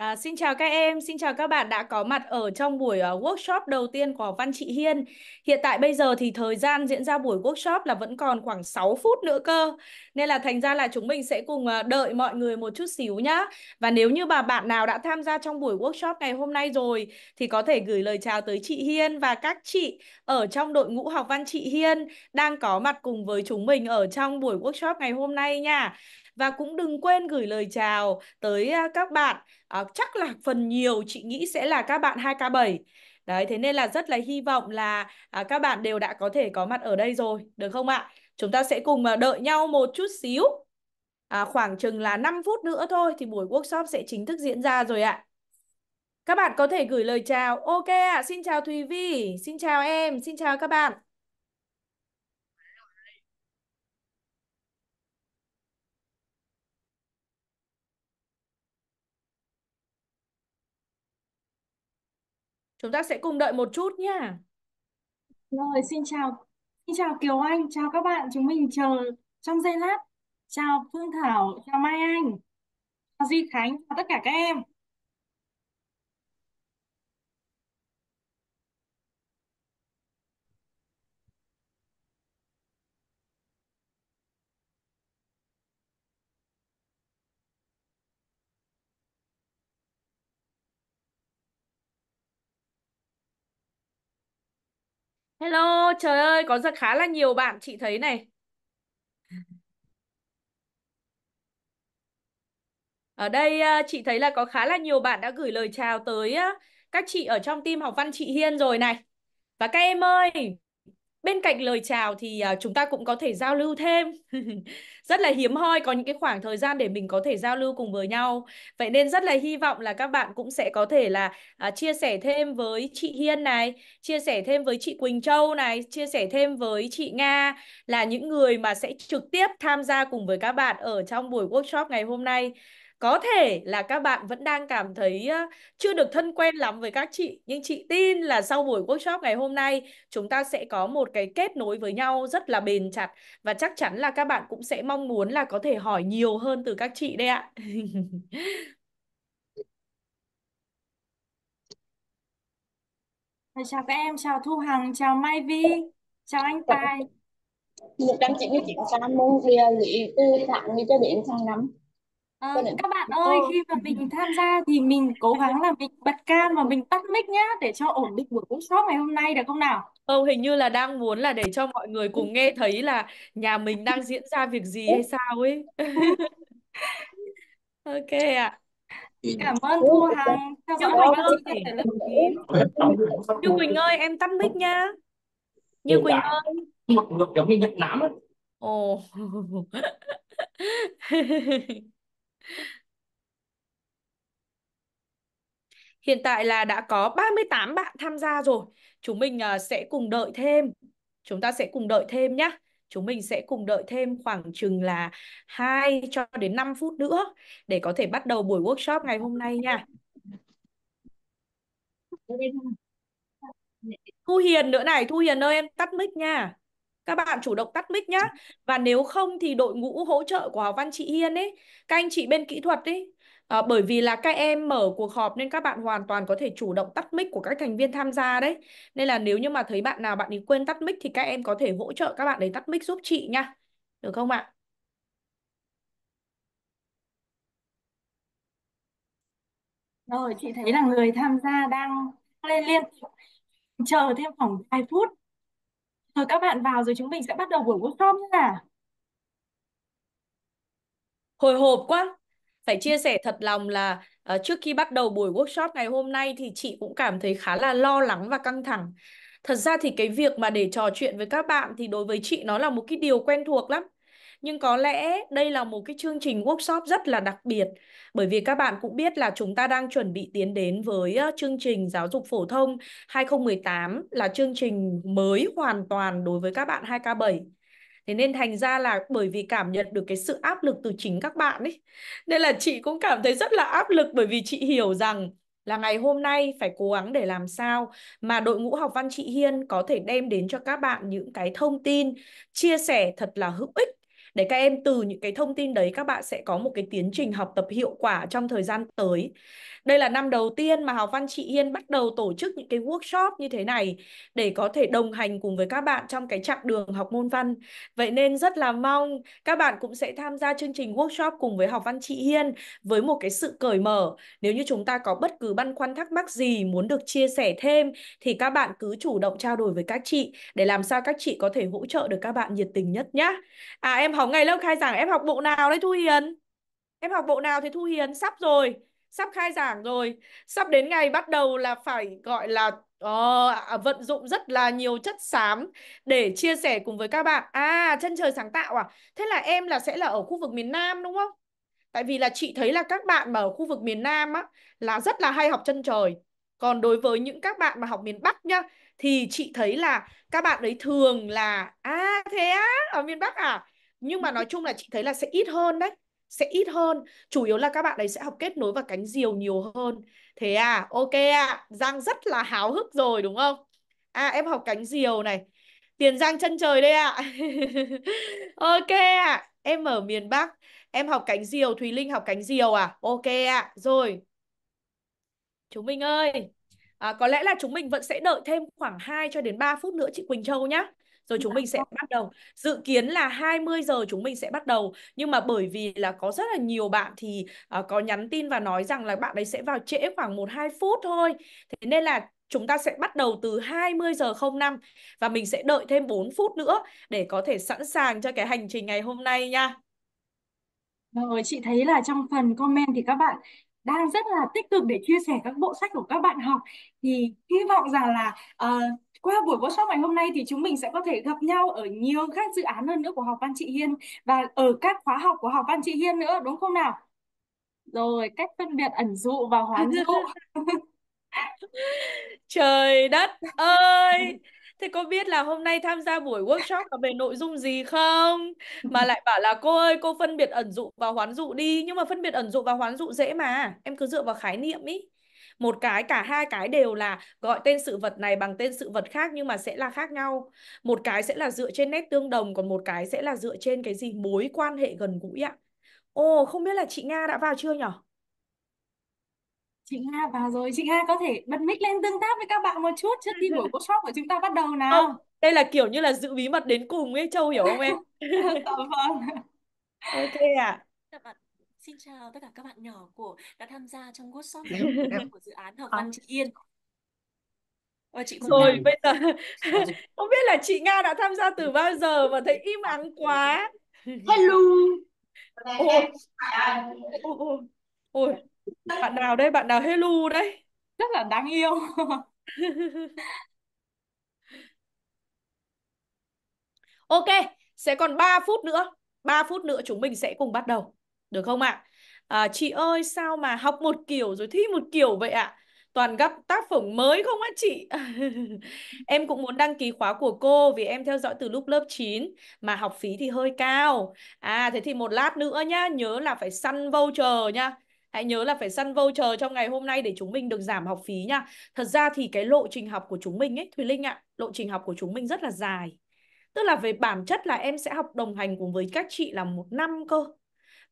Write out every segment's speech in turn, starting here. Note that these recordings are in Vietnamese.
À, xin chào các em, xin chào các bạn đã có mặt ở trong buổi uh, workshop đầu tiên của Văn trị Hiên. Hiện tại bây giờ thì thời gian diễn ra buổi workshop là vẫn còn khoảng 6 phút nữa cơ. Nên là thành ra là chúng mình sẽ cùng uh, đợi mọi người một chút xíu nhá. Và nếu như bà bạn nào đã tham gia trong buổi workshop ngày hôm nay rồi thì có thể gửi lời chào tới chị Hiên và các chị ở trong đội ngũ học Văn trị Hiên đang có mặt cùng với chúng mình ở trong buổi workshop ngày hôm nay nha và cũng đừng quên gửi lời chào tới các bạn à, chắc là phần nhiều chị nghĩ sẽ là các bạn 2K7 đấy thế nên là rất là hy vọng là à, các bạn đều đã có thể có mặt ở đây rồi được không ạ chúng ta sẽ cùng à, đợi nhau một chút xíu à, khoảng chừng là 5 phút nữa thôi thì buổi workshop sẽ chính thức diễn ra rồi ạ các bạn có thể gửi lời chào ok ạ xin chào Thùy Vi xin chào em xin chào các bạn Chúng ta sẽ cùng đợi một chút nhá. Rồi, xin chào. Xin chào Kiều Anh, chào các bạn. Chúng mình chờ trong giây lát. Chào Phương Thảo, chào Mai Anh, chào Duy Khánh, chào tất cả các em. Hello, trời ơi, có rất khá là nhiều bạn chị thấy này. Ở đây ờ, chị thấy là có khá là nhiều bạn đã gửi lời chào tới các chị ở trong team học văn chị Hiên rồi này. Và các em ơi, bên cạnh lời chào thì à, chúng ta cũng có thể giao lưu thêm rất là hiếm hoi có những cái khoảng thời gian để mình có thể giao lưu cùng với nhau vậy nên rất là hy vọng là các bạn cũng sẽ có thể là à, chia sẻ thêm với chị Hiên này chia sẻ thêm với chị Quỳnh Châu này chia sẻ thêm với chị Nga là những người mà sẽ trực tiếp tham gia cùng với các bạn ở trong buổi workshop ngày hôm nay có thể là các bạn vẫn đang cảm thấy chưa được thân quen lắm với các chị nhưng chị tin là sau buổi workshop ngày hôm nay chúng ta sẽ có một cái kết nối với nhau rất là bền chặt và chắc chắn là các bạn cũng sẽ mong muốn là có thể hỏi nhiều hơn từ các chị đấy ạ Chào các em, chào Thu Hằng, chào Mai Vi, chào anh Tài. một trăm chị với chị Sa môn thì chị tư thẳng đi cho đến sang năm. À, các bạn ơi, khi mà mình tham gia thì mình cố gắng là mình bật cam và mình tắt mic nhá để cho ổn định buổi workshop ngày hôm nay được không nào? Ừ, hình như là đang muốn là để cho mọi người cùng nghe thấy là nhà mình đang diễn ra việc gì hay sao ấy. Ok ạ. À. Cảm ơn Thu Hằng theo Như Quỳnh ơi. Như Quỳnh ơi, em tắt mic nhá. Như Quỳnh ơi. Mặc ngược giống như Nhật Nam á. Ồ. Hiện tại là đã có 38 bạn tham gia rồi. Chúng mình ờ, sẽ cùng đợi thêm. Chúng ta sẽ cùng đợi thêm nhé. Chúng mình sẽ cùng đợi thêm khoảng chừng là 2 cho đến 5 phút nữa để có thể bắt đầu buổi workshop ngày hôm nay nha. Thu Hiền nữa này, Thu Hiền ơi em tắt mic nha các bạn chủ động tắt mic nhá và nếu không thì đội ngũ hỗ trợ của học văn chị Hiên ấy các anh chị bên kỹ thuật ấy À, bởi vì là các em mở cuộc họp nên các bạn hoàn toàn có thể chủ động tắt mic của các thành viên tham gia đấy. Nên là nếu như mà thấy bạn nào bạn ấy quên tắt mic thì các em có thể hỗ trợ các bạn ấy tắt mic giúp chị nha. Được không ạ? Rồi, chị thấy là người tham gia đang lên liên tục chờ thêm khoảng vài phút rồi các bạn vào rồi chúng mình sẽ bắt đầu buổi workshop nha. Hồi hộp quá. Phải chia sẻ thật lòng là uh, trước khi bắt đầu buổi workshop ngày hôm nay thì chị cũng cảm thấy khá là lo lắng và căng thẳng. Thật ra thì cái việc mà để trò chuyện với các bạn thì đối với chị nó là một cái điều quen thuộc lắm nhưng có lẽ đây là một cái chương trình workshop rất là đặc biệt bởi vì các bạn cũng biết là chúng ta đang chuẩn bị tiến đến với chương trình giáo dục phổ thông 2018 là chương trình mới hoàn toàn đối với các bạn 2K7 Thế nên thành ra là bởi vì cảm nhận được cái sự áp lực từ chính các bạn ấy. Nên là chị cũng cảm thấy rất là áp lực bởi vì chị hiểu rằng là ngày hôm nay phải cố gắng để làm sao mà đội ngũ học văn chị Hiên có thể đem đến cho các bạn những cái thông tin chia sẻ thật là hữu ích để các em từ những cái thông tin đấy các bạn sẽ có một cái tiến trình học tập hiệu quả trong thời gian tới đây là năm đầu tiên mà Hào Văn Chị Hiên bắt đầu tổ chức những cái workshop như thế này để có thể đồng hành cùng với các bạn trong cái chặng đường học môn văn. Vậy nên rất là mong các bạn cũng sẽ tham gia chương trình workshop cùng với Học Văn Chị Hiên với một cái sự cởi mở. Nếu như chúng ta có bất cứ băn khoăn thắc mắc gì muốn được chia sẻ thêm thì các bạn cứ chủ động trao đổi với các chị để làm sao các chị có thể hỗ trợ được các bạn nhiệt tình nhất nhá. À em học ngày lớp khai giảng em học bộ nào đấy Thu Hiền? Em học bộ nào thì Thu Hiền sắp rồi sắp khai giảng rồi sắp đến ngày bắt đầu là phải gọi là uh, vận dụng rất là nhiều chất xám để chia sẻ cùng với các bạn à chân trời sáng tạo à thế là em là sẽ là ở khu vực miền Nam đúng không tại vì là chị thấy là các bạn mà ở khu vực miền Nam á là rất là hay học chân trời còn đối với những các bạn mà học miền Bắc nhá thì chị thấy là các bạn ấy thường là à thế á ở miền Bắc à nhưng mà nói chung là chị thấy là sẽ ít hơn đấy sẽ ít hơn chủ yếu là các bạn ấy sẽ học kết nối và cánh diều nhiều hơn thế à ok ạ à. giang rất là háo hức rồi đúng không à em học cánh diều này tiền giang chân trời đây ạ à. ok ạ à. em ở miền bắc em học cánh diều thùy linh học cánh diều à ok ạ à. rồi chúng mình ơi à, có lẽ là chúng mình vẫn sẽ đợi thêm khoảng 2 cho đến 3 phút nữa chị quỳnh châu nhé rồi dạ, chúng mình sẽ vâng. bắt đầu dự kiến là 20 giờ chúng mình sẽ bắt đầu nhưng mà bởi vì là có rất là nhiều bạn thì uh, có nhắn tin và nói rằng là bạn ấy sẽ vào trễ khoảng 1 2 phút thôi. Thế nên là chúng ta sẽ bắt đầu từ 20 giờ 05 và mình sẽ đợi thêm 4 phút nữa để có thể sẵn sàng cho cái hành trình ngày hôm nay nha. Rồi, chị thấy là trong phần comment thì các bạn đang rất là tích cực để chia sẻ các bộ sách của các bạn học thì hy vọng rằng là uh, qua buổi workshop ngày hôm nay thì chúng mình sẽ có thể gặp nhau ở nhiều các dự án hơn nữa của học Văn Chị Hiên và ở các khóa học của học Văn Chị Hiên nữa đúng không nào? Rồi, cách phân biệt ẩn dụ và hoán dụ. Trời đất ơi! Thế có biết là hôm nay tham gia buổi workshop là về nội dung gì không? Mà lại bảo là cô ơi, cô phân biệt ẩn dụ và hoán dụ đi. Nhưng mà phân biệt ẩn dụ và hoán dụ dễ mà. Em cứ dựa vào khái niệm ý một cái cả hai cái đều là gọi tên sự vật này bằng tên sự vật khác nhưng mà sẽ là khác nhau một cái sẽ là dựa trên nét tương đồng còn một cái sẽ là dựa trên cái gì mối quan hệ gần gũi ạ ồ không biết là chị nga đã vào chưa nhở chị Nga vào rồi chị Nga có thể bật mic lên tương tác với các bạn một chút trước khi buổi workshop của chúng ta bắt đầu nào không, đây là kiểu như là giữ bí mật đến cùng ấy Châu hiểu không em dạ vâng. ok ạ à. Xin chào tất cả các bạn nhỏ của đã tham gia trong workshop này của dự án Học văn ờ. chị Yên. và ờ, chị Rồi đang... bây giờ không biết là chị Nga đã tham gia từ bao giờ và thấy im ắng quá. Hello. Ôi, ôi, ôi, bạn nào đây? Bạn nào hello đấy? Rất là đáng yêu. ok, sẽ còn 3 phút nữa. 3 phút nữa chúng mình sẽ cùng bắt đầu được không ạ? À, chị ơi sao mà học một kiểu rồi thi một kiểu vậy ạ? Toàn gặp tác phẩm mới không á chị? em cũng muốn đăng ký khóa của cô vì em theo dõi từ lúc lớp 9 mà học phí thì hơi cao. À thế thì một lát nữa nhá, nhớ là phải săn voucher nhá. Hãy nhớ là phải săn voucher trong ngày hôm nay để chúng mình được giảm học phí nhá. Thật ra thì cái lộ trình học của chúng mình ấy, Thùy Linh ạ, lộ trình học của chúng mình rất là dài. Tức là về bản chất là em sẽ học đồng hành cùng với các chị là một năm cơ.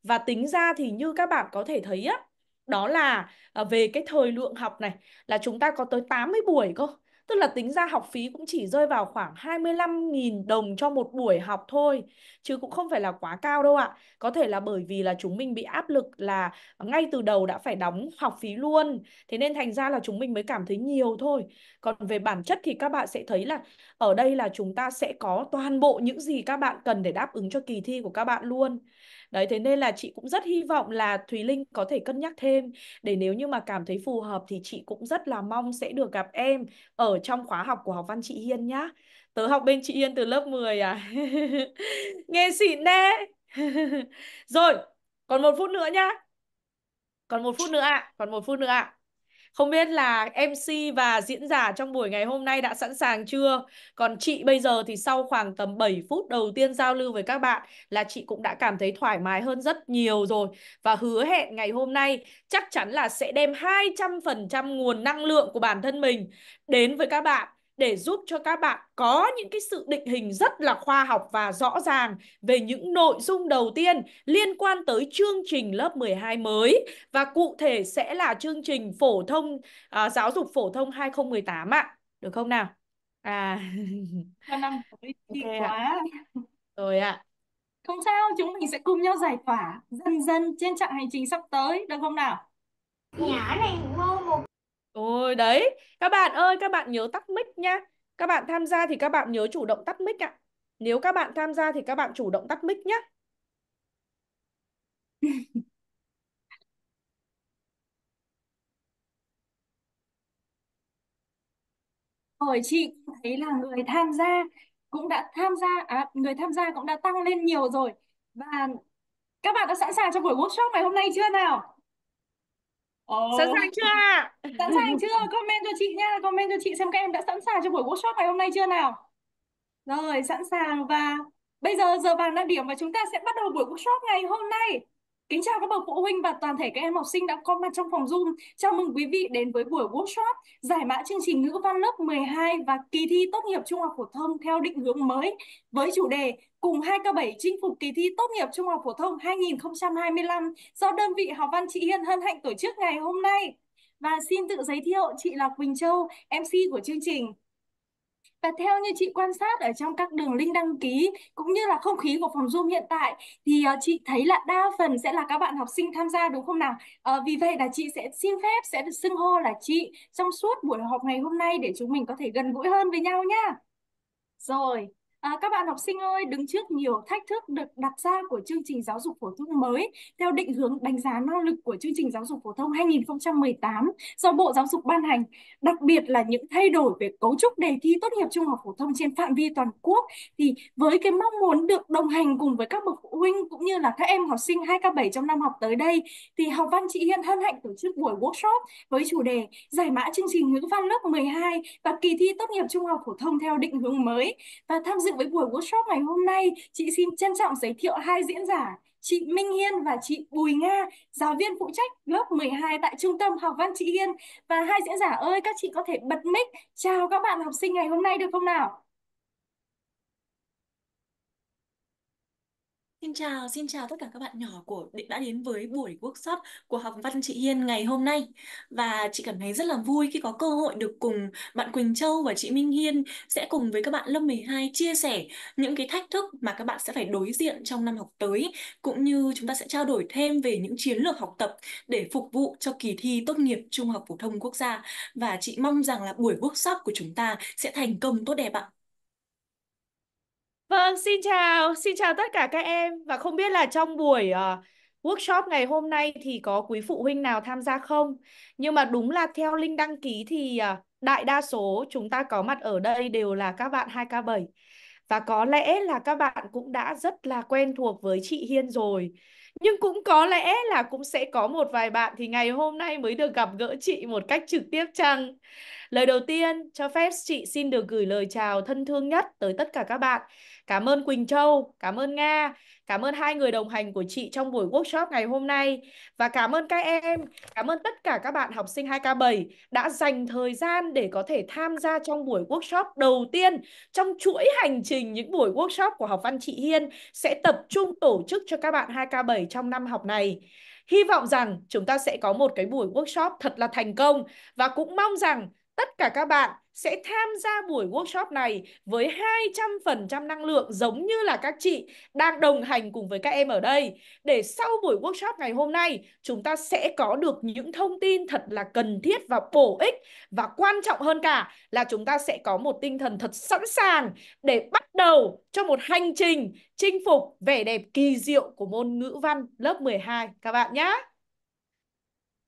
Và tính ra thì như các bạn có thể thấy á, đó là à, về cái thời lượng học này là chúng ta có tới 80 buổi cơ. Tức là tính ra học phí cũng chỉ rơi vào khoảng 25.000 đồng cho một buổi học thôi. Chứ cũng không phải là quá cao đâu ạ. Có thể là bởi vì là chúng mình bị áp lực là ngay từ đầu đã phải đóng học phí luôn. Thế nên thành ra là chúng mình mới cảm thấy nhiều thôi. Còn về bản chất thì các bạn sẽ thấy là ở đây là chúng ta sẽ có toàn bộ những gì các bạn cần để đáp ứng cho kỳ thi của các bạn luôn đấy thế nên là chị cũng rất hy vọng là Thùy Linh có thể cân nhắc thêm để nếu như mà cảm thấy phù hợp thì chị cũng rất là mong sẽ được gặp em ở trong khóa học của học văn chị Hiên nhá tớ học bên chị Hiên từ lớp 10 à nghe xịn đấy rồi còn một phút nữa nhá còn một phút nữa ạ à. còn một phút nữa ạ à. Không biết là MC và diễn giả trong buổi ngày hôm nay đã sẵn sàng chưa? Còn chị bây giờ thì sau khoảng tầm 7 phút đầu tiên giao lưu với các bạn là chị cũng đã cảm thấy thoải mái hơn rất nhiều rồi. Và hứa hẹn ngày hôm nay chắc chắn là sẽ đem 200% nguồn năng lượng của bản thân mình đến với các bạn để giúp cho các bạn có những cái sự định hình rất là khoa học và rõ ràng về những nội dung đầu tiên liên quan tới chương trình lớp 12 mới và cụ thể sẽ là chương trình phổ thông à, giáo dục phổ thông 2018 ạ. Được không nào? À. năm okay quá. Rồi ạ. À. Không sao, chúng mình sẽ cùng nhau giải tỏa dần dần trên chặng hành trình sắp tới, được không nào? Nhỏ này Ôi đấy, các bạn ơi, các bạn nhớ tắt mic nha Các bạn tham gia thì các bạn nhớ chủ động tắt mic ạ. Nếu các bạn tham gia thì các bạn chủ động tắt mic nhá. Rồi chị thấy là người tham gia cũng đã tham gia à, người tham gia cũng đã tăng lên nhiều rồi và các bạn đã sẵn sàng cho buổi workshop ngày hôm nay chưa nào? Sẵn sàng chưa Sẵn sàng chưa? Comment cho chị nha, comment cho chị xem các em đã sẵn sàng cho buổi workshop ngày hôm nay chưa nào. Rồi, sẵn sàng và bây giờ giờ vàng đã điểm và chúng ta sẽ bắt đầu buổi workshop ngày hôm nay. Kính chào các bậc phụ huynh và toàn thể các em học sinh đã có mặt trong phòng Zoom. Chào mừng quý vị đến với buổi workshop giải mã chương trình ngữ văn lớp 12 và kỳ thi tốt nghiệp trung học phổ thông theo định hướng mới với chủ đề cùng 2K7 chinh phục kỳ thi tốt nghiệp trung học phổ thông 2025 do đơn vị học văn chị Hiên hân hạnh tổ chức ngày hôm nay. Và xin tự giới thiệu, chị là Quỳnh Châu, MC của chương trình. Và theo như chị quan sát ở trong các đường link đăng ký cũng như là không khí của phòng Zoom hiện tại thì ờ, chị thấy là đa phần sẽ là các bạn học sinh tham gia đúng không nào? Uh, vì vậy là chị sẽ xin phép sẽ được xưng hô là chị trong suốt buổi họp ngày hôm nay để chúng mình có thể gần gũi hơn với nhau nhá. Rồi, À, các bạn học sinh ơi, đứng trước nhiều thách thức được đặt ra của chương trình giáo dục phổ thông mới theo định hướng đánh giá năng lực của chương trình giáo dục phổ thông 2018 do Bộ Giáo dục ban hành, đặc biệt là những thay đổi về cấu trúc đề thi tốt nghiệp trung học phổ thông trên phạm vi toàn quốc thì với cái mong muốn được đồng hành cùng với các bậc phụ huynh cũng như là các em học sinh 2K7 trong năm học tới đây thì Học văn chị Hiên hân hạnh tổ chức buổi workshop với chủ đề giải mã chương trình ngữ văn lớp 12 và kỳ thi tốt nghiệp trung học phổ thông theo định hướng mới và tham dự dự với buổi workshop ngày hôm nay, chị xin trân trọng giới thiệu hai diễn giả, chị Minh Hiên và chị Bùi Nga, giáo viên phụ trách lớp 12 tại Trung tâm Học văn chị Hiên. Và hai diễn giả ơi, các chị có thể bật mic chào các bạn học sinh ngày hôm nay được không nào? Xin chào, xin chào tất cả các bạn nhỏ của đã đến với buổi workshop của học văn chị Hiên ngày hôm nay. Và chị cảm thấy rất là vui khi có cơ hội được cùng bạn Quỳnh Châu và chị Minh Hiên sẽ cùng với các bạn lớp 12 chia sẻ những cái thách thức mà các bạn sẽ phải đối diện trong năm học tới cũng như chúng ta sẽ trao đổi thêm về những chiến lược học tập để phục vụ cho kỳ thi tốt nghiệp trung học phổ thông quốc gia. Và chị mong rằng là buổi workshop của chúng ta sẽ thành công tốt đẹp ạ. Vâng, xin chào, xin chào tất cả các em và không biết là trong buổi uh, workshop ngày hôm nay thì có quý phụ huynh nào tham gia không? Nhưng mà đúng là theo link đăng ký thì uh, đại đa số chúng ta có mặt ở đây đều là các bạn 2K7 và có lẽ là các bạn cũng đã rất là quen thuộc với chị Hiên rồi. Nhưng cũng có lẽ là cũng sẽ có một vài bạn thì ngày hôm nay mới được gặp gỡ chị một cách trực tiếp chăng? Lời đầu tiên, cho phép chị xin được gửi lời chào thân thương nhất tới tất cả các bạn. Cảm ơn Quỳnh Châu, cảm ơn Nga, cảm ơn hai người đồng hành của chị trong buổi workshop ngày hôm nay. Và cảm ơn các em, cảm ơn tất cả các bạn học sinh 2K7 đã dành thời gian để có thể tham gia trong buổi workshop đầu tiên trong chuỗi hành trình những buổi workshop của học văn chị Hiên sẽ tập trung tổ chức cho các bạn 2K7 trong năm học này. Hy vọng rằng chúng ta sẽ có một cái buổi workshop thật là thành công và cũng mong rằng tất cả các bạn sẽ tham gia buổi workshop này với 200% năng lượng giống như là các chị đang đồng hành cùng với các em ở đây. Để sau buổi workshop ngày hôm nay, chúng ta sẽ có được những thông tin thật là cần thiết và bổ ích và quan trọng hơn cả là chúng ta sẽ có một tinh thần thật sẵn sàng để bắt đầu cho một hành trình chinh phục vẻ đẹp kỳ diệu của môn ngữ văn lớp 12 các bạn nhé.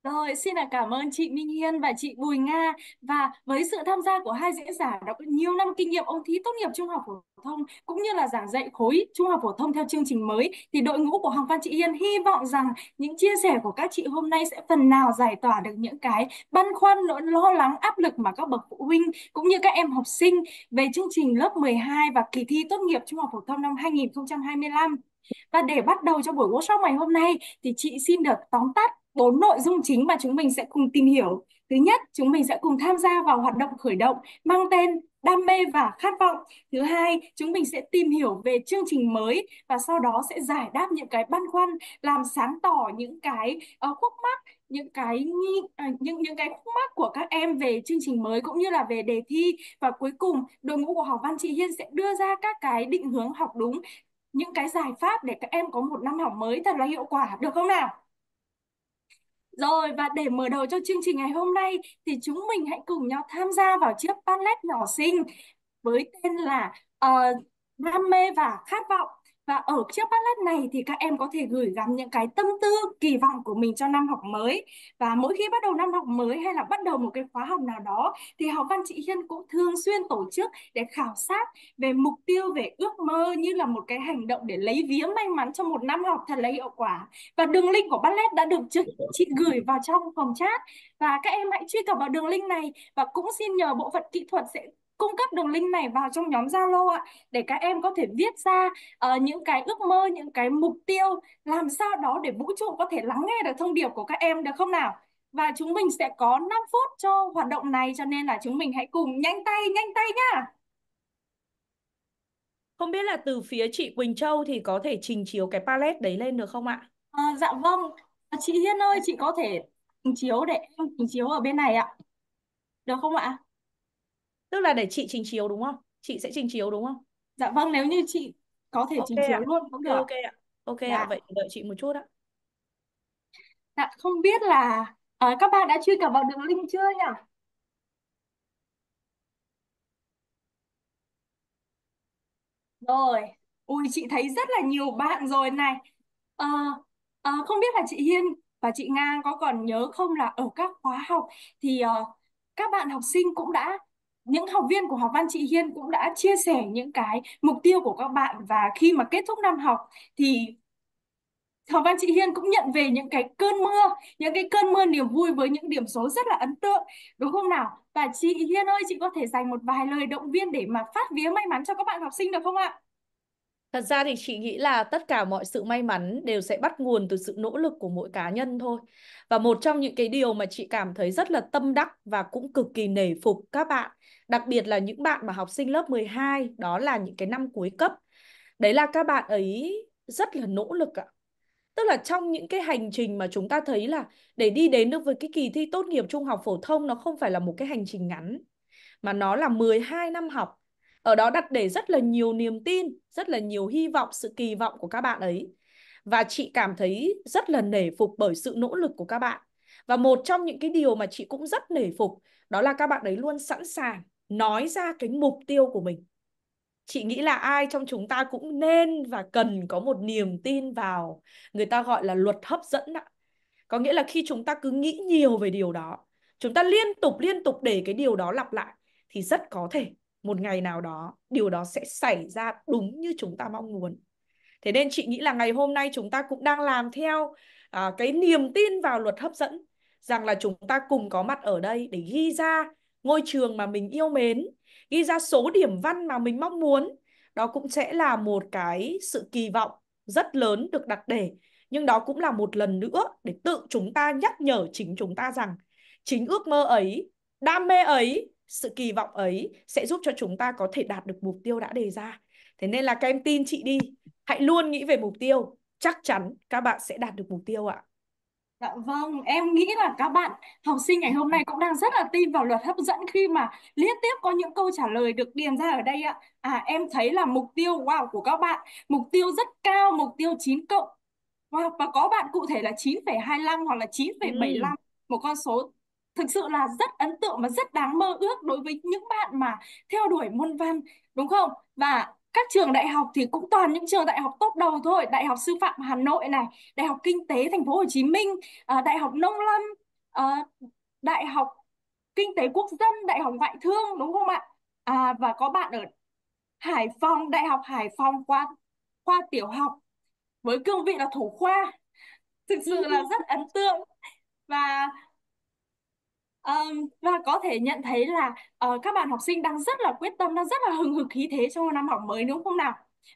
Rồi, xin là cảm ơn chị Minh Hiên và chị Bùi Nga và với sự tham gia của hai diễn giả đã có nhiều năm kinh nghiệm ôn thi tốt nghiệp trung học phổ thông cũng như là giảng dạy khối trung học phổ thông theo chương trình mới thì đội ngũ của Hoàng Văn chị Hiên hy vọng rằng những chia sẻ của các chị hôm nay sẽ phần nào giải tỏa được những cái băn khoăn nỗi lo lắng áp lực mà các bậc phụ huynh cũng như các em học sinh về chương trình lớp 12 và kỳ thi tốt nghiệp trung học phổ thông năm 2025. Và để bắt đầu cho buổi workshop ngày hôm nay thì chị xin được tóm tắt bốn nội dung chính mà chúng mình sẽ cùng tìm hiểu. Thứ nhất, chúng mình sẽ cùng tham gia vào hoạt động khởi động mang tên đam mê và khát vọng. Thứ hai, chúng mình sẽ tìm hiểu về chương trình mới và sau đó sẽ giải đáp những cái băn khoăn, làm sáng tỏ những cái uh, khúc mắc, những cái nghi, uh, những những cái khúc mắc của các em về chương trình mới cũng như là về đề thi và cuối cùng đội ngũ của học văn chị Hiên sẽ đưa ra các cái định hướng học đúng, những cái giải pháp để các em có một năm học mới thật là hiệu quả được không nào? Rồi và để mở đầu cho chương trình ngày hôm nay thì chúng mình hãy cùng nhau tham gia vào chiếc ballet nhỏ xinh với tên là uh, Đam mê và khát vọng và ở chiếc palette này thì các em có thể gửi gắm những cái tâm tư, kỳ vọng của mình cho năm học mới. Và mỗi khi bắt đầu năm học mới hay là bắt đầu một cái khóa học nào đó thì học văn chị Hiên cũng thường xuyên tổ chức để khảo sát về mục tiêu, về ước mơ như là một cái hành động để lấy vía may mắn cho một năm học thật là hiệu quả. Và đường link của palette đã được chị gửi vào trong phòng chat và các em hãy truy cập vào đường link này và cũng xin nhờ bộ phận kỹ thuật sẽ cung cấp đường link này vào trong nhóm Zalo ạ để các em có thể viết ra uh, những cái ước mơ, những cái mục tiêu làm sao đó để vũ trụ có thể lắng nghe được thông điệp của các em được không nào? Và chúng mình sẽ có 5 phút cho hoạt động này cho nên là chúng mình hãy cùng nhanh tay, nhanh tay nhá. Không biết là từ phía chị Quỳnh Châu thì có thể trình chiếu cái palette đấy lên được không ạ? À, dạ vâng, ờ, chị Hiên ơi, chị có thể trình chiếu để em trình chiếu ở bên này ạ. Được không ạ? tức là để chị trình chiếu đúng không chị sẽ trình chiếu đúng không dạ vâng nếu như chị có thể okay trình chiếu ạ. luôn cũng được ok ạ ok dạ. ạ vậy đợi chị một chút ạ dạ không biết là à, các bạn đã truy cập vào đường link chưa nhỉ Rồi, ui chị thấy rất là nhiều bạn rồi này. À, à, không biết là chị Hiên và chị Nga có còn nhớ không là ở các khóa học thì uh, các bạn học sinh cũng đã những học viên của học văn chị Hiên cũng đã chia sẻ những cái mục tiêu của các bạn và khi mà kết thúc năm học thì Học văn chị Hiên cũng nhận về những cái cơn mưa, những cái cơn mưa niềm vui với những điểm số rất là ấn tượng, đúng không nào? Và chị Hiên ơi, chị có thể dành một vài lời động viên để mà phát vía may mắn cho các bạn học sinh được không ạ? Thật ra thì chị nghĩ là tất cả mọi sự may mắn đều sẽ bắt nguồn từ sự nỗ lực của mỗi cá nhân thôi. Và một trong những cái điều mà chị cảm thấy rất là tâm đắc và cũng cực kỳ nể phục các bạn, đặc biệt là những bạn mà học sinh lớp 12, đó là những cái năm cuối cấp. Đấy là các bạn ấy rất là nỗ lực ạ. Tức là trong những cái hành trình mà chúng ta thấy là để đi đến được với cái kỳ thi tốt nghiệp trung học phổ thông nó không phải là một cái hành trình ngắn mà nó là 12 năm học ở đó đặt để rất là nhiều niềm tin rất là nhiều hy vọng sự kỳ vọng của các bạn ấy và chị cảm thấy rất là nể phục bởi sự nỗ lực của các bạn và một trong những cái điều mà chị cũng rất nể phục đó là các bạn ấy luôn sẵn sàng nói ra cái mục tiêu của mình chị nghĩ là ai trong chúng ta cũng nên và cần có một niềm tin vào người ta gọi là luật hấp dẫn ạ có nghĩa là khi chúng ta cứ nghĩ nhiều về điều đó chúng ta liên tục liên tục để cái điều đó lặp lại thì rất có thể một ngày nào đó điều đó sẽ xảy ra đúng như chúng ta mong muốn thế nên chị nghĩ là ngày hôm nay chúng ta cũng đang làm theo à, cái niềm tin vào luật hấp dẫn rằng là chúng ta cùng có mặt ở đây để ghi ra ngôi trường mà mình yêu mến ghi ra số điểm văn mà mình mong muốn đó cũng sẽ là một cái sự kỳ vọng rất lớn được đặt để nhưng đó cũng là một lần nữa để tự chúng ta nhắc nhở chính chúng ta rằng chính ước mơ ấy đam mê ấy sự kỳ vọng ấy sẽ giúp cho chúng ta có thể đạt được mục tiêu đã đề ra thế nên là các em tin chị đi hãy luôn nghĩ về mục tiêu chắc chắn các bạn sẽ đạt được mục tiêu ạ Dạ vâng, em nghĩ là các bạn học sinh ngày hôm nay cũng đang rất là tin vào luật hấp dẫn khi mà liên tiếp có những câu trả lời được điền ra ở đây ạ. À em thấy là mục tiêu wow của các bạn, mục tiêu rất cao, mục tiêu 9 cộng. Wow, và có bạn cụ thể là 9,25 hoặc là 9,75, ừ. một con số thực sự là rất ấn tượng và rất đáng mơ ước đối với những bạn mà theo đuổi môn văn đúng không và các trường đại học thì cũng toàn những trường đại học tốt đầu thôi đại học sư phạm hà nội này đại học kinh tế thành phố hồ chí minh ờ, đại học nông lâm ờ, đại học kinh tế quốc dân đại học ngoại thương đúng không ạ à, và có bạn ở hải phòng đại học hải phòng khoa khoa tiểu học với cương vị là thủ khoa thực sự là rất ấn tượng và Um, và có thể nhận thấy là uh, các bạn học sinh đang rất là quyết tâm, đang rất là hừng hực khí thế trong năm học mới đúng không nào?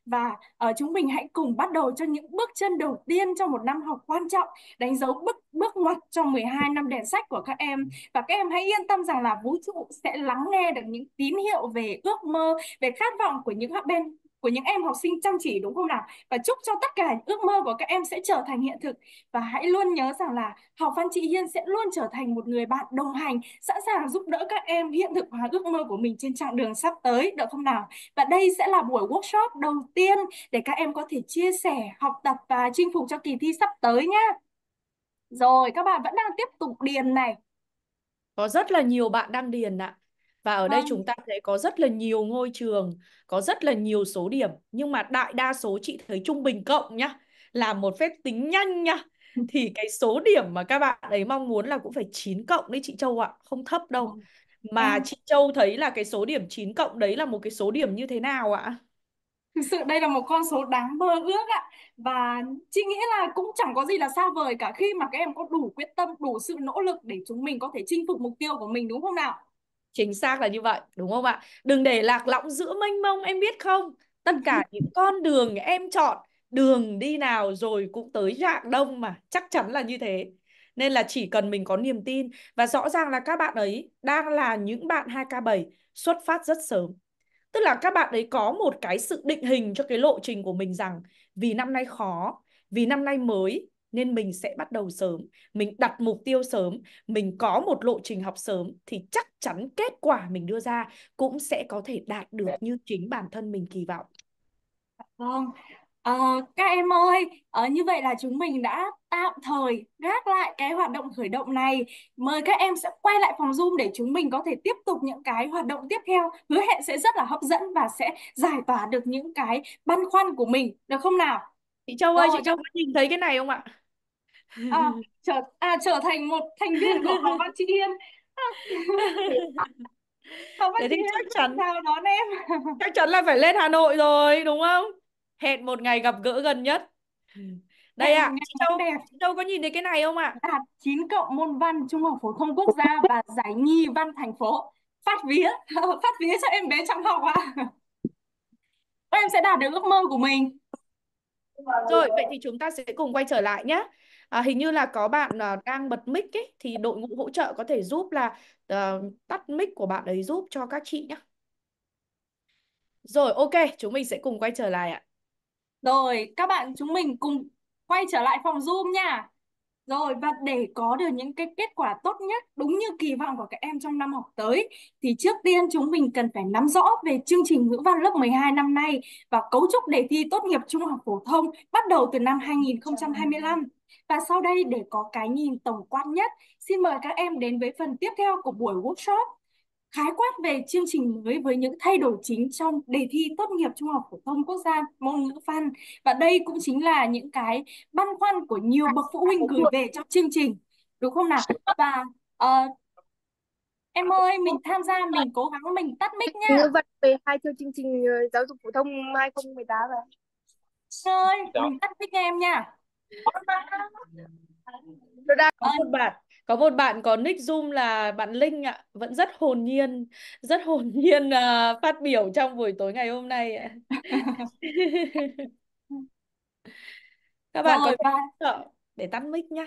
Và uh, chúng mình hãy cùng bắt đầu cho những bước chân đầu tiên trong một năm học quan trọng, đánh dấu bước bước ngoặt trong 12 năm đèn sách của các em. Và các em hãy yên tâm rằng là vũ trụ sẽ lắng nghe được những tín hiệu về ước mơ, về khát vọng của những bên của những em học sinh chăm chỉ đúng không nào và chúc cho tất cả ước mơ của các em sẽ trở thành hiện thực và hãy luôn nhớ rằng là học văn chị Hiên sẽ luôn trở thành một người bạn đồng hành sẵn sàng giúp đỡ các em hiện thực hóa ước mơ của mình trên chặng đường sắp tới được không nào và đây sẽ là buổi workshop đầu tiên để các em có thể chia sẻ học tập và chinh phục cho kỳ thi sắp tới nhá rồi các bạn vẫn đang tiếp tục điền này có rất là nhiều bạn đang điền ạ à và ở đây vâng. chúng ta thấy có rất là nhiều ngôi trường có rất là nhiều số điểm nhưng mà đại đa số chị thấy trung bình cộng nhá là một phép tính nhanh nhá thì cái số điểm mà các bạn ấy mong muốn là cũng phải 9 cộng đấy chị Châu ạ, không thấp đâu. Vâng. Mà ừ. chị Châu thấy là cái số điểm 9 cộng đấy là một cái số điểm như thế nào ạ? Thực sự đây là một con số đáng mơ ước ạ. Và chị nghĩ là cũng chẳng có gì là xa vời cả khi mà các em có đủ quyết tâm, đủ sự nỗ lực để chúng mình có thể chinh phục mục tiêu của mình đúng không nào? chính xác là như vậy đúng không ạ đừng để lạc lõng giữa mênh mông em biết không tất cả những con đường em chọn đường đi nào rồi cũng tới rạng đông mà chắc chắn là như thế nên là chỉ cần mình có niềm tin và rõ ràng là các bạn ấy đang là những bạn 2K7 xuất phát rất sớm. Tức là các bạn ấy có một cái sự định hình cho cái lộ trình của mình rằng vì năm nay khó, vì năm nay mới, nên mình sẽ bắt đầu sớm mình đặt mục tiêu sớm mình có một lộ trình học sớm thì chắc chắn kết quả mình đưa ra cũng sẽ có thể đạt được như chính bản thân mình kỳ vọng vâng Ờ, các em ơi, ở ờ, như vậy là chúng mình đã tạm thời gác lại cái hoạt động khởi động này. Mời các em sẽ quay lại phòng Zoom để chúng mình có thể tiếp tục những cái hoạt động tiếp theo. Hứa hẹn sẽ rất là hấp dẫn và sẽ giải tỏa được những cái băn khoăn của mình, được không nào? Chị Châu ơi, Rồi. chị Châu có nhìn thấy cái này không ạ? à, trở à, trở thành một thành viên của học văn chị Hiên à. học văn thế chị chắc chắn sao đó em chắc chắn là phải lên Hà Nội rồi đúng không hẹn một ngày gặp gỡ gần nhất ừ. đây ạ à, Châu, đẹp. Châu có nhìn thấy cái này không ạ? À? Đạt 9 cộng môn văn Trung học phổ thông quốc gia và giải nhì văn thành phố. Phát vía, phát vía cho em bé trong học ạ. À. Em sẽ đạt được ước mơ của mình. Rồi, vậy thì chúng ta sẽ cùng quay trở lại nhé à, hình như là có bạn à, đang bật mic ấy thì đội ngũ hỗ trợ có thể giúp là à, tắt mic của bạn ấy giúp cho các chị nhé rồi ok chúng mình sẽ cùng quay trở lại ạ rồi các bạn chúng mình cùng quay trở lại phòng zoom nha rồi và để có được những cái kết quả tốt nhất đúng như kỳ vọng của các em trong năm học tới thì trước tiên chúng mình cần phải nắm rõ về chương trình ngữ văn lớp 12 năm nay và cấu trúc đề thi tốt nghiệp trung học phổ thông bắt đầu từ năm 2025. Và sau đây để có cái nhìn tổng quan nhất, xin mời các em đến với phần tiếp theo của buổi workshop khái quát về chương trình mới với những thay đổi chính trong đề thi tốt nghiệp trung học phổ thông quốc gia môn ngữ văn và đây cũng chính là những cái băn khoăn của nhiều bậc phụ huynh gửi về trong chương trình đúng không nào và uh, em ơi mình tham gia mình cố gắng mình tắt mic nhá ngữ văn về hai theo chương trình ờ, giáo dục phổ thông 2018 rồi ơi mình tắt mic em nha Rồi đang ờ, một bạn có một bạn có nick zoom là bạn linh ạ vẫn rất hồn nhiên rất hồn nhiên uh, phát biểu trong buổi tối ngày hôm nay các bạn Rồi, có ba. để tắt mic nhá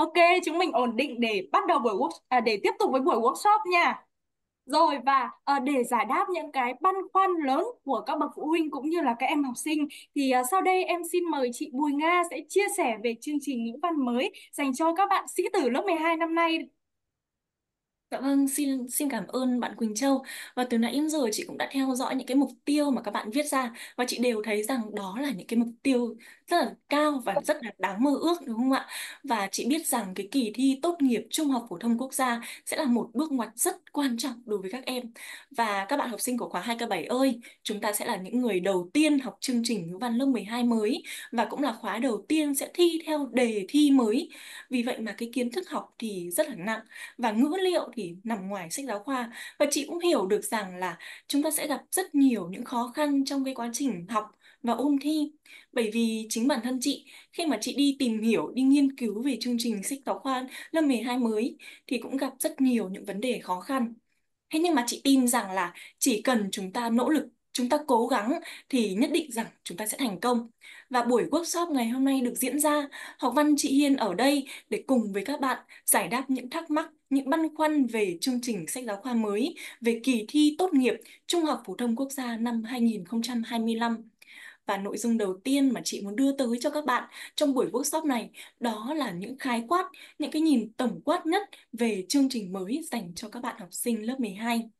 Ok, chúng mình ổn định để bắt đầu buổi work à, để tiếp tục với buổi workshop nha. Rồi và uh, để giải đáp những cái băn khoăn lớn của các bậc phụ huynh cũng như là các em học sinh thì uh, sau đây em xin mời chị Bùi Nga sẽ chia sẻ về chương trình ngữ văn mới dành cho các bạn sĩ tử lớp 12 năm nay Dạ vâng, xin xin cảm ơn bạn Quỳnh Châu. Và từ nãy đến giờ chị cũng đã theo dõi những cái mục tiêu mà các bạn viết ra và chị đều thấy rằng đó là những cái mục tiêu rất là cao và rất là đáng mơ ước đúng không ạ? Và chị biết rằng cái kỳ thi tốt nghiệp trung học phổ thông quốc gia sẽ là một bước ngoặt rất quan trọng đối với các em. Và các bạn học sinh của khóa 2K7 ơi, chúng ta sẽ là những người đầu tiên học chương trình ngữ văn lớp 12 mới và cũng là khóa đầu tiên sẽ thi theo đề thi mới. Vì vậy mà cái kiến thức học thì rất là nặng và ngữ liệu thì thì nằm ngoài sách giáo khoa và chị cũng hiểu được rằng là chúng ta sẽ gặp rất nhiều những khó khăn trong cái quá trình học và ôn thi bởi vì chính bản thân chị khi mà chị đi tìm hiểu đi nghiên cứu về chương trình sách giáo khoa lớp 12 mới thì cũng gặp rất nhiều những vấn đề khó khăn thế nhưng mà chị tin rằng là chỉ cần chúng ta nỗ lực chúng ta cố gắng thì nhất định rằng chúng ta sẽ thành công. Và buổi workshop ngày hôm nay được diễn ra, học văn chị Hiên ở đây để cùng với các bạn giải đáp những thắc mắc, những băn khoăn về chương trình sách giáo khoa mới, về kỳ thi tốt nghiệp Trung học phổ thông quốc gia năm 2025. Và nội dung đầu tiên mà chị muốn đưa tới cho các bạn trong buổi workshop này đó là những khái quát, những cái nhìn tổng quát nhất về chương trình mới dành cho các bạn học sinh lớp 12.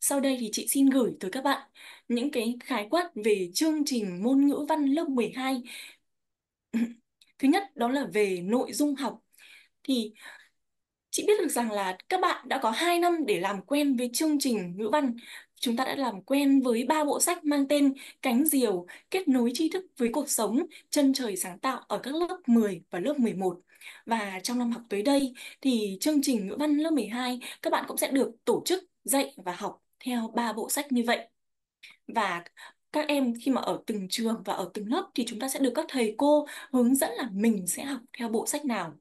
Sau đây thì chị xin gửi tới các bạn những cái khái quát về chương trình môn ngữ văn lớp 12. Thứ nhất đó là về nội dung học. Thì chị biết được rằng là các bạn đã có 2 năm để làm quen với chương trình ngữ văn. Chúng ta đã làm quen với ba bộ sách mang tên Cánh diều, Kết nối tri thức với cuộc sống, Chân trời sáng tạo ở các lớp 10 và lớp 11. Và trong năm học tới đây thì chương trình ngữ văn lớp 12 các bạn cũng sẽ được tổ chức dạy và học theo ba bộ sách như vậy và các em khi mà ở từng trường và ở từng lớp thì chúng ta sẽ được các thầy cô hướng dẫn là mình sẽ học theo bộ sách nào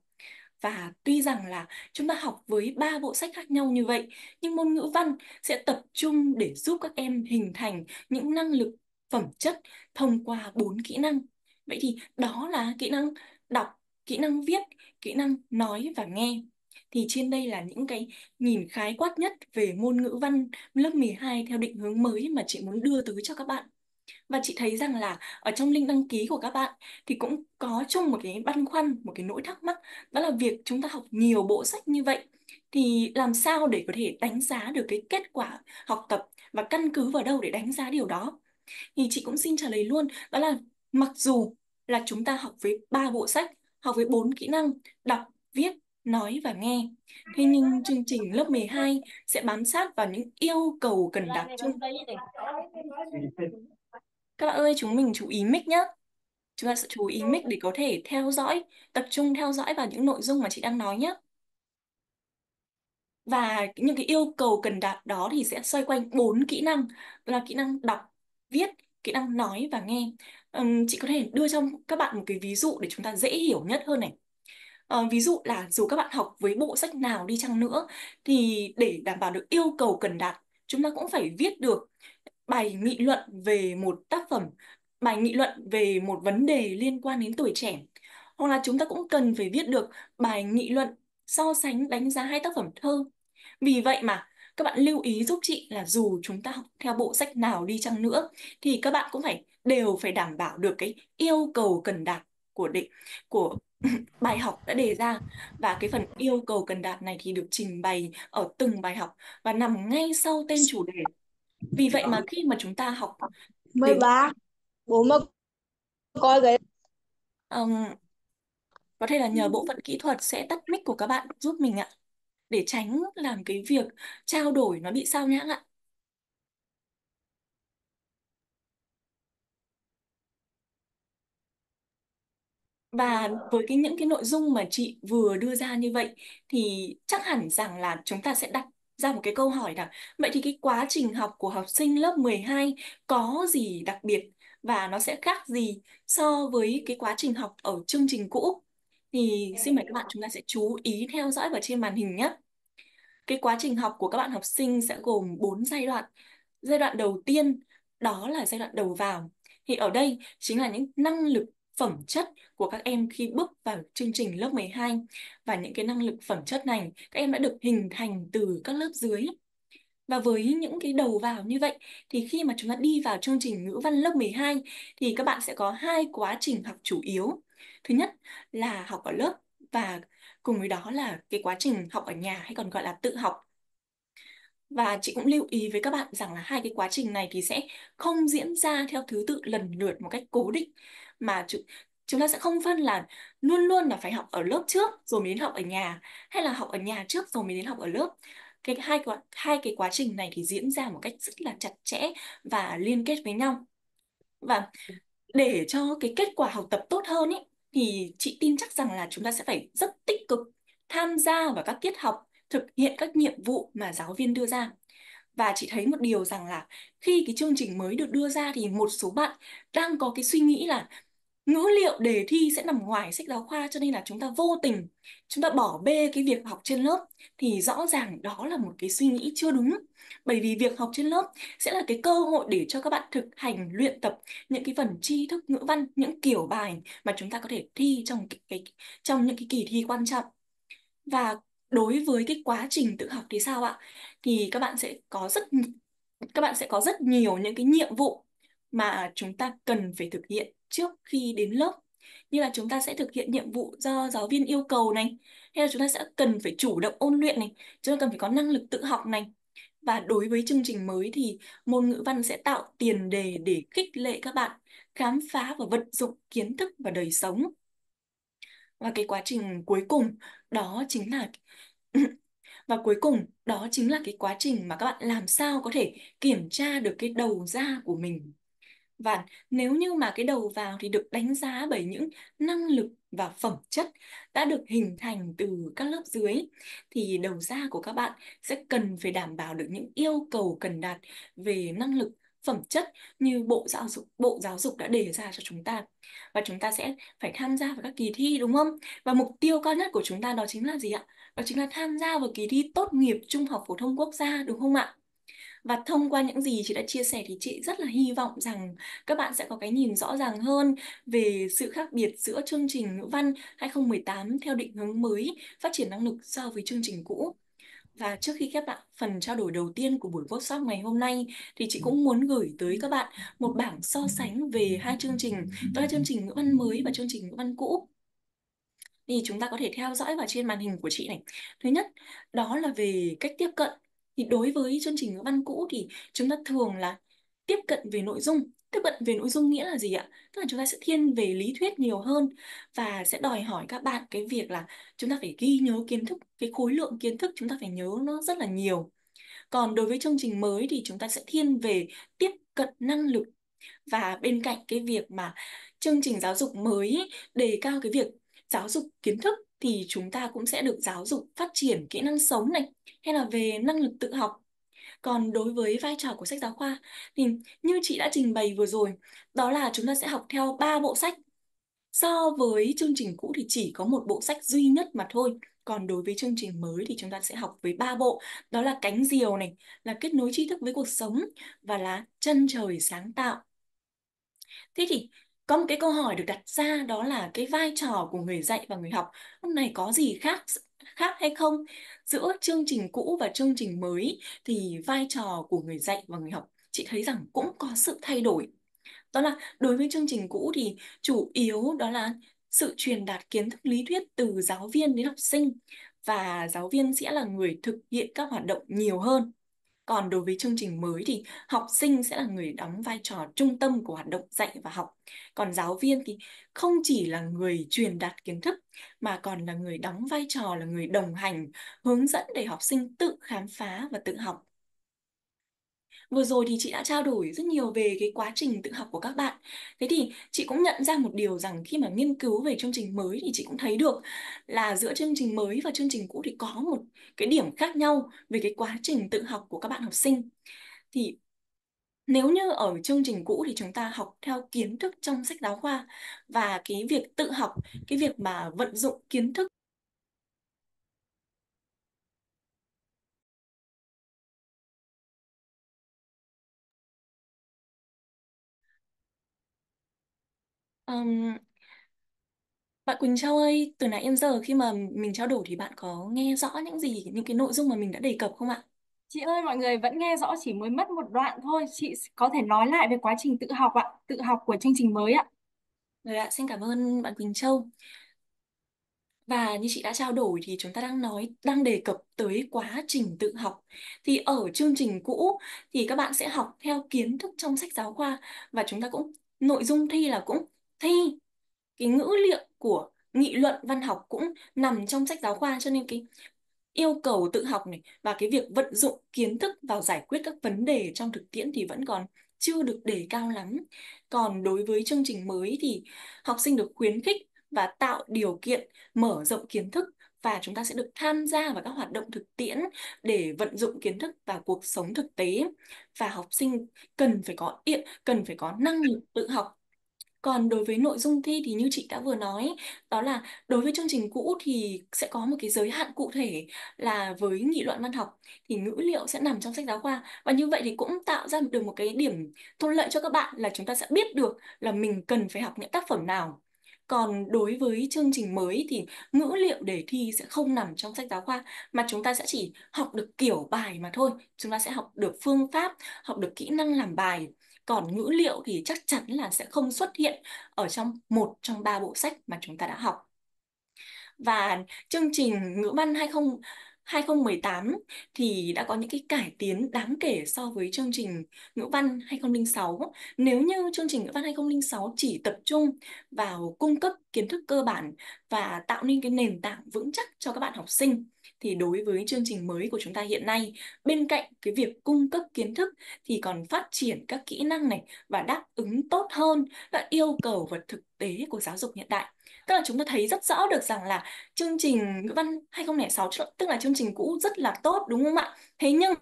và tuy rằng là chúng ta học với ba bộ sách khác nhau như vậy nhưng môn ngữ văn sẽ tập trung để giúp các em hình thành những năng lực phẩm chất thông qua bốn kỹ năng vậy thì đó là kỹ năng đọc kỹ năng viết kỹ năng nói và nghe thì trên đây là những cái nhìn khái quát nhất về môn ngữ văn lớp 12 theo định hướng mới mà chị muốn đưa tới cho các bạn. Và chị thấy rằng là ở trong link đăng ký của các bạn thì cũng có chung một cái băn khoăn, một cái nỗi thắc mắc đó là việc chúng ta học nhiều bộ sách như vậy thì làm sao để có thể đánh giá được cái kết quả học tập và căn cứ vào đâu để đánh giá điều đó. Thì chị cũng xin trả lời luôn đó là mặc dù là chúng ta học với ba bộ sách, học với bốn kỹ năng đọc, viết, nói và nghe. Thế nhưng chương trình lớp 12 sẽ bám sát vào những yêu cầu cần đạt chung. Các bạn ơi, chúng mình chú ý mic nhé. Chúng ta sẽ chú ý mic để có thể theo dõi, tập trung theo dõi vào những nội dung mà chị đang nói nhé. Và những cái yêu cầu cần đạt đó thì sẽ xoay quanh bốn kỹ năng là kỹ năng đọc, viết, kỹ năng nói và nghe. Um, chị có thể đưa cho các bạn một cái ví dụ để chúng ta dễ hiểu nhất hơn này à, ví dụ là dù các bạn học với bộ sách nào đi chăng nữa thì để đảm bảo được yêu cầu cần đạt chúng ta cũng phải viết được bài nghị luận về một tác phẩm bài nghị luận về một vấn đề liên quan đến tuổi trẻ hoặc là chúng ta cũng cần phải viết được bài nghị luận so sánh đánh giá hai tác phẩm thơ vì vậy mà các bạn lưu ý giúp chị là dù chúng ta học theo bộ sách nào đi chăng nữa thì các bạn cũng phải đều phải đảm bảo được cái yêu cầu cần đạt của định của bài học đã đề ra và cái phần yêu cầu cần đạt này thì được trình bày ở từng bài học và nằm ngay sau tên chủ đề. Vì vậy mà khi mà chúng ta học 13 bố mà coi cái um, có thể là nhờ bộ phận kỹ thuật sẽ tắt mic của các bạn giúp mình ạ để tránh làm cái việc trao đổi nó bị sao nhãng ạ. Và với cái những cái nội dung mà chị vừa đưa ra như vậy thì chắc hẳn rằng là chúng ta sẽ đặt ra một cái câu hỏi là vậy thì cái quá trình học của học sinh lớp 12 có gì đặc biệt và nó sẽ khác gì so với cái quá trình học ở chương trình cũ? Thì xin mời các bạn chúng ta sẽ chú ý theo dõi vào trên màn hình nhé. Cái quá trình học của các bạn học sinh sẽ gồm 4 giai đoạn. Giai đoạn đầu tiên đó là giai đoạn đầu vào. Thì ở đây chính là những năng lực phẩm chất của các em khi bước vào chương trình lớp 12 và những cái năng lực phẩm chất này các em đã được hình thành từ các lớp dưới. Và với những cái đầu vào như vậy thì khi mà chúng ta đi vào chương trình ngữ văn lớp 12 thì các bạn sẽ có hai quá trình học chủ yếu. Thứ nhất là học ở lớp và cùng với đó là cái quá trình học ở nhà hay còn gọi là tự học và chị cũng lưu ý với các bạn rằng là hai cái quá trình này thì sẽ không diễn ra theo thứ tự lần lượt một cách cố định mà chúng chúng ta sẽ không phân là luôn luôn là phải học ở lớp trước rồi mới đến học ở nhà hay là học ở nhà trước rồi mới đến học ở lớp cái hai hai cái quá trình này thì diễn ra một cách rất là chặt chẽ và liên kết với nhau và để cho cái kết quả học tập tốt hơn ấy thì chị tin chắc rằng là chúng ta sẽ phải rất tích cực tham gia vào các tiết học thực hiện các nhiệm vụ mà giáo viên đưa ra và chị thấy một điều rằng là khi cái chương trình mới được đưa ra thì một số bạn đang có cái suy nghĩ là ngữ liệu đề thi sẽ nằm ngoài sách giáo khoa cho nên là chúng ta vô tình chúng ta bỏ bê cái việc học trên lớp thì rõ ràng đó là một cái suy nghĩ chưa đúng bởi vì việc học trên lớp sẽ là cái cơ hội để cho các bạn thực hành luyện tập những cái phần tri thức ngữ văn những kiểu bài mà chúng ta có thể thi trong cái, cái trong những cái kỳ thi quan trọng và đối với cái quá trình tự học thì sao ạ thì các bạn sẽ có rất các bạn sẽ có rất nhiều những cái nhiệm vụ mà chúng ta cần phải thực hiện trước khi đến lớp như là chúng ta sẽ thực hiện nhiệm vụ do giáo viên yêu cầu này hay là chúng ta sẽ cần phải chủ động ôn luyện này chúng ta cần phải có năng lực tự học này và đối với chương trình mới thì môn ngữ văn sẽ tạo tiền đề để khích lệ các bạn khám phá và vận dụng kiến thức và đời sống và cái quá trình cuối cùng đó chính là và cuối cùng đó chính là cái quá trình mà các bạn làm sao có thể kiểm tra được cái đầu ra của mình và vâng, nếu như mà cái đầu vào thì được đánh giá bởi những năng lực và phẩm chất đã được hình thành từ các lớp dưới thì đầu ra của các bạn sẽ cần phải đảm bảo được những yêu cầu cần đạt về năng lực phẩm chất như bộ giáo dục bộ giáo dục đã đề ra cho chúng ta và chúng ta sẽ phải tham gia vào các kỳ thi đúng không và mục tiêu cao nhất của chúng ta đó chính là gì ạ đó chính là tham gia vào kỳ thi tốt nghiệp trung học phổ thông quốc gia đúng không ạ và thông qua những gì chị đã chia sẻ thì chị rất là hy vọng rằng các bạn sẽ có cái nhìn rõ ràng hơn về sự khác biệt giữa chương trình ngữ văn 2018 theo định hướng mới phát triển năng lực so với chương trình cũ. Và trước khi khép lại phần trao đổi đầu tiên của buổi workshop ngày hôm nay thì chị cũng muốn gửi tới các bạn một bảng so sánh về hai chương trình, đó là chương trình ngữ văn mới và chương trình ngữ văn cũ thì chúng ta có thể theo dõi vào trên màn hình của chị này. Thứ nhất, đó là về cách tiếp cận thì đối với chương trình ngữ văn cũ thì chúng ta thường là tiếp cận về nội dung tiếp cận về nội dung nghĩa là gì ạ tức là chúng ta sẽ thiên về lý thuyết nhiều hơn và sẽ đòi hỏi các bạn cái việc là chúng ta phải ghi nhớ kiến thức cái khối lượng kiến thức chúng ta phải nhớ nó rất là nhiều còn đối với chương trình mới thì chúng ta sẽ thiên về tiếp cận năng lực và bên cạnh cái việc mà chương trình giáo dục mới đề cao cái việc giáo dục kiến thức thì chúng ta cũng sẽ được giáo dục phát triển kỹ năng sống này hay là về năng lực tự học còn đối với vai trò của sách giáo khoa thì như chị đã trình bày vừa rồi đó là chúng ta sẽ học theo ba bộ sách so với chương trình cũ thì chỉ có một bộ sách duy nhất mà thôi còn đối với chương trình mới thì chúng ta sẽ học với ba bộ đó là cánh diều này là kết nối tri thức với cuộc sống và là chân trời sáng tạo thế thì có một cái câu hỏi được đặt ra đó là cái vai trò của người dạy và người học hôm nay có gì khác khác hay không giữa chương trình cũ và chương trình mới thì vai trò của người dạy và người học chị thấy rằng cũng có sự thay đổi đó là đối với chương trình cũ thì chủ yếu đó là sự truyền đạt kiến thức lý thuyết từ giáo viên đến học sinh và giáo viên sẽ là người thực hiện các hoạt động nhiều hơn còn đối với chương trình mới thì học sinh sẽ là người đóng vai trò trung tâm của hoạt động dạy và học. Còn giáo viên thì không chỉ là người truyền đạt kiến thức mà còn là người đóng vai trò là người đồng hành, hướng dẫn để học sinh tự khám phá và tự học. Vừa rồi thì chị đã trao đổi rất nhiều về cái quá trình tự học của các bạn. Thế thì chị cũng nhận ra một điều rằng khi mà nghiên cứu về chương trình mới thì chị cũng thấy được là giữa chương trình mới và chương trình cũ thì có một cái điểm khác nhau về cái quá trình tự học của các bạn học sinh. Thì nếu như ở chương trình cũ thì chúng ta học theo kiến thức trong sách giáo khoa và cái việc tự học, cái việc mà vận dụng kiến thức Ừm, bạn Quỳnh Châu ơi, từ nãy đến giờ khi mà mình trao đổi thì bạn có nghe rõ những gì, những cái nội dung mà mình đã đề cập không ạ? Chị ơi, mọi người vẫn nghe rõ chỉ mới mất một đoạn thôi. Chị có thể nói lại về quá trình tự học ạ, tự học của chương trình mới ạ. Rồi ạ, xin cảm ơn bạn Quỳnh Châu. Và như chị đã trao đổi thì chúng ta đang nói, đang đề cập tới quá trình tự học. Thì ở chương trình cũ thì các bạn sẽ học theo kiến thức trong sách giáo khoa và chúng ta cũng, nội dung thi là cũng thi cái ngữ liệu của nghị luận văn học cũng nằm trong sách giáo khoa cho nên cái yêu cầu tự học này và cái việc vận dụng kiến thức vào giải quyết các vấn đề trong thực tiễn thì vẫn còn chưa được đề cao lắm. Còn đối với chương trình mới thì học sinh được khuyến khích và tạo điều kiện mở rộng kiến thức và chúng ta sẽ được tham gia vào các hoạt động thực tiễn để vận dụng kiến thức vào cuộc sống thực tế và học sinh cần phải có cần phải có năng lực tự học còn đối với nội dung thi thì như chị đã vừa nói, đó là đối với chương trình cũ thì sẽ có một cái giới hạn cụ thể là với nghị luận văn học thì ngữ liệu sẽ nằm trong sách giáo khoa và như vậy thì cũng tạo ra được một cái điểm thuận lợi cho các bạn là chúng ta sẽ biết được là mình cần phải học những tác phẩm nào. Còn đối với chương trình mới thì ngữ liệu đề thi sẽ không nằm trong sách giáo khoa mà chúng ta sẽ chỉ học được kiểu bài mà thôi. Chúng ta sẽ học được phương pháp, học được kỹ năng làm bài còn ngữ liệu thì chắc chắn là sẽ không xuất hiện ở trong một trong ba bộ sách mà chúng ta đã học và chương trình ngữ văn 20 2018 thì đã có những cái cải tiến đáng kể so với chương trình ngữ văn 2006. Nếu như chương trình ngữ văn 2006 chỉ tập trung vào cung cấp kiến thức cơ bản và tạo nên cái nền tảng vững chắc cho các bạn học sinh thì đối với chương trình mới của chúng ta hiện nay bên cạnh cái việc cung cấp kiến thức thì còn phát triển các kỹ năng này và đáp ứng tốt hơn các yêu cầu và thực tế của giáo dục hiện đại Tức là chúng ta thấy rất rõ được rằng là chương trình ngữ văn 2006 tức là chương trình cũ rất là tốt đúng không ạ? Thế nhưng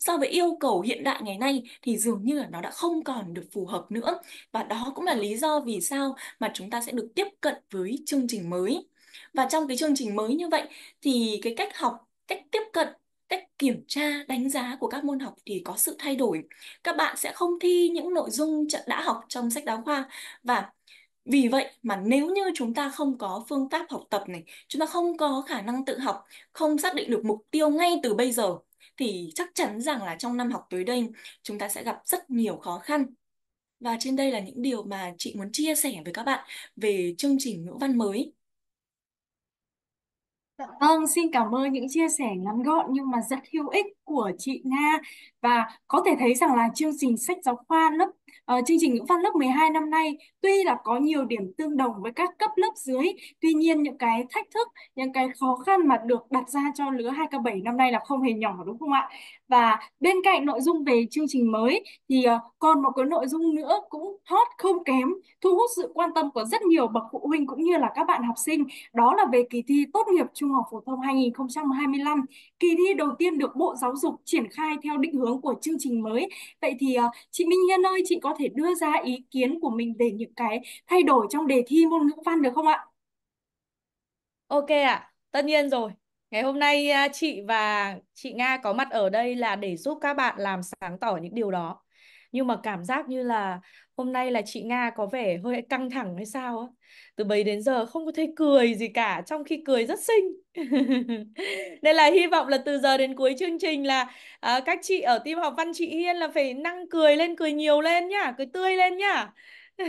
so với yêu cầu hiện đại ngày nay thì dường như là nó đã không còn được phù hợp nữa và đó cũng là lý do vì sao mà chúng ta sẽ được tiếp cận với chương trình mới. Và trong cái chương trình mới như vậy thì cái cách học, cách tiếp cận cách kiểm tra đánh giá của các môn học thì có sự thay đổi các bạn sẽ không thi những nội dung đã học trong sách giáo khoa và vì vậy mà nếu như chúng ta không có phương pháp học tập này, chúng ta không có khả năng tự học, không xác định được mục tiêu ngay từ bây giờ thì chắc chắn rằng là trong năm học tới đây chúng ta sẽ gặp rất nhiều khó khăn. Và trên đây là những điều mà chị muốn chia sẻ với các bạn về chương trình ngữ văn mới. Dạ vâng, xin cảm ơn những chia sẻ ngắn gọn nhưng mà rất hữu ích của chị Nga và có thể thấy rằng là chương trình sách giáo khoa lớp uh, chương trình ngữ văn lớp 12 năm nay tuy là có nhiều điểm tương đồng với các cấp lớp dưới, tuy nhiên những cái thách thức, những cái khó khăn mà được đặt ra cho lứa 2K7 năm nay là không hề nhỏ đúng không ạ? và bên cạnh nội dung về chương trình mới thì ờ, còn một cái nội dung nữa cũng hot không kém thu hút sự quan tâm của rất nhiều bậc phụ huynh cũng như là các bạn học sinh đó là về kỳ thi tốt nghiệp trung học phổ thông 2025 kỳ thi đầu tiên được Bộ Giáo dục triển khai theo định hướng của chương trình mới vậy thì ờ, chị Minh Hiên ơi chị có thể đưa ra ý kiến của mình về những cái thay đổi trong đề thi môn ngữ văn được không ạ? Ok ạ, à, tất nhiên rồi. Ngày hôm nay à, chị và chị Nga có mặt ở đây là để giúp các bạn làm sáng tỏ những điều đó. Nhưng mà cảm giác như là hôm nay là chị Nga có vẻ hơi căng thẳng hay sao á. Từ bấy đến giờ không có thấy cười gì cả, trong khi cười rất xinh. Nên là hy vọng là từ giờ đến cuối chương trình là à, các chị ở team học văn chị Hiên là phải năng cười lên, cười nhiều lên nhá, cười tươi lên nhá.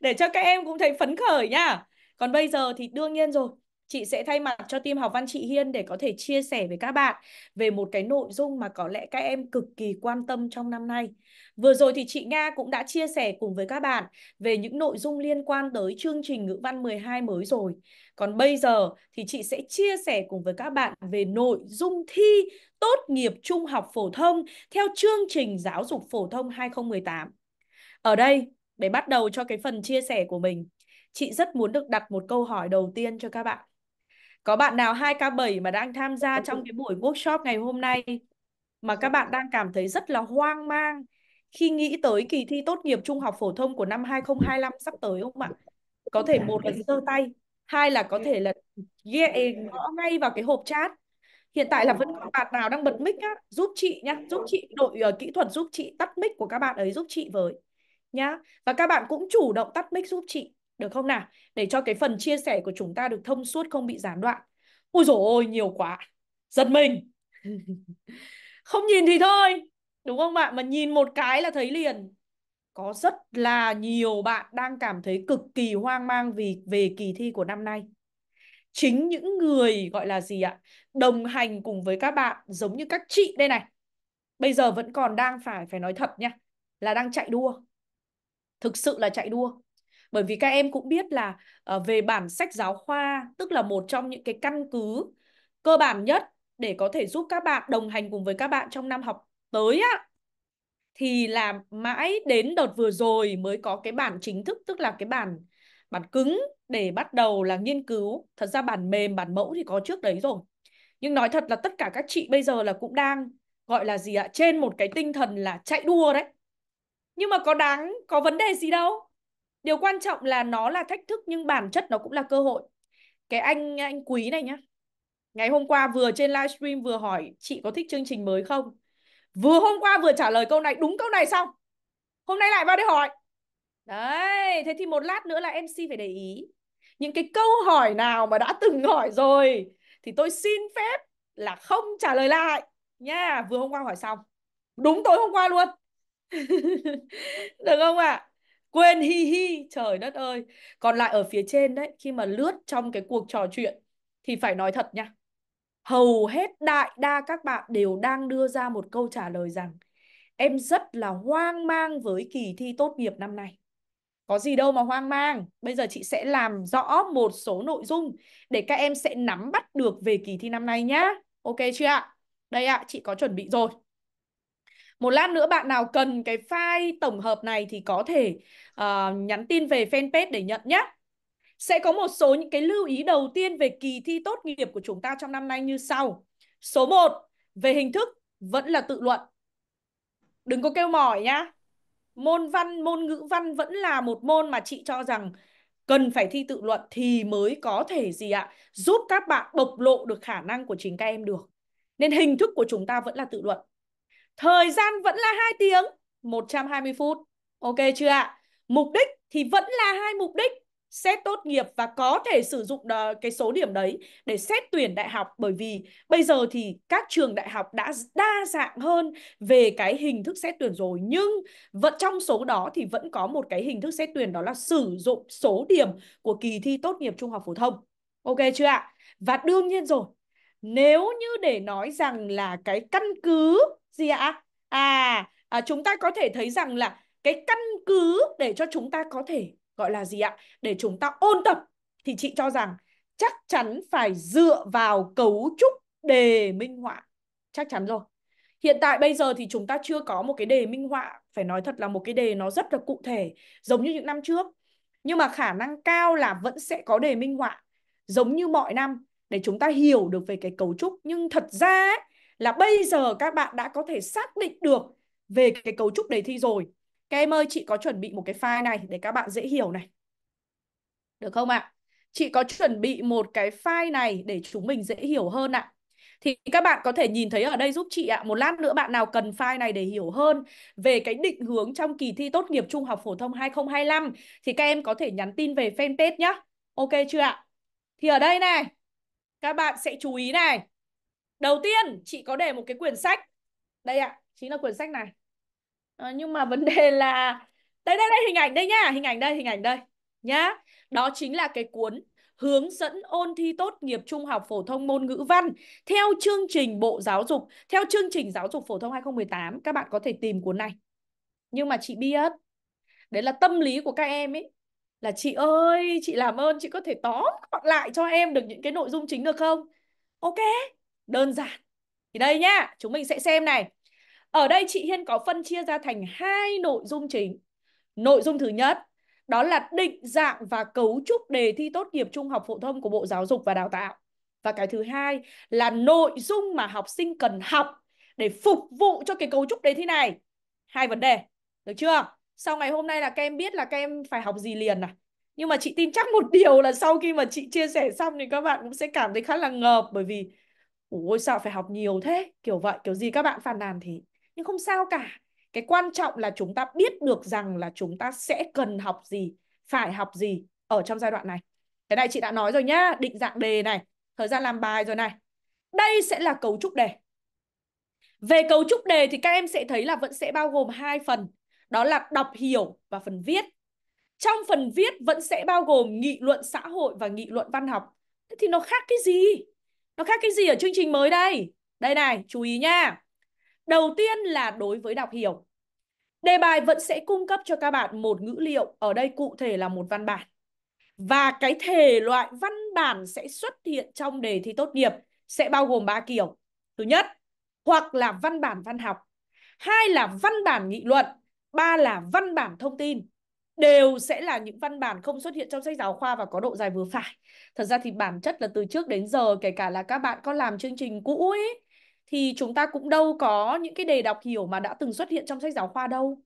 để cho các em cũng thấy phấn khởi nhá. Còn bây giờ thì đương nhiên rồi, chị sẽ thay mặt cho team học văn chị Hiên để có thể chia sẻ với các bạn về một cái nội dung mà có lẽ các em cực kỳ quan tâm trong năm nay. Vừa rồi thì chị Nga cũng đã chia sẻ cùng với các bạn về những nội dung liên quan tới chương trình ngữ văn 12 mới rồi. Còn bây giờ thì chị sẽ chia sẻ cùng với các bạn về nội dung thi tốt nghiệp trung học phổ thông theo chương trình giáo dục phổ thông 2018. Ở đây, để bắt đầu cho cái phần chia sẻ của mình, chị rất muốn được đặt một câu hỏi đầu tiên cho các bạn. Có bạn nào 2K7 mà đang tham gia trong cái buổi workshop ngày hôm nay mà các bạn đang cảm thấy rất là hoang mang khi nghĩ tới kỳ thi tốt nghiệp trung học phổ thông của năm 2025 sắp tới không ạ? Có thể một là giơ tay, hai là có thể là yeah, ngõ ờ. ngay vào cái hộp chat. Hiện tại là ờ. vẫn có bạn nào đang bật mic á, giúp chị nhá, giúp chị đội uh, kỹ thuật giúp chị tắt mic của các bạn ấy giúp chị với nhá. Và các bạn cũng chủ động tắt mic giúp chị được không nào? Để cho cái phần chia sẻ của chúng ta được thông suốt không bị gián đoạn. Ui dồi ôi, nhiều quá. Giật mình. không nhìn thì thôi. Đúng không bạn? Mà nhìn một cái là thấy liền. Có rất là nhiều bạn đang cảm thấy cực kỳ hoang mang vì về kỳ thi của năm nay. Chính những người gọi là gì ạ? Đồng hành cùng với các bạn giống như các chị đây này. Bây giờ vẫn còn đang phải phải nói thật nha là đang chạy đua. Thực sự là chạy đua bởi vì các em cũng biết là uh, về bản sách giáo khoa tức là một trong những cái căn cứ cơ bản nhất để có thể giúp các bạn đồng hành cùng với các bạn trong năm học tới á thì là mãi đến đợt vừa rồi mới có cái bản chính thức tức là cái bản bản cứng để bắt đầu là nghiên cứu thật ra bản mềm bản mẫu thì có trước đấy rồi nhưng nói thật là tất cả các chị bây giờ là cũng đang gọi là gì ạ trên một cái tinh thần là chạy đua đấy nhưng mà có đáng có vấn đề gì đâu điều quan trọng là nó là thách thức nhưng bản chất nó cũng là cơ hội cái anh anh quý này nhá ngày hôm qua vừa trên livestream vừa hỏi chị có thích chương trình mới không vừa hôm qua vừa trả lời câu này đúng câu này xong hôm nay lại vào đây hỏi đấy thế thì một lát nữa là mc phải để ý những cái câu hỏi nào mà đã từng hỏi rồi thì tôi xin phép là không trả lời lại nha vừa hôm qua hỏi xong đúng tối hôm qua luôn được không ạ à? quên hi hi trời đất ơi còn lại ở phía trên đấy khi mà lướt trong cái cuộc trò chuyện thì phải nói thật nha hầu hết đại đa các bạn đều đang đưa ra một câu trả lời rằng em rất là hoang mang với kỳ thi tốt nghiệp năm nay có gì đâu mà hoang mang bây giờ chị sẽ làm rõ một số nội dung để các em sẽ nắm bắt được về kỳ thi năm nay nhá ok chưa ạ đây ạ chị có chuẩn bị rồi một lát nữa bạn nào cần cái file tổng hợp này thì có thể uh, nhắn tin về fanpage để nhận nhé sẽ có một số những cái lưu ý đầu tiên về kỳ thi tốt nghiệp của chúng ta trong năm nay như sau số 1 về hình thức vẫn là tự luận đừng có kêu mỏi nhá môn văn môn ngữ văn vẫn là một môn mà chị cho rằng cần phải thi tự luận thì mới có thể gì ạ giúp các bạn bộc lộ được khả năng của chính các em được nên hình thức của chúng ta vẫn là tự luận Thời gian vẫn là 2 tiếng, 120 phút. Ok chưa ạ? Mục đích thì vẫn là hai mục đích xét tốt nghiệp và có thể sử dụng cái số điểm đấy để xét tuyển đại học bởi vì bây giờ thì các trường đại học đã đa dạng hơn về cái hình thức xét tuyển rồi nhưng vẫn trong số đó thì vẫn có một cái hình thức xét tuyển đó là sử dụng số điểm của kỳ thi tốt nghiệp trung học phổ thông. Ok chưa ạ? Và đương nhiên rồi, nếu như để nói rằng là cái căn cứ gì ạ? À, à chúng ta có thể thấy rằng là cái căn cứ để cho chúng ta có thể gọi là gì ạ? Để chúng ta ôn tập thì chị cho rằng chắc chắn phải dựa vào cấu trúc đề minh họa. Chắc chắn rồi. Hiện tại bây giờ thì chúng ta chưa có một cái đề minh họa, phải nói thật là một cái đề nó rất là cụ thể, giống như những năm trước. Nhưng mà khả năng cao là vẫn sẽ có đề minh họa, giống như mọi năm để chúng ta hiểu được về cái cấu trúc. Nhưng thật ra ấy, là bây giờ các bạn đã có thể xác định được về cái cấu trúc đề thi rồi. Các em ơi, chị có chuẩn bị một cái file này để các bạn dễ hiểu này. Được không ạ? Chị có chuẩn bị một cái file này để chúng mình dễ hiểu hơn ạ. Thì các bạn có thể nhìn thấy ở đây giúp chị ạ. Một lát nữa bạn nào cần file này để hiểu hơn về cái định hướng trong kỳ thi tốt nghiệp trung học phổ thông 2025 thì các em có thể nhắn tin về fanpage nhé. Ok chưa ạ? Thì ở đây này, các bạn sẽ chú ý này Đầu tiên chị có để một cái quyển sách Đây ạ, à, chính là quyển sách này à, Nhưng mà vấn đề là Đây đây đây, hình ảnh đây nhá Hình ảnh đây, hình ảnh đây nhá Đó chính là cái cuốn hướng dẫn ôn thi tốt nghiệp trung học phổ thông môn ngữ văn theo chương trình Bộ Giáo dục, theo chương trình Giáo dục phổ thông 2018 các bạn có thể tìm cuốn này. Nhưng mà chị biết, đấy là tâm lý của các em ấy là chị ơi, chị làm ơn chị có thể tóm lại cho em được những cái nội dung chính được không? Ok, đơn giản. Thì đây nhá, chúng mình sẽ xem này. Ở đây chị Hiên có phân chia ra thành hai nội dung chính. Nội dung thứ nhất, đó là định dạng và cấu trúc đề thi tốt nghiệp trung học phổ thông của Bộ Giáo dục và Đào tạo. Và cái thứ hai là nội dung mà học sinh cần học để phục vụ cho cái cấu trúc đề thi này. Hai vấn đề, được chưa? Sau ngày hôm nay là các em biết là các em phải học gì liền à? Nhưng mà chị tin chắc một điều là sau khi mà chị chia sẻ xong thì các bạn cũng sẽ cảm thấy khá là ngợp bởi vì Ủa sao phải học nhiều thế kiểu vậy kiểu gì các bạn phàn nàn thì nhưng không sao cả cái quan trọng là chúng ta biết được rằng là chúng ta sẽ cần học gì phải học gì ở trong giai đoạn này cái này chị đã nói rồi nhá định dạng đề này thời gian làm bài rồi này đây sẽ là cấu trúc đề về cấu trúc đề thì các em sẽ thấy là vẫn sẽ bao gồm hai phần đó là đọc hiểu và phần viết trong phần viết vẫn sẽ bao gồm nghị luận xã hội và nghị luận văn học thế thì nó khác cái gì nó khác cái gì ở chương trình mới đây? Đây này, chú ý nha. Đầu tiên là đối với đọc hiểu. Đề bài vẫn sẽ cung cấp cho các bạn một ngữ liệu, ở đây cụ thể là một văn bản. Và cái thể loại văn bản sẽ xuất hiện trong đề thi tốt nghiệp sẽ bao gồm 3 kiểu. Thứ nhất, hoặc là văn bản văn học. Hai là văn bản nghị luận. Ba là văn bản thông tin đều sẽ là những văn bản không xuất hiện trong sách giáo khoa và có độ dài vừa phải. Thật ra thì bản chất là từ trước đến giờ kể cả là các bạn có làm chương trình cũ ấy thì chúng ta cũng đâu có những cái đề đọc hiểu mà đã từng xuất hiện trong sách giáo khoa đâu.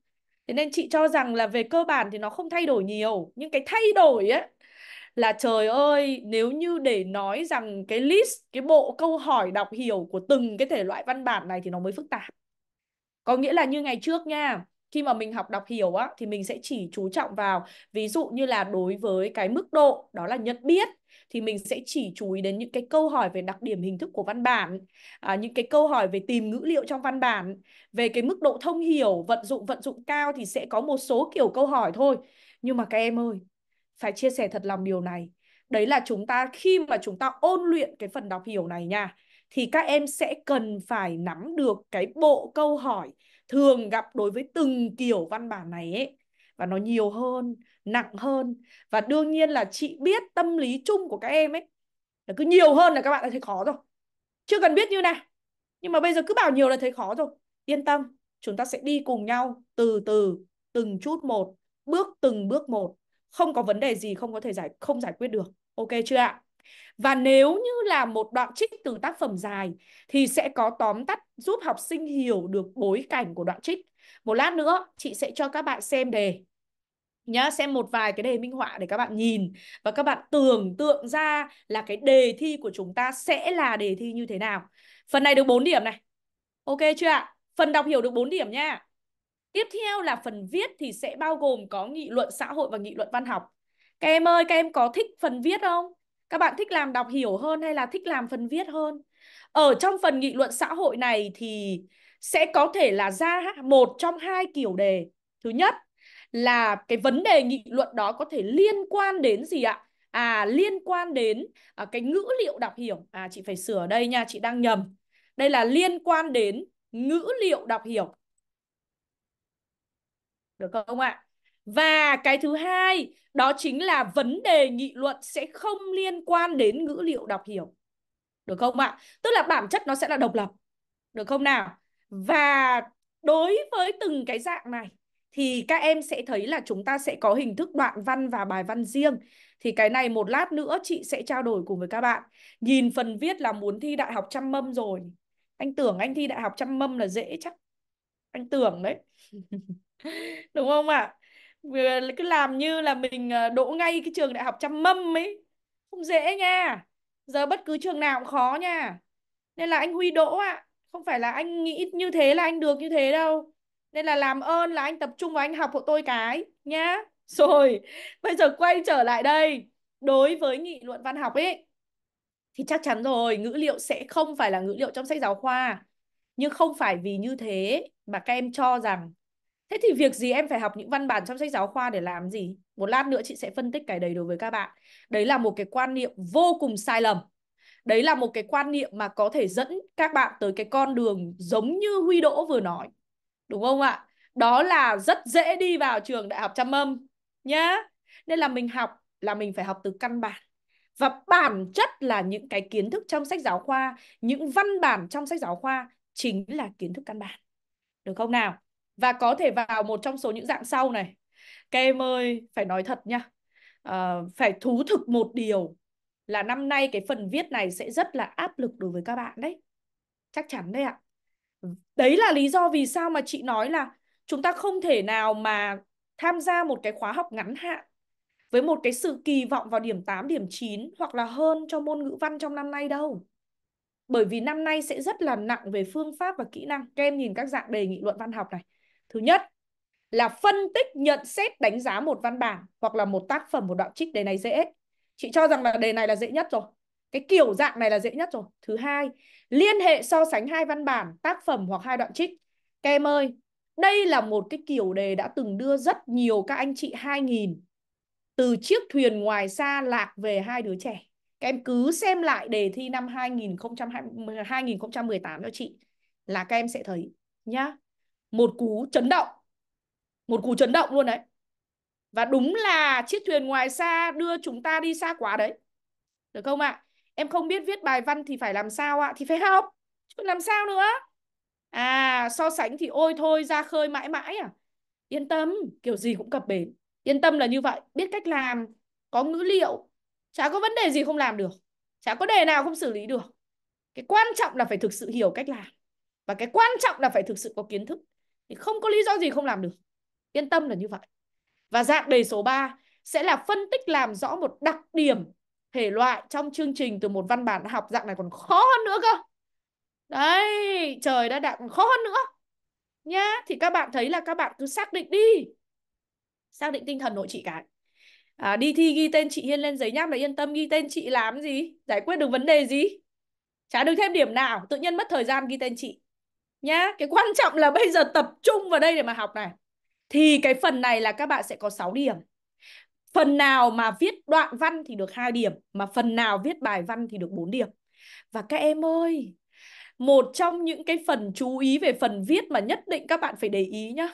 Thế nên chị cho rằng là về cơ bản thì nó không thay đổi nhiều, nhưng cái thay đổi ấy là trời ơi, nếu như để nói rằng cái list, cái bộ câu hỏi đọc hiểu của từng cái thể loại văn bản này thì nó mới phức tạp. Có nghĩa là như ngày trước nha, khi mà mình học đọc hiểu á thì mình sẽ chỉ chú trọng vào ví dụ như là đối với cái mức độ đó là nhận biết thì mình sẽ chỉ chú ý đến những cái câu hỏi về đặc điểm hình thức của văn bản à, những cái câu hỏi về tìm ngữ liệu trong văn bản về cái mức độ thông hiểu vận dụng vận dụng cao thì sẽ có một số kiểu câu hỏi thôi nhưng mà các em ơi phải chia sẻ thật lòng điều này đấy là chúng ta khi mà chúng ta ôn luyện cái phần đọc hiểu này nha thì các em sẽ cần phải nắm được cái bộ câu hỏi thường gặp đối với từng kiểu văn bản này ấy và nó nhiều hơn nặng hơn và đương nhiên là chị biết tâm lý chung của các em ấy là cứ nhiều hơn là các bạn đã thấy khó rồi chưa cần biết như này nhưng mà bây giờ cứ bảo nhiều là thấy khó rồi yên tâm chúng ta sẽ đi cùng nhau từ từ từng chút một bước từng bước một không có vấn đề gì không có thể giải không giải quyết được ok chưa ạ và nếu như là một đoạn trích từ tác phẩm dài thì sẽ có tóm tắt giúp học sinh hiểu được bối cảnh của đoạn trích. Một lát nữa chị sẽ cho các bạn xem đề nhá xem một vài cái đề minh họa để các bạn nhìn và các bạn tưởng tượng ra là cái đề thi của chúng ta sẽ là đề thi như thế nào. Phần này được 4 điểm này. Ok chưa ạ? Phần đọc hiểu được 4 điểm nha. Tiếp theo là phần viết thì sẽ bao gồm có nghị luận xã hội và nghị luận văn học. Các em ơi, các em có thích phần viết không? các bạn thích làm đọc hiểu hơn hay là thích làm phần viết hơn ở trong phần nghị luận xã hội này thì sẽ có thể là ra một trong hai kiểu đề thứ nhất là cái vấn đề nghị luận đó có thể liên quan đến gì ạ à liên quan đến à, cái ngữ liệu đọc hiểu à chị phải sửa đây nha chị đang nhầm đây là liên quan đến ngữ liệu đọc hiểu được không ạ và cái thứ hai, đó chính là vấn đề nghị luận sẽ không liên quan đến ngữ liệu đọc hiểu. Được không ạ? Tức là bản chất nó sẽ là độc lập. Được không nào? Và đối với từng cái dạng này thì các em sẽ thấy là chúng ta sẽ có hình thức đoạn văn và bài văn riêng. Thì cái này một lát nữa chị sẽ trao đổi cùng với các bạn. Nhìn phần viết là muốn thi đại học trăm mâm rồi. Anh tưởng anh thi đại học trăm mâm là dễ chắc. Anh tưởng đấy. Đúng không ạ? À? vừa cứ làm như là mình ờ, đỗ ngay cái trường đại học chăm mâm ấy không dễ nha giờ bất cứ trường nào cũng khó nha nên là anh huy đỗ ạ à. không phải là anh nghĩ như thế là anh được như thế đâu nên là làm ơn là anh tập trung và anh học hộ tôi cái nhá rồi bây giờ quay trở lại đây đối với nghị luận văn học ấy thì chắc chắn rồi ngữ liệu sẽ không phải là ngữ liệu trong sách giáo khoa nhưng không phải vì như thế mà các em cho rằng Thế thì việc gì em phải học những văn bản trong sách giáo khoa để làm gì? Một lát nữa chị sẽ phân tích cái đấy đối với các bạn. Đấy là một cái quan niệm vô cùng sai lầm. Đấy là một cái quan niệm mà có thể dẫn các bạn tới cái con đường giống như Huy Đỗ vừa nói. Đúng không ạ? Đó là rất dễ đi vào trường đại học chăm âm nhá. Nên là mình học là mình phải học từ căn bản. Và bản chất là những cái kiến thức trong sách giáo khoa, những văn bản trong sách giáo khoa chính là kiến thức căn bản. Được không nào? và có thể vào một trong số những dạng sau này các em ơi phải nói thật nha à, phải thú thực một điều là năm nay cái phần viết này sẽ rất là áp lực đối với các bạn đấy chắc chắn đấy ạ đấy là lý do vì sao mà chị nói là chúng ta không thể nào mà tham gia một cái khóa học ngắn hạn với một cái sự kỳ vọng vào điểm 8, điểm 9 hoặc là hơn cho môn ngữ văn trong năm nay đâu. Bởi vì năm nay sẽ rất là nặng về phương pháp và kỹ năng. Các em nhìn các dạng đề nghị luận văn học này. Thứ nhất là phân tích, nhận xét, đánh giá một văn bản hoặc là một tác phẩm, một đoạn trích đề này dễ. Chị cho rằng là đề này là dễ nhất rồi. Cái kiểu dạng này là dễ nhất rồi. Thứ hai, liên hệ so sánh hai văn bản, tác phẩm hoặc hai đoạn trích. Các em ơi, đây là một cái kiểu đề đã từng đưa rất nhiều các anh chị 2000 từ chiếc thuyền ngoài xa lạc về hai đứa trẻ. Các em cứ xem lại đề thi năm 2020, 2018 cho chị là các em sẽ thấy nhá một cú chấn động một cú chấn động luôn đấy và đúng là chiếc thuyền ngoài xa đưa chúng ta đi xa quá đấy được không ạ à? em không biết viết bài văn thì phải làm sao ạ à? thì phải học chứ làm sao nữa à so sánh thì ôi thôi ra khơi mãi mãi à yên tâm kiểu gì cũng cập bến yên tâm là như vậy biết cách làm có ngữ liệu chả có vấn đề gì không làm được chả có đề nào không xử lý được cái quan trọng là phải thực sự hiểu cách làm và cái quan trọng là phải thực sự có kiến thức thì không có lý do gì không làm được yên tâm là như vậy và dạng đề số 3 sẽ là phân tích làm rõ một đặc điểm thể loại trong chương trình từ một văn bản học dạng này còn khó hơn nữa cơ đấy trời đã đã khó hơn nữa nhá thì các bạn thấy là các bạn cứ xác định đi xác định tinh thần nội chị cái à, đi thi ghi tên chị Hiên lên giấy nháp là yên tâm ghi tên chị làm gì giải quyết được vấn đề gì trả được thêm điểm nào tự nhiên mất thời gian ghi tên chị nhá cái quan trọng là bây giờ tập trung vào đây để mà học này thì cái phần này là các bạn sẽ có 6 điểm phần nào mà viết đoạn văn thì được hai điểm mà phần nào viết bài văn thì được 4 điểm và các em ơi một trong những cái phần chú ý về phần viết mà nhất định các bạn phải để ý nhá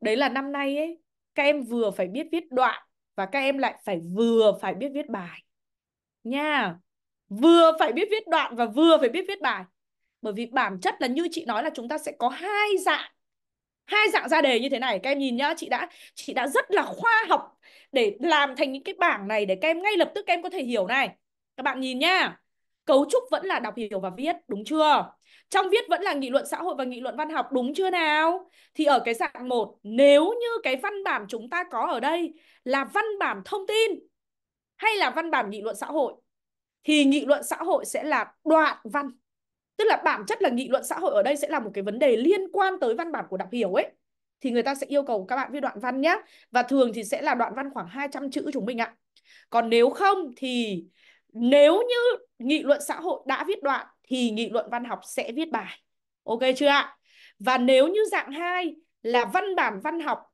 đấy là năm nay ấy các em vừa phải biết viết đoạn và các em lại phải vừa phải biết viết bài nha vừa phải biết viết đoạn và vừa phải biết viết bài bởi vì bản chất là như chị nói là chúng ta sẽ có hai dạng hai dạng ra đề như thế này các em nhìn nhá chị đã chị đã rất là khoa học để làm thành những cái bảng này để các em ngay lập tức các em có thể hiểu này các bạn nhìn nhá cấu trúc vẫn là đọc hiểu và viết đúng chưa trong viết vẫn là nghị luận xã hội và nghị luận văn học đúng chưa nào thì ở cái dạng một nếu như cái văn bản chúng ta có ở đây là văn bản thông tin hay là văn bản nghị luận xã hội thì nghị luận xã hội sẽ là đoạn văn tức là bản chất là nghị luận xã hội ở đây sẽ là một cái vấn đề liên quan tới văn bản của đọc hiểu ấy thì người ta sẽ yêu cầu các bạn viết đoạn văn nhé và thường thì sẽ là đoạn văn khoảng 200 chữ chúng mình ạ còn nếu không thì nếu như nghị luận xã hội đã viết đoạn thì nghị luận văn học sẽ viết bài ok chưa ạ và nếu như dạng 2 là văn bản văn học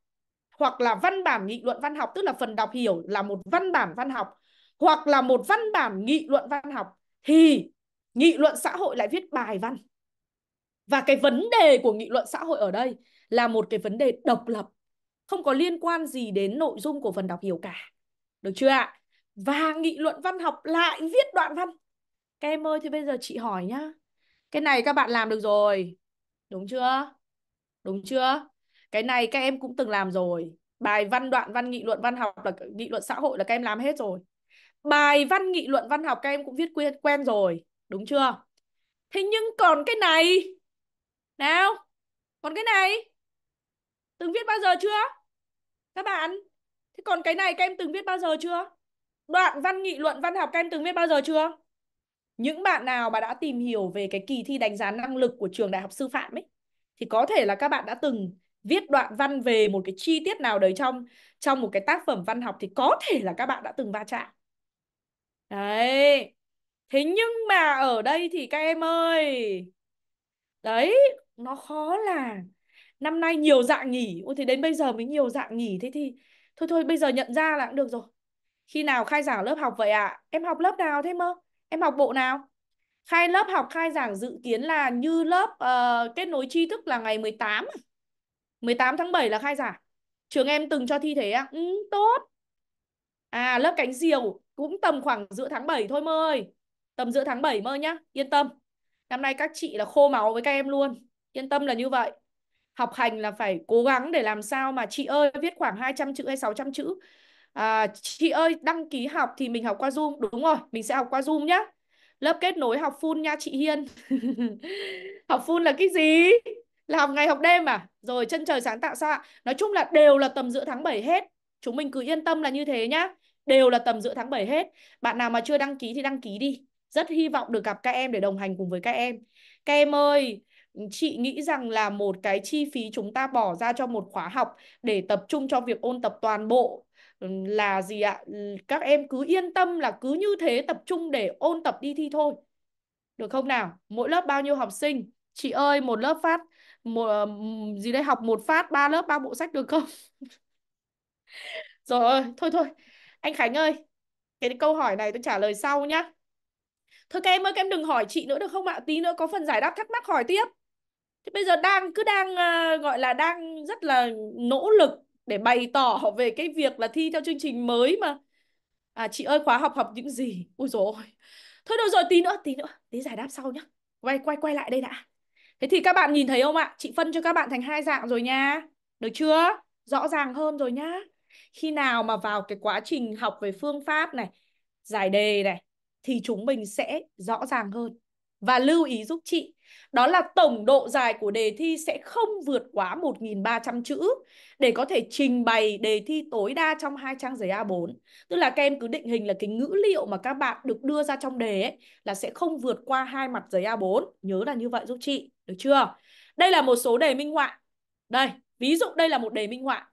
hoặc là văn bản nghị luận văn học tức là phần đọc hiểu là một văn bản văn học hoặc là một văn bản nghị luận văn học thì nghị luận xã hội lại viết bài văn và cái vấn đề của nghị luận xã hội ở đây là một cái vấn đề độc lập không có liên quan gì đến nội dung của phần đọc hiểu cả được chưa ạ và nghị luận văn học lại viết đoạn văn các em ơi thì bây giờ chị hỏi nhá cái này các bạn làm được rồi đúng chưa đúng chưa cái này các em cũng từng làm rồi bài văn đoạn văn nghị luận văn học là nghị luận xã hội là các em làm hết rồi bài văn nghị luận văn học các em cũng viết quen quen rồi Đúng chưa? Thế nhưng còn cái này Nào Còn cái này Từng viết bao giờ chưa? Các bạn Thế còn cái này các em từng viết bao giờ chưa? Đoạn văn nghị luận văn học các em từng viết bao giờ chưa? Những bạn nào mà đã tìm hiểu về cái kỳ thi đánh giá năng lực của trường đại học sư phạm ấy thì có thể là các bạn đã từng viết đoạn văn về một cái chi tiết nào đấy trong trong một cái tác phẩm văn học thì có thể là các bạn đã từng va chạm. Đấy, thế nhưng mà ở đây thì các em ơi đấy nó khó là năm nay nhiều dạng nghỉ ôi thì đến bây giờ mới nhiều dạng nghỉ thế thì thôi thôi bây giờ nhận ra là cũng được rồi khi nào khai giảng lớp học vậy ạ à? em học lớp nào thế mơ em học bộ nào khai lớp học khai giảng dự kiến là như lớp uh, kết nối tri thức là ngày 18 18 à? tháng 7 là khai giảng trường em từng cho thi thế ạ à? ừ, tốt à lớp cánh diều cũng tầm khoảng giữa tháng 7 thôi mơ ơi tầm giữa tháng 7 mơ nhá yên tâm năm nay các chị là khô máu với các em luôn yên tâm là như vậy học hành là phải cố gắng để làm sao mà chị ơi viết khoảng 200 chữ hay 600 chữ à, chị ơi đăng ký học thì mình học qua zoom đúng rồi mình sẽ học qua zoom nhá lớp kết nối học full nha chị Hiên học full là cái gì là học ngày học đêm à rồi chân trời sáng tạo sao ạ nói chung là đều là tầm giữa tháng 7 hết chúng mình cứ yên tâm là như thế nhá đều là tầm giữa tháng 7 hết bạn nào mà chưa đăng ký thì đăng ký đi rất hy vọng được gặp các em để đồng hành cùng với các em các em ơi chị nghĩ rằng là một cái chi phí chúng ta bỏ ra cho một khóa học để tập trung cho việc ôn tập toàn bộ ừ, là gì ạ ừ, các em cứ yên tâm là cứ như thế tập trung để ôn tập đi thi thôi được không nào mỗi lớp bao nhiêu học sinh chị ơi một lớp phát một ờ, gì đây học một phát ba lớp ba bộ sách được không rồi thôi thôi anh Khánh ơi cái câu hỏi này tôi trả lời sau nhá thôi các em ơi các em đừng hỏi chị nữa được không ạ tí nữa có phần giải đáp thắc mắc hỏi tiếp thế bây giờ đang cứ đang uh, gọi là đang rất là nỗ lực để bày tỏ về cái việc là thi theo chương trình mới mà à chị ơi khóa học học những gì ui rồi thôi được rồi tí nữa tí nữa tí giải đáp sau nhá quay quay quay lại đây đã thế thì các bạn nhìn thấy không ạ chị phân cho các bạn thành hai dạng rồi nha được chưa rõ ràng hơn rồi nhá khi nào mà vào cái quá trình học về phương pháp này giải đề này thì chúng mình sẽ rõ ràng hơn. Và lưu ý giúp chị, đó là tổng độ dài của đề thi sẽ không vượt quá 1.300 chữ để có thể trình bày đề thi tối đa trong hai trang giấy A4. Tức là các em cứ định hình là cái ngữ liệu mà các bạn được đưa ra trong đề ấy, là sẽ không vượt qua hai mặt giấy A4. Nhớ là như vậy giúp chị, được chưa? Đây là một số đề minh họa. Đây, ví dụ đây là một đề minh họa.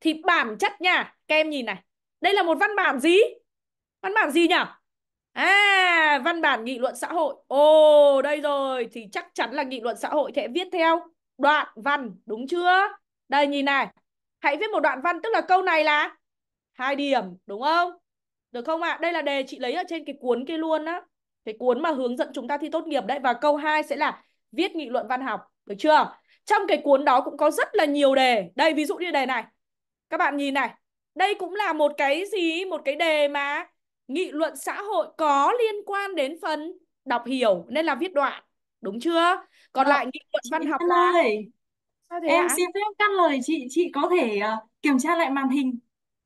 Thì bản chất nha, các em nhìn này. Đây là một văn bản gì? Văn bản gì nhỉ? À, văn bản nghị luận xã hội. Ồ, đây rồi, thì chắc chắn là nghị luận xã hội sẽ viết theo đoạn văn, đúng chưa? Đây nhìn này. Hãy viết một đoạn văn tức là câu này là hai điểm, đúng không? Được không ạ? À? Đây là đề chị lấy ở trên cái cuốn kia luôn á. Cái cuốn mà hướng dẫn chúng ta thi tốt nghiệp đấy và câu 2 sẽ là viết nghị luận văn học, được chưa? Trong cái cuốn đó cũng có rất là nhiều đề. Đây ví dụ như đề này. Các bạn nhìn này. Đây cũng là một cái gì? Một cái đề mà nghị luận xã hội có liên quan đến phần đọc hiểu nên là viết đoạn đúng chưa còn à, lại nghị luận văn học là em xin phép cắt lời chị chị có thể uh, kiểm tra lại màn hình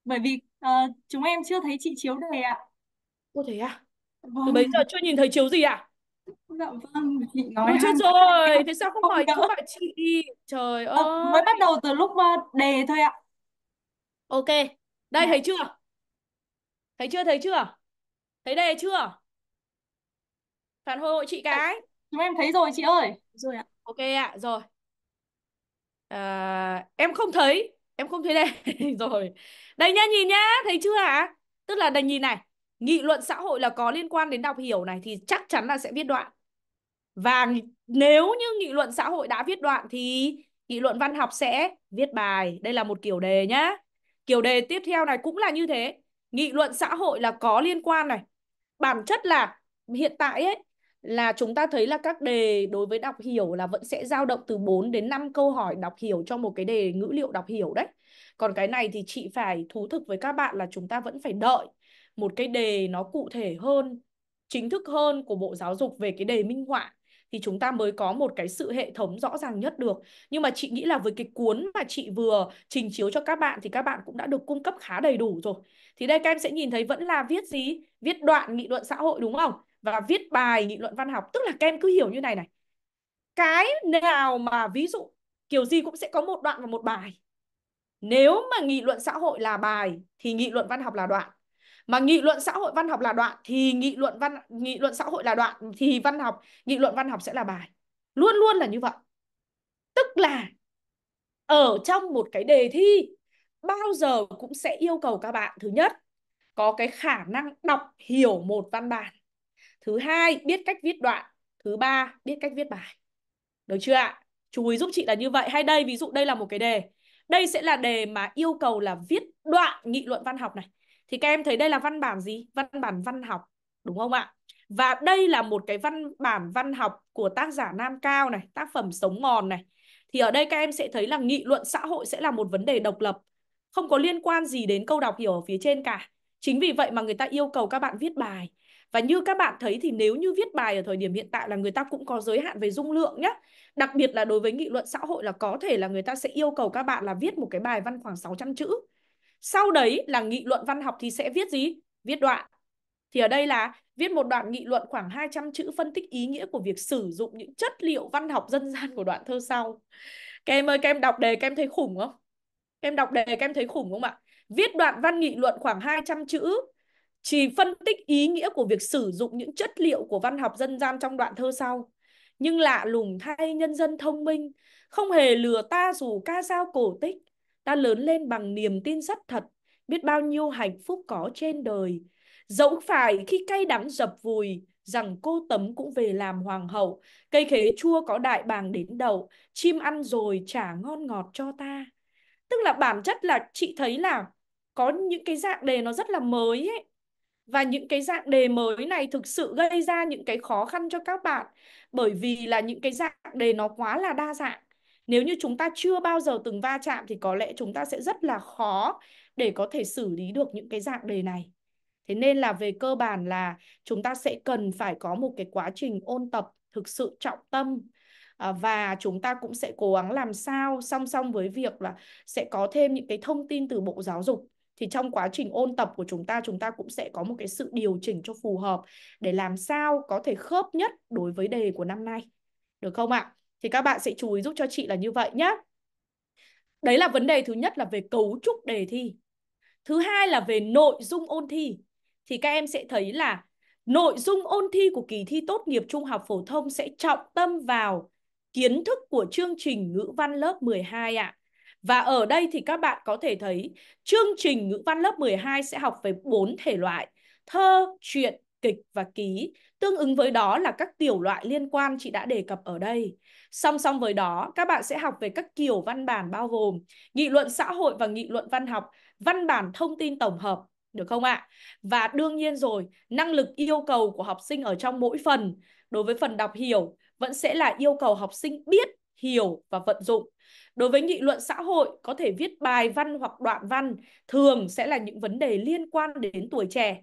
bởi vì uh, chúng em chưa thấy chị chiếu đề ạ cô thế à vâng. từ bây giờ chưa nhìn thấy chiếu gì à dạ vâng chị nói Ôi, rồi thế sao không, hỏi đỡ. các chị đi trời ơi ờ, à, mới bắt đầu từ lúc uh, đề thôi ạ ok đây dạ. thấy chưa thấy chưa thấy chưa thấy đề chưa phản hồi chị cái chúng em thấy rồi chị ơi rồi ạ ok ạ rồi à, em không thấy em không thấy đề rồi đây nhá nhìn nhá thấy chưa ạ tức là đây nhìn này nghị luận xã hội là có liên quan đến đọc hiểu này thì chắc chắn là sẽ viết đoạn và nếu như nghị luận xã hội đã viết đoạn thì nghị luận văn học sẽ viết bài đây là một kiểu đề nhá kiểu đề tiếp theo này cũng là như thế nghị luận xã hội là có liên quan này bản chất là hiện tại ấy là chúng ta thấy là các đề đối với đọc hiểu là vẫn sẽ dao động từ 4 đến 5 câu hỏi đọc hiểu cho một cái đề ngữ liệu đọc hiểu đấy. Còn cái này thì chị phải thú thực với các bạn là chúng ta vẫn phải đợi một cái đề nó cụ thể hơn, chính thức hơn của Bộ Giáo dục về cái đề minh họa thì chúng ta mới có một cái sự hệ thống rõ ràng nhất được nhưng mà chị nghĩ là với cái cuốn mà chị vừa trình chiếu cho các bạn thì các bạn cũng đã được cung cấp khá đầy đủ rồi thì đây các em sẽ nhìn thấy vẫn là viết gì viết đoạn nghị luận xã hội đúng không và viết bài nghị luận văn học tức là các em cứ hiểu như này này cái nào mà ví dụ kiểu gì cũng sẽ có một đoạn và một bài nếu mà nghị luận xã hội là bài thì nghị luận văn học là đoạn mà nghị luận xã hội văn học là đoạn thì nghị luận văn nghị luận xã hội là đoạn thì văn học nghị luận văn học sẽ là bài luôn luôn là như vậy tức là ở trong một cái đề thi bao giờ cũng sẽ yêu cầu các bạn thứ nhất có cái khả năng đọc hiểu một văn bản thứ hai biết cách viết đoạn thứ ba biết cách viết bài được chưa ạ chú ý giúp chị là như vậy hay đây ví dụ đây là một cái đề đây sẽ là đề mà yêu cầu là viết đoạn nghị luận văn học này thì các em thấy đây là văn bản gì văn bản văn học đúng không ạ và đây là một cái văn bản văn học của tác giả Nam Cao này tác phẩm Sống Mòn này thì ở đây các em sẽ thấy là nghị luận xã hội sẽ là một vấn đề độc lập không có liên quan gì đến câu đọc hiểu ở phía trên cả chính vì vậy mà người ta yêu cầu các bạn viết bài và như các bạn thấy thì nếu như viết bài ở thời điểm hiện tại là người ta cũng có giới hạn về dung lượng nhé. Đặc biệt là đối với nghị luận xã hội là có thể là người ta sẽ yêu cầu các bạn là viết một cái bài văn khoảng 600 chữ. Sau đấy là nghị luận văn học thì sẽ viết gì? Viết đoạn. Thì ở đây là viết một đoạn nghị luận khoảng 200 chữ phân tích ý nghĩa của việc sử dụng những chất liệu văn học dân gian của đoạn thơ sau. Các em ơi, các em đọc đề các em thấy khủng không? Các em đọc đề các em thấy khủng không ạ? Viết đoạn văn nghị luận khoảng 200 chữ chỉ phân tích ý nghĩa của việc sử dụng những chất liệu của văn học dân gian trong đoạn thơ sau. Nhưng lạ lùng thay nhân dân thông minh, không hề lừa ta dù ca sao cổ tích, ta lớn lên bằng niềm tin rất thật, biết bao nhiêu hạnh phúc có trên đời. Dẫu phải khi cay đắng dập vùi, rằng cô tấm cũng về làm hoàng hậu, cây khế chua có đại bàng đến đầu, chim ăn rồi trả ngon ngọt cho ta. Tức là bản chất là chị thấy là có những cái dạng đề nó rất là mới ấy. Và những cái dạng đề mới này thực sự gây ra những cái khó khăn cho các bạn bởi vì là những cái dạng đề nó quá là đa dạng nếu như chúng ta chưa bao giờ từng va chạm thì có lẽ chúng ta sẽ rất là khó để có thể xử lý được những cái dạng đề này. Thế nên là về cơ bản là chúng ta sẽ cần phải có một cái quá trình ôn tập thực sự trọng tâm à, và chúng ta cũng sẽ cố gắng làm sao song song với việc là sẽ có thêm những cái thông tin từ Bộ Giáo dục thì trong quá trình ôn tập của chúng ta chúng ta cũng sẽ có một cái sự điều chỉnh cho phù hợp để làm sao có thể khớp nhất đối với đề của năm nay. Được không ạ? Thì các bạn sẽ chú ý giúp cho chị là như vậy nhé. Đấy là vấn đề thứ nhất là về cấu trúc đề thi. Thứ hai là về nội dung ôn thi. Thì các em sẽ thấy là nội dung ôn thi của kỳ thi tốt nghiệp trung học phổ thông sẽ trọng tâm vào kiến thức của chương trình ngữ văn lớp 12 ạ. À. Và ở đây thì các bạn có thể thấy chương trình ngữ văn lớp 12 sẽ học về bốn thể loại: thơ, truyện, kịch và ký. Tương ứng với đó là các tiểu loại liên quan chị đã đề cập ở đây. Song song với đó, các bạn sẽ học về các kiểu văn bản bao gồm nghị luận xã hội và nghị luận văn học, văn bản thông tin tổng hợp, được không ạ? Và đương nhiên rồi, năng lực yêu cầu của học sinh ở trong mỗi phần đối với phần đọc hiểu vẫn sẽ là yêu cầu học sinh biết, hiểu và vận dụng. Đối với nghị luận xã hội, có thể viết bài văn hoặc đoạn văn thường sẽ là những vấn đề liên quan đến tuổi trẻ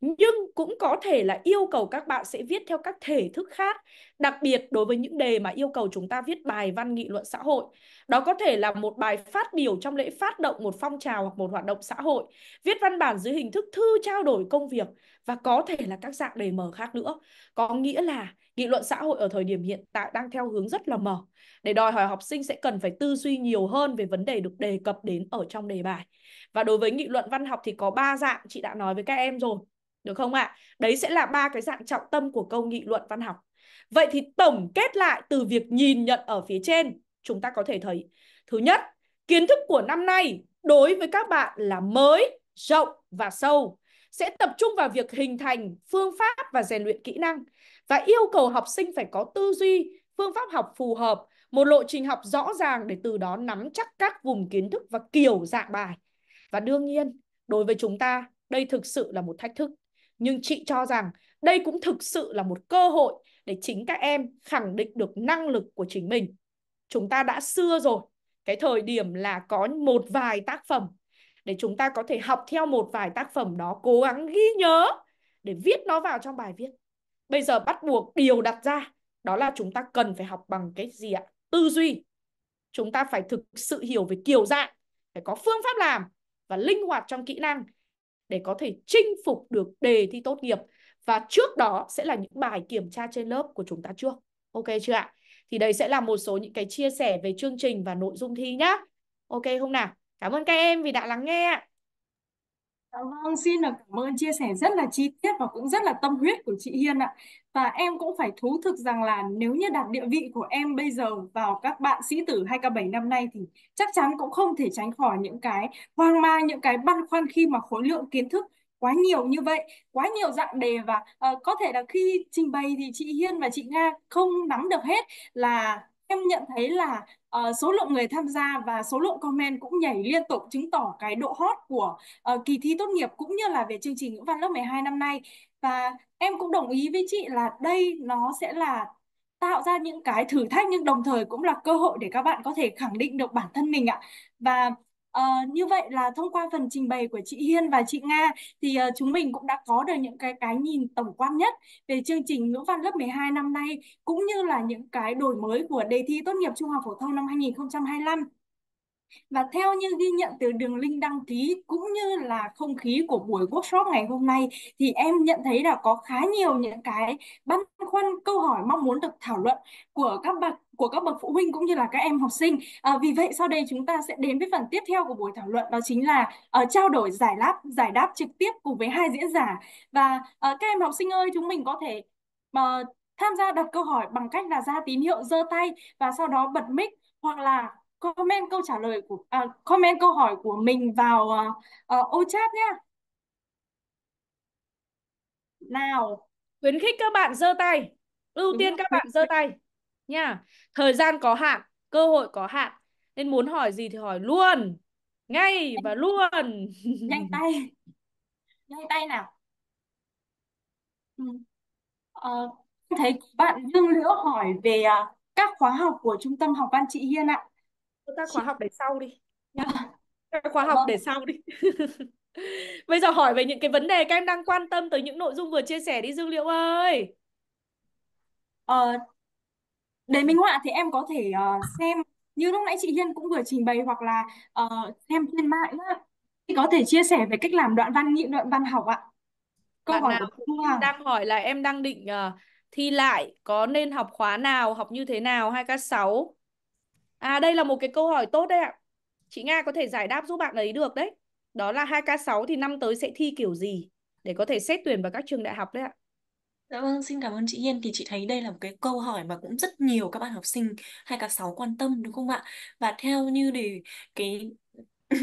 nhưng cũng có thể là yêu cầu các bạn sẽ viết theo các thể thức khác đặc biệt đối với những đề mà yêu cầu chúng ta viết bài văn nghị luận xã hội đó có thể là một bài phát biểu trong lễ phát động một phong trào hoặc một hoạt động xã hội viết văn bản dưới hình thức thư trao đổi công việc và có thể là các dạng đề mở khác nữa có nghĩa là nghị luận xã hội ở thời điểm hiện tại đang theo hướng rất là mở để đòi hỏi học sinh sẽ cần phải tư duy nhiều hơn về vấn đề được đề cập đến ở trong đề bài và đối với nghị luận văn học thì có ba dạng chị đã nói với các em rồi được không ạ? À? Đấy sẽ là ba cái dạng trọng tâm của câu nghị luận văn học. Vậy thì tổng kết lại từ việc nhìn nhận ở phía trên, chúng ta có thể thấy. Thứ nhất, kiến thức của năm nay đối với các bạn là mới, rộng và sâu sẽ tập trung vào việc hình thành phương pháp và rèn luyện kỹ năng và yêu cầu học sinh phải có tư duy, phương pháp học phù hợp, một lộ trình học rõ ràng để từ đó nắm chắc các vùng kiến thức và kiểu dạng bài. Và đương nhiên, đối với chúng ta, đây thực sự là một thách thức nhưng chị cho rằng đây cũng thực sự là một cơ hội để chính các em khẳng định được năng lực của chính mình. Chúng ta đã xưa rồi, cái thời điểm là có một vài tác phẩm để chúng ta có thể học theo một vài tác phẩm đó, cố gắng ghi nhớ để viết nó vào trong bài viết. Bây giờ bắt buộc điều đặt ra đó là chúng ta cần phải học bằng cái gì ạ? Tư duy. Chúng ta phải thực sự hiểu về kiểu dạng, phải có phương pháp làm và linh hoạt trong kỹ năng để có thể chinh phục được đề thi tốt nghiệp và trước đó sẽ là những bài kiểm tra trên lớp của chúng ta trước. Ok chưa ạ? Thì đây sẽ là một số những cái chia sẻ về chương trình và nội dung thi nhá. Ok không nào? Cảm ơn các em vì đã lắng nghe ạ. Dạ vâng, xin là cảm ơn chia sẻ rất là chi tiết và cũng rất là tâm huyết của chị Hiên ạ và em cũng phải thú thực rằng là nếu như đặt địa vị của em bây giờ vào các bạn sĩ tử 2K7 năm nay thì chắc chắn cũng không thể tránh khỏi những cái hoang mang, những cái băn khoăn khi mà khối lượng kiến thức quá nhiều như vậy, quá nhiều dạng đề và uh, có thể là khi trình bày thì chị Hiên và chị Nga không nắm được hết là em nhận thấy là uh, số lượng người tham gia và số lượng comment cũng nhảy liên tục chứng tỏ cái độ hot của uh, kỳ thi tốt nghiệp cũng như là về chương trình ngữ văn lớp 12 năm nay và em cũng đồng ý với chị là đây nó sẽ là tạo ra những cái thử thách nhưng đồng thời cũng là cơ hội để các bạn có thể khẳng định được bản thân mình ạ và Uh, như vậy là thông qua phần trình bày của chị Hiên và chị Nga thì uh, chúng mình cũng đã có được những cái cái nhìn tổng quan nhất về chương trình ngữ văn lớp 12 năm nay cũng như là những cái đổi mới của đề thi tốt nghiệp trung học phổ thông năm 2025. Và theo như ghi nhận từ đường link đăng ký cũng như là không khí của buổi workshop ngày hôm nay thì em nhận thấy là có khá nhiều những cái băn khoăn câu hỏi mong muốn được thảo luận của các bậc của các bậc phụ huynh cũng như là các em học sinh. À, vì vậy sau đây chúng ta sẽ đến với phần tiếp theo của buổi thảo luận đó chính là uh, trao đổi giải đáp giải đáp trực tiếp cùng với hai diễn giả và uh, các em học sinh ơi chúng mình có thể uh, tham gia đặt câu hỏi bằng cách là ra tín hiệu giơ tay và sau đó bật mic hoặc là comment câu trả lời của à, comment câu hỏi của mình vào uh, uh, ô chat nhé. Nào, khuyến khích các bạn giơ tay. Ưu Đúng tiên các bạn giơ tay nha thời gian có hạn cơ hội có hạn nên muốn hỏi gì thì hỏi luôn ngay và luôn nhanh tay nhanh tay nào ừ. ờ, thấy bạn Dương Liễu hỏi về à, các khóa học của trung tâm học văn chị Hiên ạ các khóa chị... học để sau đi nha ờ. các khóa học vâng. để sau đi bây giờ hỏi về những cái vấn đề các em đang quan tâm tới những nội dung vừa chia sẻ đi Dương Liễu ơi ờ, đề minh họa thì em có thể uh, xem như lúc nãy chị Hiên cũng vừa trình bày hoặc là uh, xem trên mạng á. Chị có thể chia sẻ về cách làm đoạn văn nghị đoạn văn học ạ. Câu Bạn hỏi nào của Thu đang hỏi là em đang định uh, thi lại có nên học khóa nào, học như thế nào hai k 6 À đây là một cái câu hỏi tốt đấy ạ. Chị Nga có thể giải đáp giúp bạn ấy được đấy. Đó là 2K6 thì năm tới sẽ thi kiểu gì để có thể xét tuyển vào các trường đại học đấy ạ. Dạ vâng, xin cảm ơn chị Hiên. Thì chị thấy đây là một cái câu hỏi mà cũng rất nhiều các bạn học sinh hay cả sáu quan tâm đúng không ạ? Và theo như để cái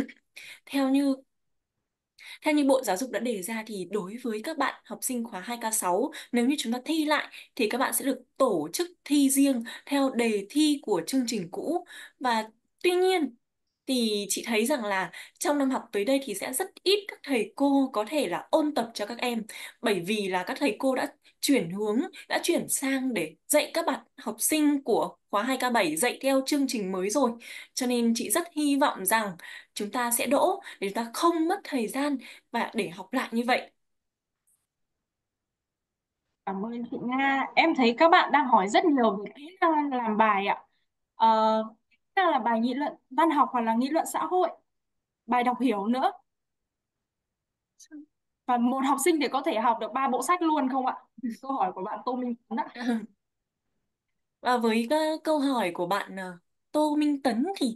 theo như theo như Bộ Giáo dục đã đề ra thì đối với các bạn học sinh khóa 2K6, nếu như chúng ta thi lại thì các bạn sẽ được tổ chức thi riêng theo đề thi của chương trình cũ. Và tuy nhiên thì chị thấy rằng là trong năm học tới đây thì sẽ rất ít các thầy cô có thể là ôn tập cho các em bởi vì là các thầy cô đã chuyển hướng đã chuyển sang để dạy các bạn học sinh của khóa 2K7 dạy theo chương trình mới rồi. Cho nên chị rất hy vọng rằng chúng ta sẽ đỗ để chúng ta không mất thời gian và để học lại như vậy. Cảm ơn chị Nga. Em thấy các bạn đang hỏi rất nhiều về kỹ năng làm bài ạ. Ờ, kỹ năng làm bài nghị luận văn học hoặc là nghị luận xã hội. Bài đọc hiểu nữa và một học sinh thì có thể học được ba bộ sách luôn không ạ? Câu hỏi của bạn Tô Minh Tấn ạ. Và với ờ, câu hỏi của bạn ờ, Tô Minh Tấn thì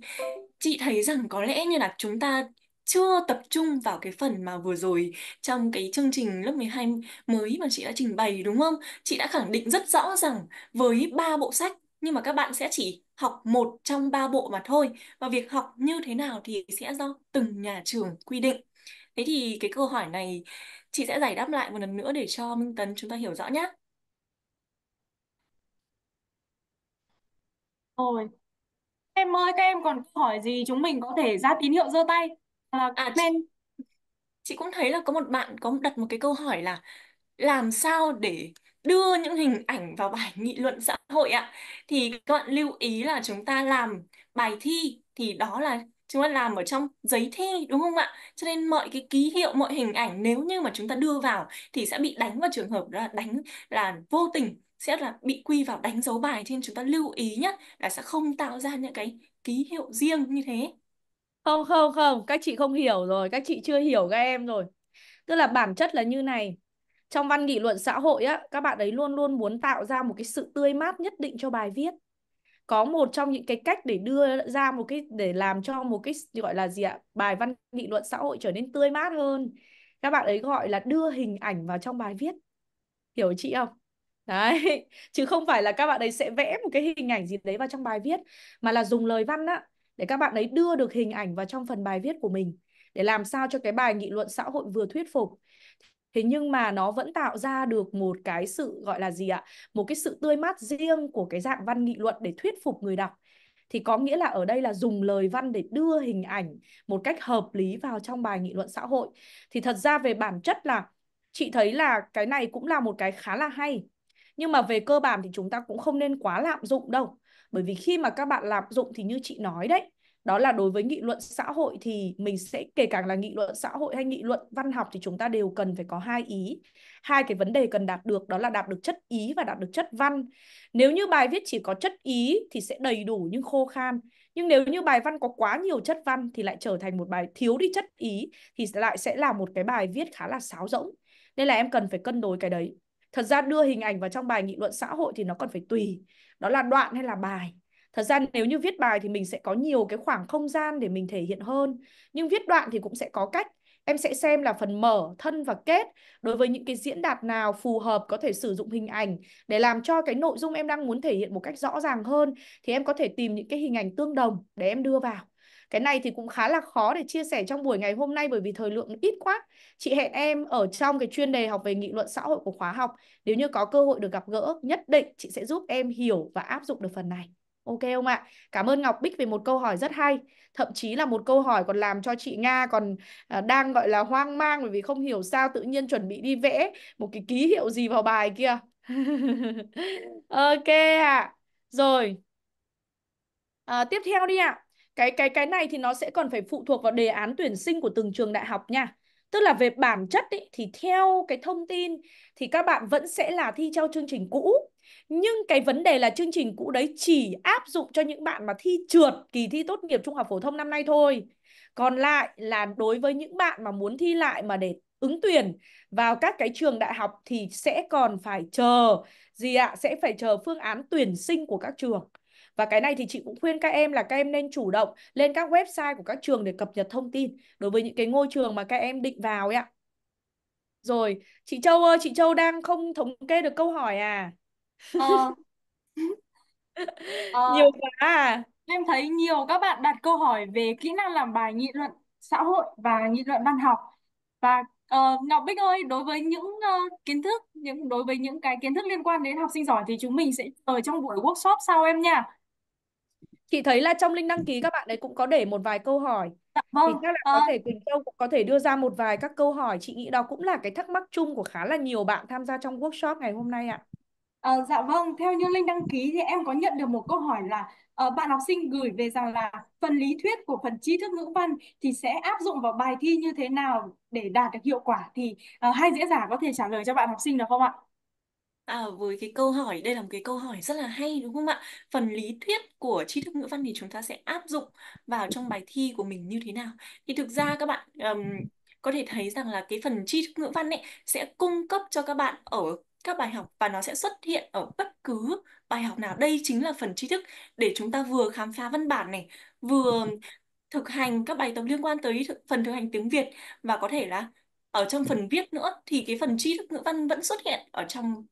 chị thấy rằng có lẽ như là chúng ta chưa tập trung vào cái phần mà vừa rồi trong cái chương trình lớp 12 mới mà chị đã trình bày đúng không? Chị đã khẳng định rất rõ rằng với ba bộ sách nhưng mà các bạn sẽ chỉ học một trong ba bộ mà thôi và việc học như thế nào thì sẽ do từng nhà trường quy định Thế thì cái câu hỏi này chị sẽ giải đáp lại một lần nữa để cho Minh Tấn chúng ta hiểu rõ nhé. Rồi. Em ơi, các em còn câu hỏi gì chúng mình có thể ra tín hiệu giơ tay là À chị, chị cũng thấy là có một bạn có đặt một cái câu hỏi là làm sao để đưa những hình ảnh vào bài nghị luận xã hội ạ? Thì các bạn lưu ý là chúng ta làm bài thi thì đó là chúng ta làm ở trong giấy thi đúng không ạ cho nên mọi cái ký hiệu mọi hình ảnh nếu như mà chúng ta đưa vào thì sẽ bị đánh vào trường hợp đó là đánh là vô tình sẽ là bị quy vào đánh dấu bài nên chúng ta lưu ý nhé là sẽ không tạo ra những cái ký hiệu riêng như thế không không không các chị không hiểu rồi các chị chưa hiểu các em rồi tức là bản chất là như này trong văn nghị luận xã hội á các bạn ấy luôn luôn muốn tạo ra một cái sự tươi mát nhất định cho bài viết có một trong những cái cách để đưa ra một cái để làm cho một cái gọi là gì ạ bài văn nghị luận xã hội trở nên tươi mát hơn các bạn ấy gọi là đưa hình ảnh vào trong bài viết hiểu chị không đấy chứ không phải là các bạn ấy sẽ vẽ một cái hình ảnh gì đấy vào trong bài viết mà là dùng lời văn á để các bạn ấy đưa được hình ảnh vào trong phần bài viết của mình để làm sao cho cái bài nghị luận xã hội vừa thuyết phục thế nhưng mà nó vẫn tạo ra được một cái sự gọi là gì ạ một cái sự tươi mát riêng của cái dạng văn nghị luận để thuyết phục người đọc thì có nghĩa là ở đây là dùng lời văn để đưa hình ảnh một cách hợp lý vào trong bài nghị luận xã hội thì thật ra về bản chất là chị thấy là cái này cũng là một cái khá là hay nhưng mà về cơ bản thì chúng ta cũng không nên quá lạm dụng đâu bởi vì khi mà các bạn lạm dụng thì như chị nói đấy đó là đối với nghị luận xã hội thì mình sẽ kể cả là nghị luận xã hội hay nghị luận văn học thì chúng ta đều cần phải có hai ý hai cái vấn đề cần đạt được đó là đạt được chất ý và đạt được chất văn nếu như bài viết chỉ có chất ý thì sẽ đầy đủ nhưng khô khan nhưng nếu như bài văn có quá nhiều chất văn thì lại trở thành một bài thiếu đi chất ý thì lại sẽ là một cái bài viết khá là sáo rỗng nên là em cần phải cân đối cái đấy thật ra đưa hình ảnh vào trong bài nghị luận xã hội thì nó còn phải tùy đó là đoạn hay là bài thật ra nếu như viết bài thì mình sẽ có nhiều cái khoảng không gian để mình thể hiện hơn nhưng viết đoạn thì cũng sẽ có cách em sẽ xem là phần mở thân và kết đối với những cái diễn đạt nào phù hợp có thể sử dụng hình ảnh để làm cho cái nội dung em đang muốn thể hiện một cách rõ ràng hơn thì em có thể tìm những cái hình ảnh tương đồng để em đưa vào cái này thì cũng khá là khó để chia sẻ trong buổi ngày hôm nay bởi vì thời lượng ít quá chị hẹn em ở trong cái chuyên đề học về nghị luận xã hội của khóa học nếu như có cơ hội được gặp gỡ nhất định chị sẽ giúp em hiểu và áp dụng được phần này Ok không ạ? Cảm ơn Ngọc Bích về một câu hỏi rất hay. Thậm chí là một câu hỏi còn làm cho chị Nga còn à, đang gọi là hoang mang bởi vì không hiểu sao tự nhiên chuẩn bị đi vẽ một cái ký hiệu gì vào bài kia. ok ạ. À. Rồi. À, tiếp theo đi ạ. À. Cái cái cái này thì nó sẽ còn phải phụ thuộc vào đề án tuyển sinh của từng trường đại học nha. Tức là về bản chất ý, thì theo cái thông tin thì các bạn vẫn sẽ là thi theo chương trình cũ nhưng cái vấn đề là chương trình cũ đấy chỉ áp dụng cho những bạn mà thi trượt kỳ thi tốt nghiệp trung học phổ thông năm nay thôi còn lại là đối với những bạn mà muốn thi lại mà để ứng tuyển vào các cái trường đại học thì sẽ còn phải chờ gì ạ à? sẽ phải chờ phương án tuyển sinh của các trường và cái này thì chị cũng khuyên các em là các em nên chủ động lên các website của các trường để cập nhật thông tin đối với những cái ngôi trường mà các em định vào ấy ạ. Rồi, chị Châu ơi, chị Châu đang không thống kê được câu hỏi à? Ờ. Ờ, nhiều quá à em thấy nhiều các bạn đặt câu hỏi về kỹ năng làm bài nghị luận xã hội và nghị luận văn học. Và ờ, Ngọc Bích ơi, đối với những ờ, kiến thức, những đối với những cái kiến thức liên quan đến học sinh giỏi thì chúng mình sẽ ở trong buổi workshop sau em nha. chị thấy là trong link đăng ký các bạn ấy cũng có để một vài câu hỏi Dạ thì vâng. chắc là có Ờ, thể Quỳnh Châu cũng có thể đưa ra một vài các câu hỏi chị nghĩ đó cũng là cái thắc mắc chung của khá là nhiều bạn tham gia trong workshop ngày hôm nay ạ À, dạ vâng, theo như Linh đăng ký thì em có nhận được một câu hỏi là ờ, bạn học sinh gửi về rằng là phần lý thuyết của phần tri thức ngữ văn thì sẽ áp dụng vào bài thi như thế nào để đạt được hiệu quả thì ờ, hai diễn giả có thể trả lời cho bạn học sinh được không ạ? À, với cái câu hỏi đây là một cái câu hỏi rất là hay đúng không ạ? Phần lý thuyết của tri thức ngữ văn thì chúng ta sẽ áp dụng vào trong bài thi của mình như thế nào? Thì thực ra các bạn um, có thể thấy rằng là cái phần tri thức ngữ văn ấy sẽ cung cấp cho các bạn ở các bài học và nó sẽ xuất hiện ở bất cứ bài học nào. Đây chính là phần tri thức để chúng ta vừa khám phá văn bản này, vừa thực hành các bài tập liên quan tới phần thực hành tiếng Việt và có thể là ở trong phần viết nữa thì cái phần tri thức ngữ văn vẫn xuất hiện ở trong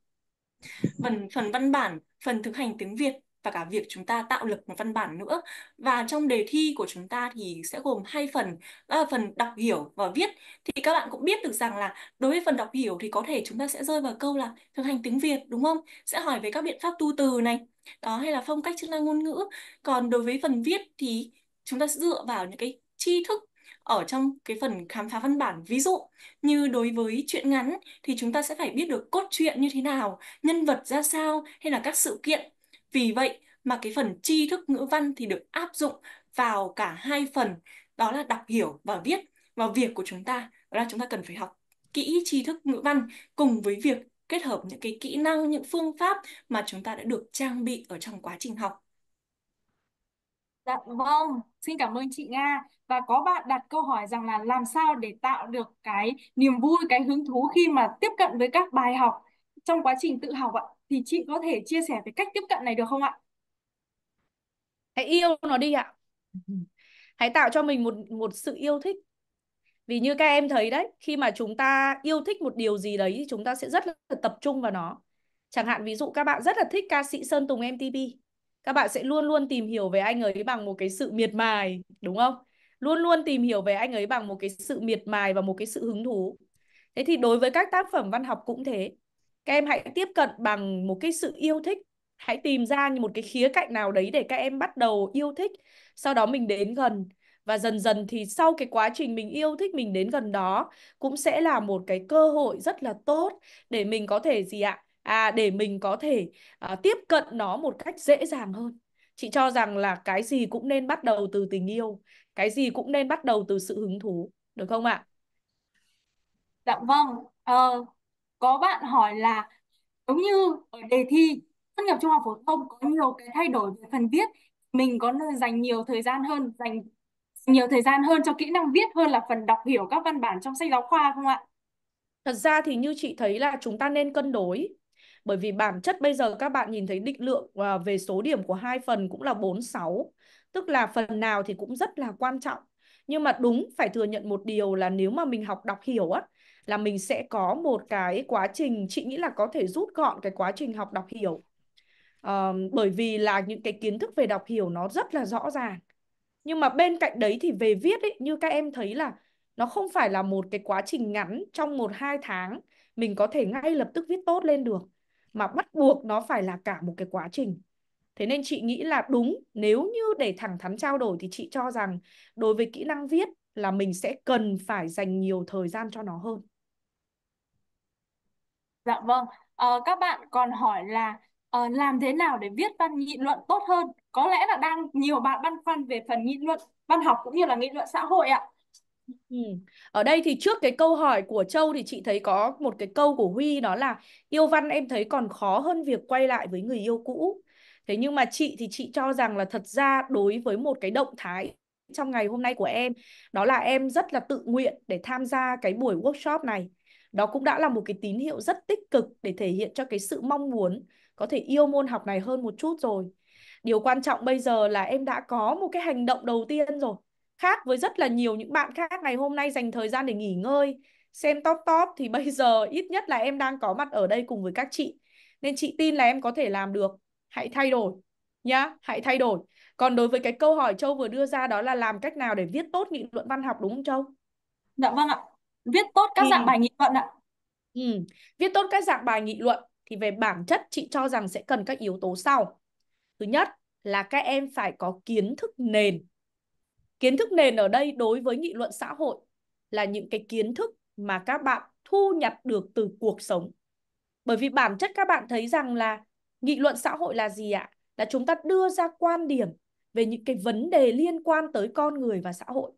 phần phần văn bản, phần thực hành tiếng Việt và cả việc chúng ta tạo lập một văn bản nữa. Và trong đề thi của chúng ta thì sẽ gồm hai phần, đó là phần đọc hiểu và viết. Thì các bạn cũng biết được rằng là đối với phần đọc hiểu thì có thể chúng ta sẽ rơi vào câu là thực hành tiếng Việt đúng không? Sẽ hỏi về các biện pháp tu từ này, đó hay là phong cách chức năng ngôn ngữ. Còn đối với phần viết thì chúng ta sẽ dựa vào những cái tri thức ở trong cái phần khám phá văn bản ví dụ như đối với truyện ngắn thì chúng ta sẽ phải biết được cốt truyện như thế nào nhân vật ra sao hay là các sự kiện vì vậy mà cái phần tri thức ngữ văn thì được áp dụng vào cả hai phần đó là đọc hiểu và viết và việc của chúng ta đó là chúng ta cần phải học kỹ tri thức ngữ văn cùng với việc kết hợp những cái kỹ năng những phương pháp mà chúng ta đã được trang bị ở trong quá trình học Dạ vâng, xin cảm ơn chị Nga và có bạn đặt câu hỏi rằng là làm sao để tạo được cái niềm vui, cái hứng thú khi mà tiếp cận với các bài học trong quá trình tự học ạ? thì chị có thể chia sẻ về cách tiếp cận này được không ạ? Hãy yêu nó đi ạ. Ừ. Hãy tạo cho mình một một sự yêu thích. Vì như các em thấy đấy, khi mà chúng ta yêu thích một điều gì đấy thì chúng ta sẽ rất là tập trung vào nó. Chẳng hạn ví dụ các bạn rất là thích ca sĩ Sơn Tùng MTP. Các bạn sẽ luôn luôn tìm hiểu về anh ấy bằng một cái sự miệt mài, đúng không? Luôn luôn tìm hiểu về anh ấy bằng một cái sự miệt mài và một cái sự hứng thú. Thế thì đối với các tác phẩm văn học cũng thế các em hãy tiếp cận bằng một cái sự yêu thích hãy tìm ra một cái khía cạnh nào đấy để các em bắt đầu yêu thích sau đó mình đến gần và dần dần thì sau cái quá trình mình yêu thích mình đến gần đó cũng sẽ là một cái cơ hội rất là tốt để mình có thể gì ạ à để mình có thể uh, tiếp cận nó một cách dễ dàng hơn chị cho rằng là cái gì cũng nên bắt đầu từ tình yêu cái gì cũng nên bắt đầu từ sự hứng thú được không ạ dạ vâng ờ, uh có bạn hỏi là giống như ở đề thi tốt nghiệp trung học phổ thông có nhiều cái thay đổi về phần viết mình có nên dành nhiều thời gian hơn dành nhiều thời gian hơn cho kỹ năng viết hơn là phần đọc hiểu các văn bản trong sách giáo khoa không ạ? Thật ra thì như chị thấy là chúng ta nên cân đối bởi vì bản chất bây giờ các bạn nhìn thấy định lượng à, về số điểm của hai phần cũng là 46 tức là phần nào thì cũng rất là quan trọng nhưng mà đúng phải thừa nhận một điều là nếu mà mình học đọc hiểu á là mình sẽ có một cái quá trình chị nghĩ là có thể rút gọn cái quá trình học đọc hiểu à, bởi vì là những cái kiến thức về đọc hiểu nó rất là rõ ràng nhưng mà bên cạnh đấy thì về viết ấy, như các em thấy là nó không phải là một cái quá trình ngắn trong một hai tháng mình có thể ngay lập tức viết tốt lên được mà bắt buộc nó phải là cả một cái quá trình thế nên chị nghĩ là đúng nếu như để thẳng thắn trao đổi thì chị cho rằng đối với kỹ năng viết là mình sẽ cần phải dành nhiều thời gian cho nó hơn Dạ vâng. Ờ, các bạn còn hỏi là ờ, làm thế nào để viết văn nghị luận tốt hơn? Có lẽ là đang nhiều bạn băn khoăn về phần nghị luận văn học cũng như là nghị luận xã hội ạ. Ừ. Ở đây thì trước cái câu hỏi của Châu thì chị thấy có một cái câu của Huy đó là yêu văn em thấy còn khó hơn việc quay lại với người yêu cũ. Thế nhưng mà chị thì chị cho rằng là thật ra đối với một cái động thái trong ngày hôm nay của em đó là em rất là tự nguyện để tham gia cái buổi workshop này đó cũng đã là một cái tín hiệu rất tích cực để thể hiện cho cái sự mong muốn có thể yêu môn học này hơn một chút rồi. Điều quan trọng bây giờ là em đã có một cái hành động đầu tiên rồi. Khác với rất là nhiều những bạn khác ngày hôm nay dành thời gian để nghỉ ngơi, xem top top thì bây giờ ít nhất là em đang có mặt ở đây cùng với các chị. Nên chị tin là em có thể làm được. Hãy thay đổi nhá, hãy thay đổi. Còn đối với cái câu hỏi Châu vừa đưa ra đó là làm cách nào để viết tốt nghị luận văn học đúng không Châu? Dạ vâng ạ viết tốt các ừ. dạng bài nghị luận ạ ừ. viết tốt các dạng bài nghị luận thì về bản chất chị cho rằng sẽ cần các yếu tố sau thứ nhất là các em phải có kiến thức nền kiến thức nền ở đây đối với nghị luận xã hội là những cái kiến thức mà các bạn thu nhập được từ cuộc sống bởi vì bản chất các bạn thấy rằng là nghị luận xã hội là gì ạ là chúng ta đưa ra quan điểm về những cái vấn đề liên quan tới con người và xã hội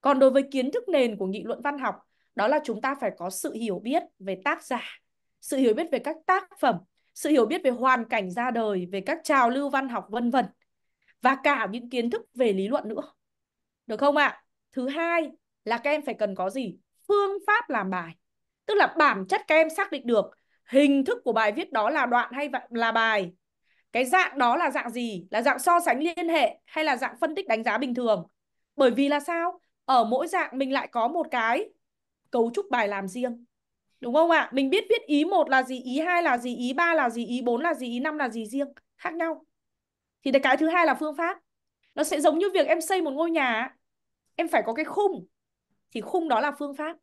còn đối với kiến thức nền của nghị luận văn học đó là chúng ta phải có sự hiểu biết về tác giả sự hiểu biết về các tác phẩm sự hiểu biết về hoàn cảnh ra đời về các trào lưu văn học vân vân và cả những kiến thức về lý luận nữa được không ạ à? thứ hai là các em phải cần có gì phương pháp làm bài tức là bản chất các em xác định được hình thức của bài viết đó là đoạn hay là bài cái dạng đó là dạng gì là dạng so sánh liên hệ hay là dạng phân tích đánh giá bình thường bởi vì là sao ở mỗi dạng mình lại có một cái cấu trúc bài làm riêng đúng không ạ mình biết viết ý một là gì ý hai là gì ý ba là gì ý bốn là gì ý năm là gì riêng khác nhau thì cái thứ hai là phương pháp nó sẽ giống như việc em xây một ngôi nhà em phải có cái khung thì khung đó là phương pháp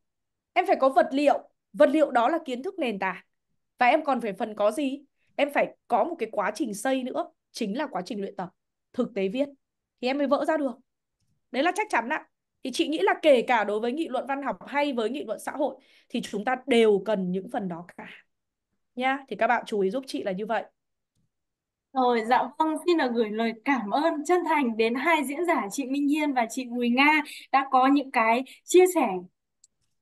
em phải có vật liệu vật liệu đó là kiến thức nền tảng và em còn phải phần có gì em phải có một cái quá trình xây nữa chính là quá trình luyện tập thực tế viết thì em mới vỡ ra được đấy là chắc chắn ạ thì chị nghĩ là kể cả đối với nghị luận văn học hay với nghị luận xã hội thì chúng ta đều cần những phần đó cả nhá thì các bạn chú ý giúp chị là như vậy rồi, dạ vâng, xin là gửi lời cảm ơn chân thành đến hai diễn giả chị Minh Hiên và chị Bùi Nga đã có những cái chia sẻ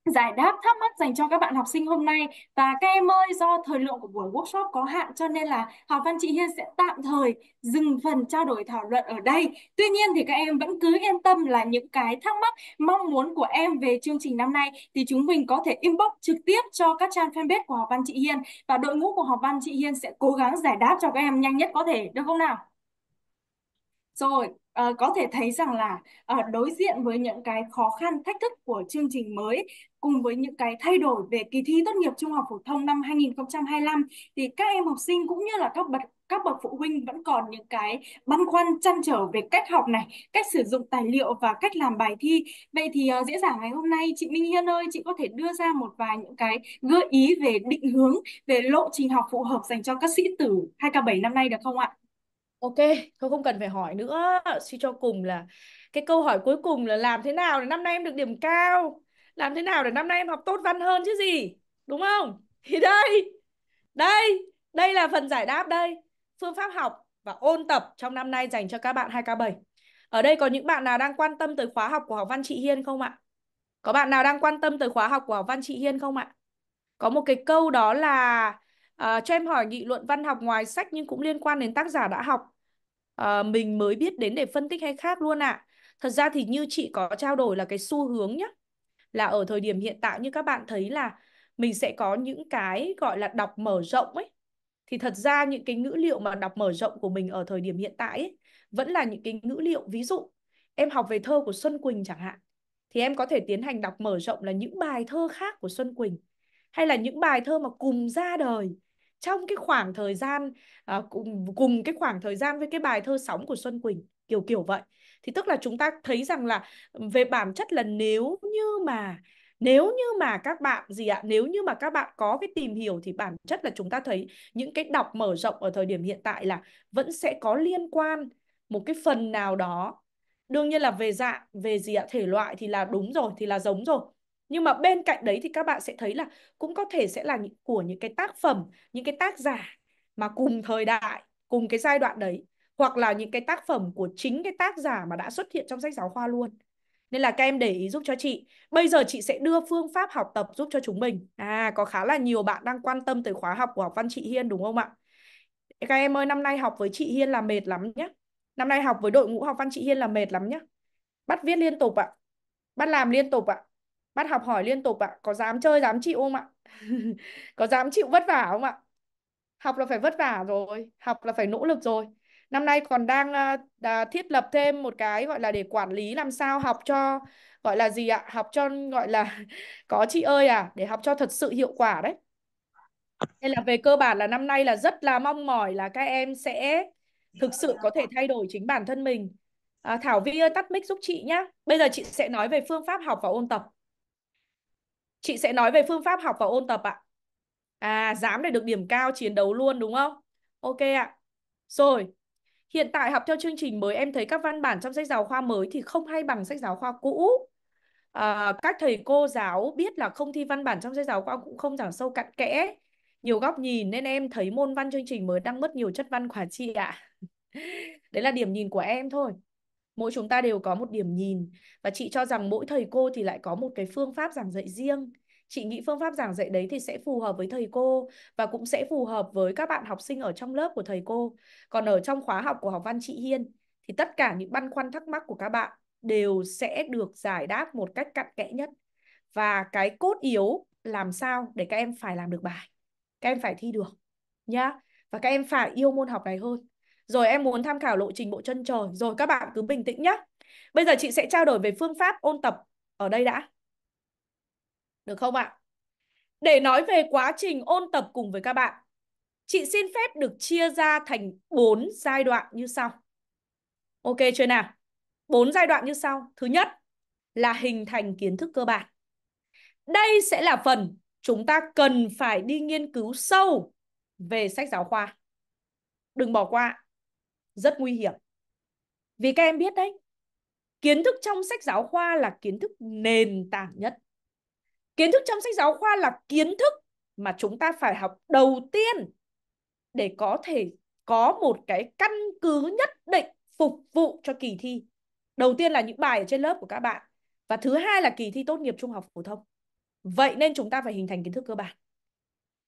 giải đáp thắc mắc dành cho các bạn học sinh hôm nay và các em ơi do thời lượng của buổi workshop có hạn cho nên là học văn chị Hiên sẽ tạm thời dừng phần trao đổi thảo luận ở đây tuy nhiên thì các em vẫn cứ yên tâm là những cái thắc mắc mong muốn của em về chương trình năm nay thì chúng mình có thể inbox trực tiếp cho các trang fanpage của học văn chị Hiên và đội ngũ của học văn chị Hiên sẽ cố gắng giải đáp cho các em nhanh nhất có thể được không nào rồi à, có thể thấy rằng là à, đối diện với những cái khó khăn thách thức của chương trình mới cùng với những cái thay đổi về kỳ thi tốt nghiệp trung học phổ thông năm 2025 thì các em học sinh cũng như là các bậc các bậc phụ huynh vẫn còn những cái băn khoăn chăn trở về cách học này, cách sử dụng tài liệu và cách làm bài thi. Vậy thì uh, ờ, diễn giả ngày hôm nay chị Minh Hiên ơi, chị có thể đưa ra một vài những cái gợi ý về định hướng về lộ trình học phù hợp dành cho các sĩ tử 2K7 năm nay được không ạ? Ok, thôi không cần phải hỏi nữa. Suy cho cùng là cái câu hỏi cuối cùng là làm thế nào để năm nay em được điểm cao? Làm thế nào để năm nay em học tốt văn hơn chứ gì? Đúng không? Thì đây, đây, đây là phần giải đáp đây. Phương pháp học và ôn tập trong năm nay dành cho các bạn 2K7. Ở đây có những bạn nào đang quan tâm tới khóa học của học văn chị Hiên không ạ? Có bạn nào đang quan tâm tới khóa học của học văn chị Hiên không ạ? Có một cái câu đó là À, cho em hỏi nghị luận văn học ngoài sách nhưng cũng liên quan đến tác giả đã học à, mình mới biết đến để phân tích hay khác luôn ạ. À. Thật ra thì như chị có trao đổi là cái xu hướng nhé. Là ở thời điểm hiện tại như các bạn thấy là mình sẽ có những cái gọi là đọc mở rộng ấy. Thì thật ra những cái ngữ liệu mà đọc mở rộng của mình ở thời điểm hiện tại ấy, vẫn là những cái ngữ liệu ví dụ em học về thơ của Xuân Quỳnh chẳng hạn thì em có thể tiến hành đọc mở rộng là những bài thơ khác của Xuân Quỳnh hay là những bài thơ mà cùng ra đời trong cái khoảng thời gian à, cùng cùng cái khoảng thời gian với cái bài thơ sóng của Xuân Quỳnh kiểu kiểu vậy thì tức là chúng ta thấy rằng là về bản chất là nếu như mà nếu như mà các bạn gì ạ nếu như mà các bạn có cái tìm hiểu thì bản chất là chúng ta thấy những cái đọc mở rộng ở thời điểm hiện tại là vẫn sẽ có liên quan một cái phần nào đó đương nhiên là về dạng về gì ạ thể loại thì là đúng rồi thì là giống rồi nhưng mà bên cạnh đấy thì các bạn sẽ thấy là cũng có thể sẽ là những, của những cái tác phẩm những cái tác giả mà cùng thời đại cùng cái giai đoạn đấy hoặc là những cái tác phẩm của chính cái tác giả mà đã xuất hiện trong sách giáo khoa luôn nên là các em để ý giúp cho chị bây giờ chị sẽ đưa phương pháp học tập giúp cho chúng mình à có khá là nhiều bạn đang quan tâm tới khóa học của học văn chị Hiên đúng không ạ các em ơi năm nay học với chị Hiên là mệt lắm nhé năm nay học với đội ngũ học văn chị Hiên là mệt lắm nhé bắt viết liên tục ạ bắt làm liên tục ạ bắt học hỏi liên tục ạ có dám chơi dám chịu không ạ có dám chịu vất vả không ạ học là phải vất vả rồi học là phải nỗ lực rồi năm nay còn đang uh, thiết lập thêm một cái gọi là để quản lý làm sao học cho gọi là gì ạ học cho gọi là có chị ơi à để học cho thật sự hiệu quả đấy nên là về cơ bản là năm nay là rất là mong mỏi là các em sẽ thực sự có thể thay đổi chính bản thân mình à, Thảo Vi ơi tắt mic giúp chị nhé bây giờ chị sẽ nói về phương pháp học và ôn tập Chị sẽ nói về phương pháp học và ôn tập ạ. À, dám để được điểm cao chiến đấu luôn đúng không? Ok ạ. Rồi, hiện tại học theo chương trình mới em thấy các văn bản trong sách giáo khoa mới thì không hay bằng sách giáo khoa cũ. À, các thầy cô giáo biết là không thi văn bản trong sách giáo khoa cũng không giảng sâu cặn kẽ. Nhiều góc nhìn nên em thấy môn văn chương trình mới đang mất nhiều chất văn quả chị ạ. Đấy là điểm nhìn của em thôi mỗi chúng ta đều có một điểm nhìn và chị cho rằng mỗi thầy cô thì lại có một cái phương pháp giảng dạy riêng chị nghĩ phương pháp giảng dạy đấy thì sẽ phù hợp với thầy cô và cũng sẽ phù hợp với các bạn học sinh ở trong lớp của thầy cô còn ở trong khóa học của học văn chị hiên thì tất cả những băn khoăn thắc mắc của các bạn đều sẽ được giải đáp một cách cặn kẽ nhất và cái cốt yếu làm sao để các em phải làm được bài các em phải thi được nhá và các em phải yêu môn học này hơn rồi em muốn tham khảo lộ trình bộ chân trời. Rồi các bạn cứ bình tĩnh nhé. Bây giờ chị sẽ trao đổi về phương pháp ôn tập ở đây đã. Được không ạ? Để nói về quá trình ôn tập cùng với các bạn, chị xin phép được chia ra thành 4 giai đoạn như sau. Ok chưa nào? Bốn giai đoạn như sau. Thứ nhất là hình thành kiến thức cơ bản. Đây sẽ là phần chúng ta cần phải đi nghiên cứu sâu về sách giáo khoa. Đừng bỏ qua rất nguy hiểm. Vì các em biết đấy, kiến thức trong sách giáo khoa là kiến thức nền tảng nhất. Kiến thức trong sách giáo khoa là kiến thức mà chúng ta phải học đầu tiên để có thể có một cái căn cứ nhất định phục vụ cho kỳ thi. Đầu tiên là những bài ở trên lớp của các bạn và thứ hai là kỳ thi tốt nghiệp trung học phổ thông. Vậy nên chúng ta phải hình thành kiến thức cơ bản.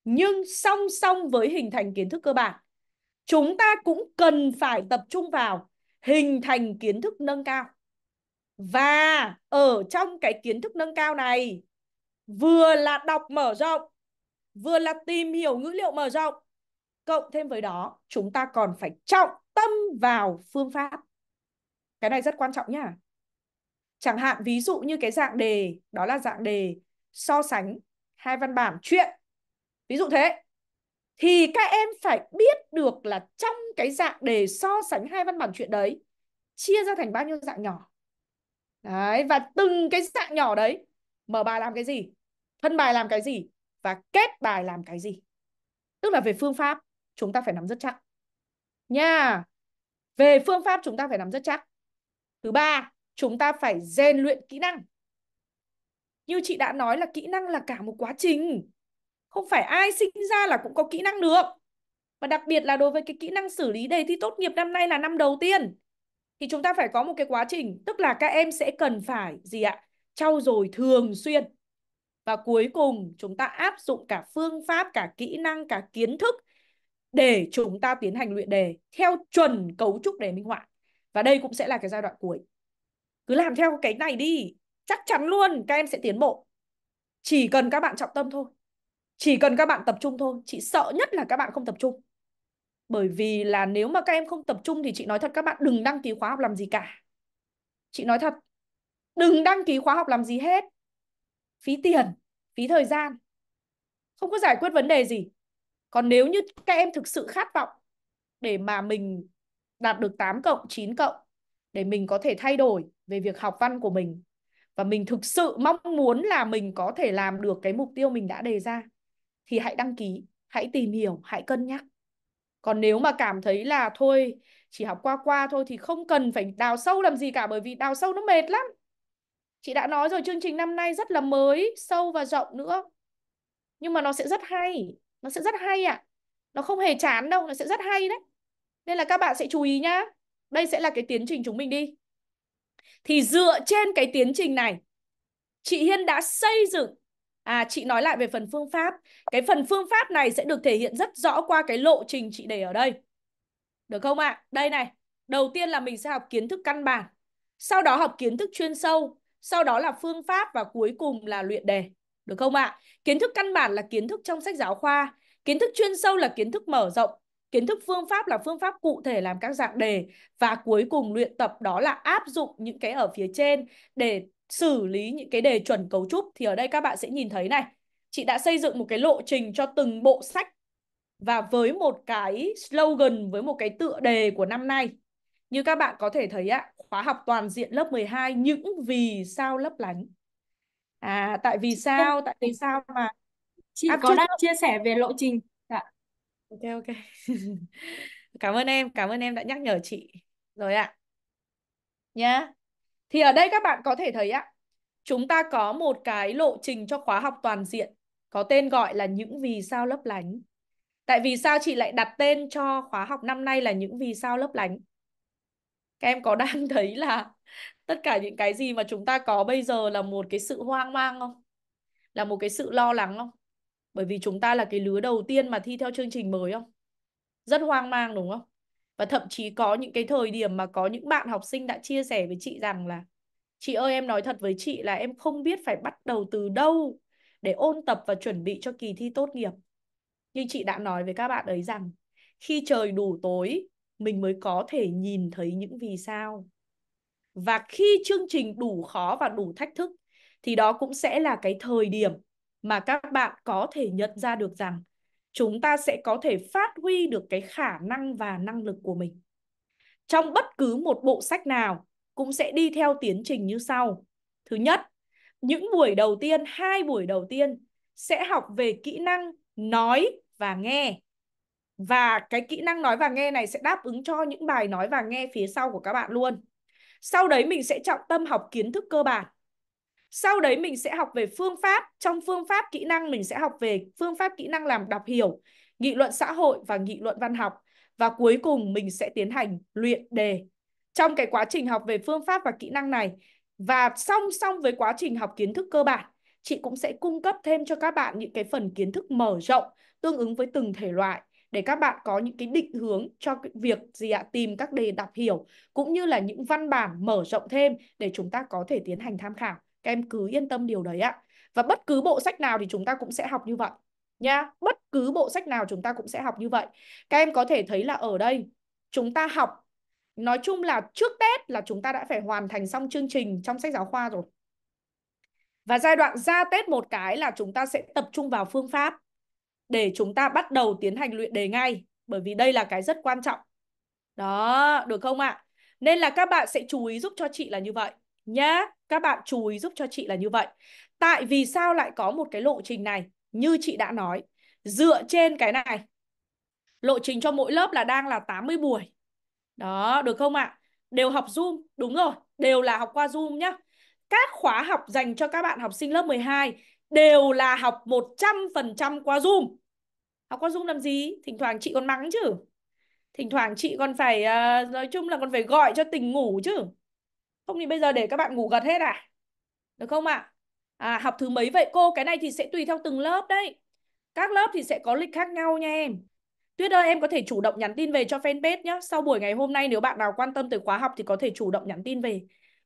Nhưng song song với hình thành kiến thức cơ bản chúng ta cũng cần phải tập trung vào hình thành kiến thức nâng cao và ở trong cái kiến thức nâng cao này vừa là đọc mở rộng vừa là tìm hiểu ngữ liệu mở rộng cộng thêm với đó chúng ta còn phải trọng tâm vào phương pháp cái này rất quan trọng nhá chẳng hạn ví dụ như cái dạng đề đó là dạng đề so sánh hai văn bản chuyện ví dụ thế thì các em phải biết được là trong cái dạng đề so sánh hai văn bản chuyện đấy chia ra thành bao nhiêu dạng nhỏ đấy và từng cái dạng nhỏ đấy mở bài làm cái gì phân bài làm cái gì và kết bài làm cái gì tức là về phương pháp chúng ta phải nắm rất chắc nha về phương pháp chúng ta phải nắm rất chắc thứ ba chúng ta phải rèn luyện kỹ năng như chị đã nói là kỹ năng là cả một quá trình không phải ai sinh ra là cũng có kỹ năng được và đặc biệt là đối với cái kỹ năng xử lý đề thi tốt nghiệp năm nay là năm đầu tiên thì chúng ta phải có một cái quá trình tức là các em sẽ cần phải gì ạ trau dồi thường xuyên và cuối cùng chúng ta áp dụng cả phương pháp cả kỹ năng cả kiến thức để chúng ta tiến hành luyện đề theo chuẩn cấu trúc đề minh họa và đây cũng sẽ là cái giai đoạn cuối cứ làm theo cái này đi chắc chắn luôn các em sẽ tiến bộ chỉ cần các bạn trọng tâm thôi chỉ cần các bạn tập trung thôi chị sợ nhất là các bạn không tập trung bởi vì là nếu mà các em không tập trung thì chị nói thật các bạn đừng đăng ký khóa học làm gì cả chị nói thật đừng đăng ký khóa học làm gì hết phí tiền phí thời gian không có giải quyết vấn đề gì còn nếu như các em thực sự khát vọng để mà mình đạt được 8 cộng 9 cộng để mình có thể thay đổi về việc học văn của mình và mình thực sự mong muốn là mình có thể làm được cái mục tiêu mình đã đề ra thì hãy đăng ký, hãy tìm hiểu, hãy cân nhắc. Còn nếu mà cảm thấy là thôi chỉ học qua qua thôi thì không cần phải đào sâu làm gì cả bởi vì đào sâu nó mệt lắm. Chị đã nói rồi chương trình năm nay rất là mới, sâu và rộng nữa. Nhưng mà nó sẽ rất hay, nó sẽ rất hay ạ. À. Nó không hề chán đâu, nó sẽ rất hay đấy. Nên là các bạn sẽ chú ý nhá. Đây sẽ là cái tiến trình chúng mình đi. Thì dựa trên cái tiến trình này, chị Hiên đã xây dựng À, chị nói lại về phần phương pháp. Cái phần phương pháp này sẽ được thể hiện rất rõ qua cái lộ trình chị để ở đây. Được không ạ? À? Đây này, đầu tiên là mình sẽ học kiến thức căn bản. Sau đó học kiến thức chuyên sâu. Sau đó là phương pháp và cuối cùng là luyện đề. Được không ạ? À? Kiến thức căn bản là kiến thức trong sách giáo khoa. Kiến thức chuyên sâu là kiến thức mở rộng. Kiến thức phương pháp là phương pháp cụ thể làm các dạng đề. Và cuối cùng luyện tập đó là áp dụng những cái ở phía trên để xử lý những cái đề chuẩn cấu trúc thì ở đây các bạn sẽ nhìn thấy này chị đã xây dựng một cái lộ trình cho từng bộ sách và với một cái slogan với một cái tựa đề của năm nay như các bạn có thể thấy ạ khóa học toàn diện lớp 12 những vì sao lấp lánh à tại vì sao tại vì sao mà chị à, có đang chia sẻ về lộ trình dạ ok ok cảm ơn em cảm ơn em đã nhắc nhở chị rồi ạ à. nhá yeah. Thì ở đây các bạn có thể thấy á, chúng ta có một cái lộ trình cho khóa học toàn diện có tên gọi là những vì sao lấp lánh. Tại vì sao chị lại đặt tên cho khóa học năm nay là những vì sao lấp lánh? Các em có đang thấy là tất cả những cái gì mà chúng ta có bây giờ là một cái sự hoang mang không? Là một cái sự lo lắng không? Bởi vì chúng ta là cái lứa đầu tiên mà thi theo chương trình mới không? Rất hoang mang đúng không? và thậm chí có những cái thời điểm mà có những bạn học sinh đã chia sẻ với chị rằng là chị ơi em nói thật với chị là em không biết phải bắt đầu từ đâu để ôn tập và chuẩn bị cho kỳ thi tốt nghiệp nhưng chị đã nói với các bạn ấy rằng khi trời đủ tối mình mới có thể nhìn thấy những vì sao và khi chương trình đủ khó và đủ thách thức thì đó cũng sẽ là cái thời điểm mà các bạn có thể nhận ra được rằng chúng ta sẽ có thể phát huy được cái khả năng và năng lực của mình. Trong bất cứ một bộ sách nào cũng sẽ đi theo tiến trình như sau. Thứ nhất, những buổi đầu tiên, hai buổi đầu tiên sẽ học về kỹ năng nói và nghe. Và cái kỹ năng nói và nghe này sẽ đáp ứng cho những bài nói và nghe phía sau của các bạn luôn. Sau đấy mình sẽ trọng tâm học kiến thức cơ bản sau đấy mình sẽ học về phương pháp trong phương pháp kỹ năng mình sẽ học về phương pháp kỹ năng làm đọc hiểu nghị luận xã hội và nghị luận văn học và cuối cùng mình sẽ tiến hành luyện đề trong cái quá trình học về phương pháp và kỹ năng này và song song với quá trình học kiến thức cơ bản chị cũng sẽ cung cấp thêm cho các bạn những cái phần kiến thức mở rộng tương ứng với từng thể loại để các bạn có những cái định hướng cho việc gì ạ tìm các đề đọc hiểu cũng như là những văn bản mở rộng thêm để chúng ta có thể tiến hành tham khảo các em cứ yên tâm điều đấy ạ. Và bất cứ bộ sách nào thì chúng ta cũng sẽ học như vậy nha. Bất cứ bộ sách nào chúng ta cũng sẽ học như vậy. Các em có thể thấy là ở đây chúng ta học nói chung là trước Tết là chúng ta đã phải hoàn thành xong chương trình trong sách giáo khoa rồi. Và giai đoạn ra Tết một cái là chúng ta sẽ tập trung vào phương pháp để chúng ta bắt đầu tiến hành luyện đề ngay bởi vì đây là cái rất quan trọng. Đó, được không ạ? Nên là các bạn sẽ chú ý giúp cho chị là như vậy nhá. Các bạn chú giúp cho chị là như vậy. Tại vì sao lại có một cái lộ trình này? Như chị đã nói, dựa trên cái này. Lộ trình cho mỗi lớp là đang là 80 buổi. Đó, được không ạ? Đều học Zoom, đúng rồi, đều là học qua Zoom nhá. Các khóa học dành cho các bạn học sinh lớp 12 đều là học 100% qua Zoom. Học qua Zoom làm gì? Thỉnh thoảng chị còn mắng chứ. Thỉnh thoảng chị còn phải, uh, nói chung là còn phải gọi cho tình ngủ chứ không thì bây giờ để các bạn ngủ gật hết à được không ạ à? à học thứ mấy vậy cô cái này thì sẽ tùy theo từng lớp đấy các lớp thì sẽ có lịch khác nhau nha em Tuyết ơi em có thể chủ động nhắn tin về cho fanpage nhé Sau buổi ngày hôm nay nếu bạn nào quan tâm tới khóa học Thì có thể chủ động nhắn tin về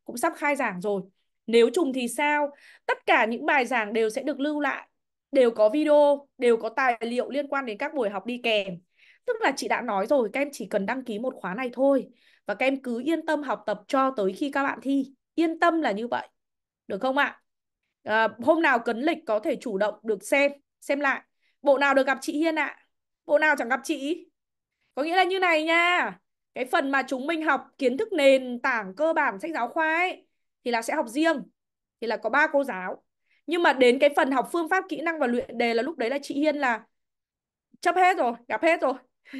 Cũng sắp khai giảng rồi Nếu trùng thì sao Tất cả những bài giảng đều sẽ được lưu lại Đều có video, đều có tài liệu liên quan đến các buổi học đi kèm Tức là chị đã nói rồi Các em chỉ cần đăng ký một khóa này thôi và các em cứ yên tâm học tập cho tới khi các bạn thi yên tâm là như vậy được không ạ à, hôm nào cấn lịch có thể chủ động được xem xem lại bộ nào được gặp chị hiên ạ bộ nào chẳng gặp chị có nghĩa là như này nha cái phần mà chúng mình học kiến thức nền tảng cơ bản sách giáo khoa ấy thì là sẽ học riêng thì là có ba cô giáo nhưng mà đến cái phần học phương pháp kỹ năng và luyện đề là lúc đấy là chị hiên là chấp hết rồi gặp hết rồi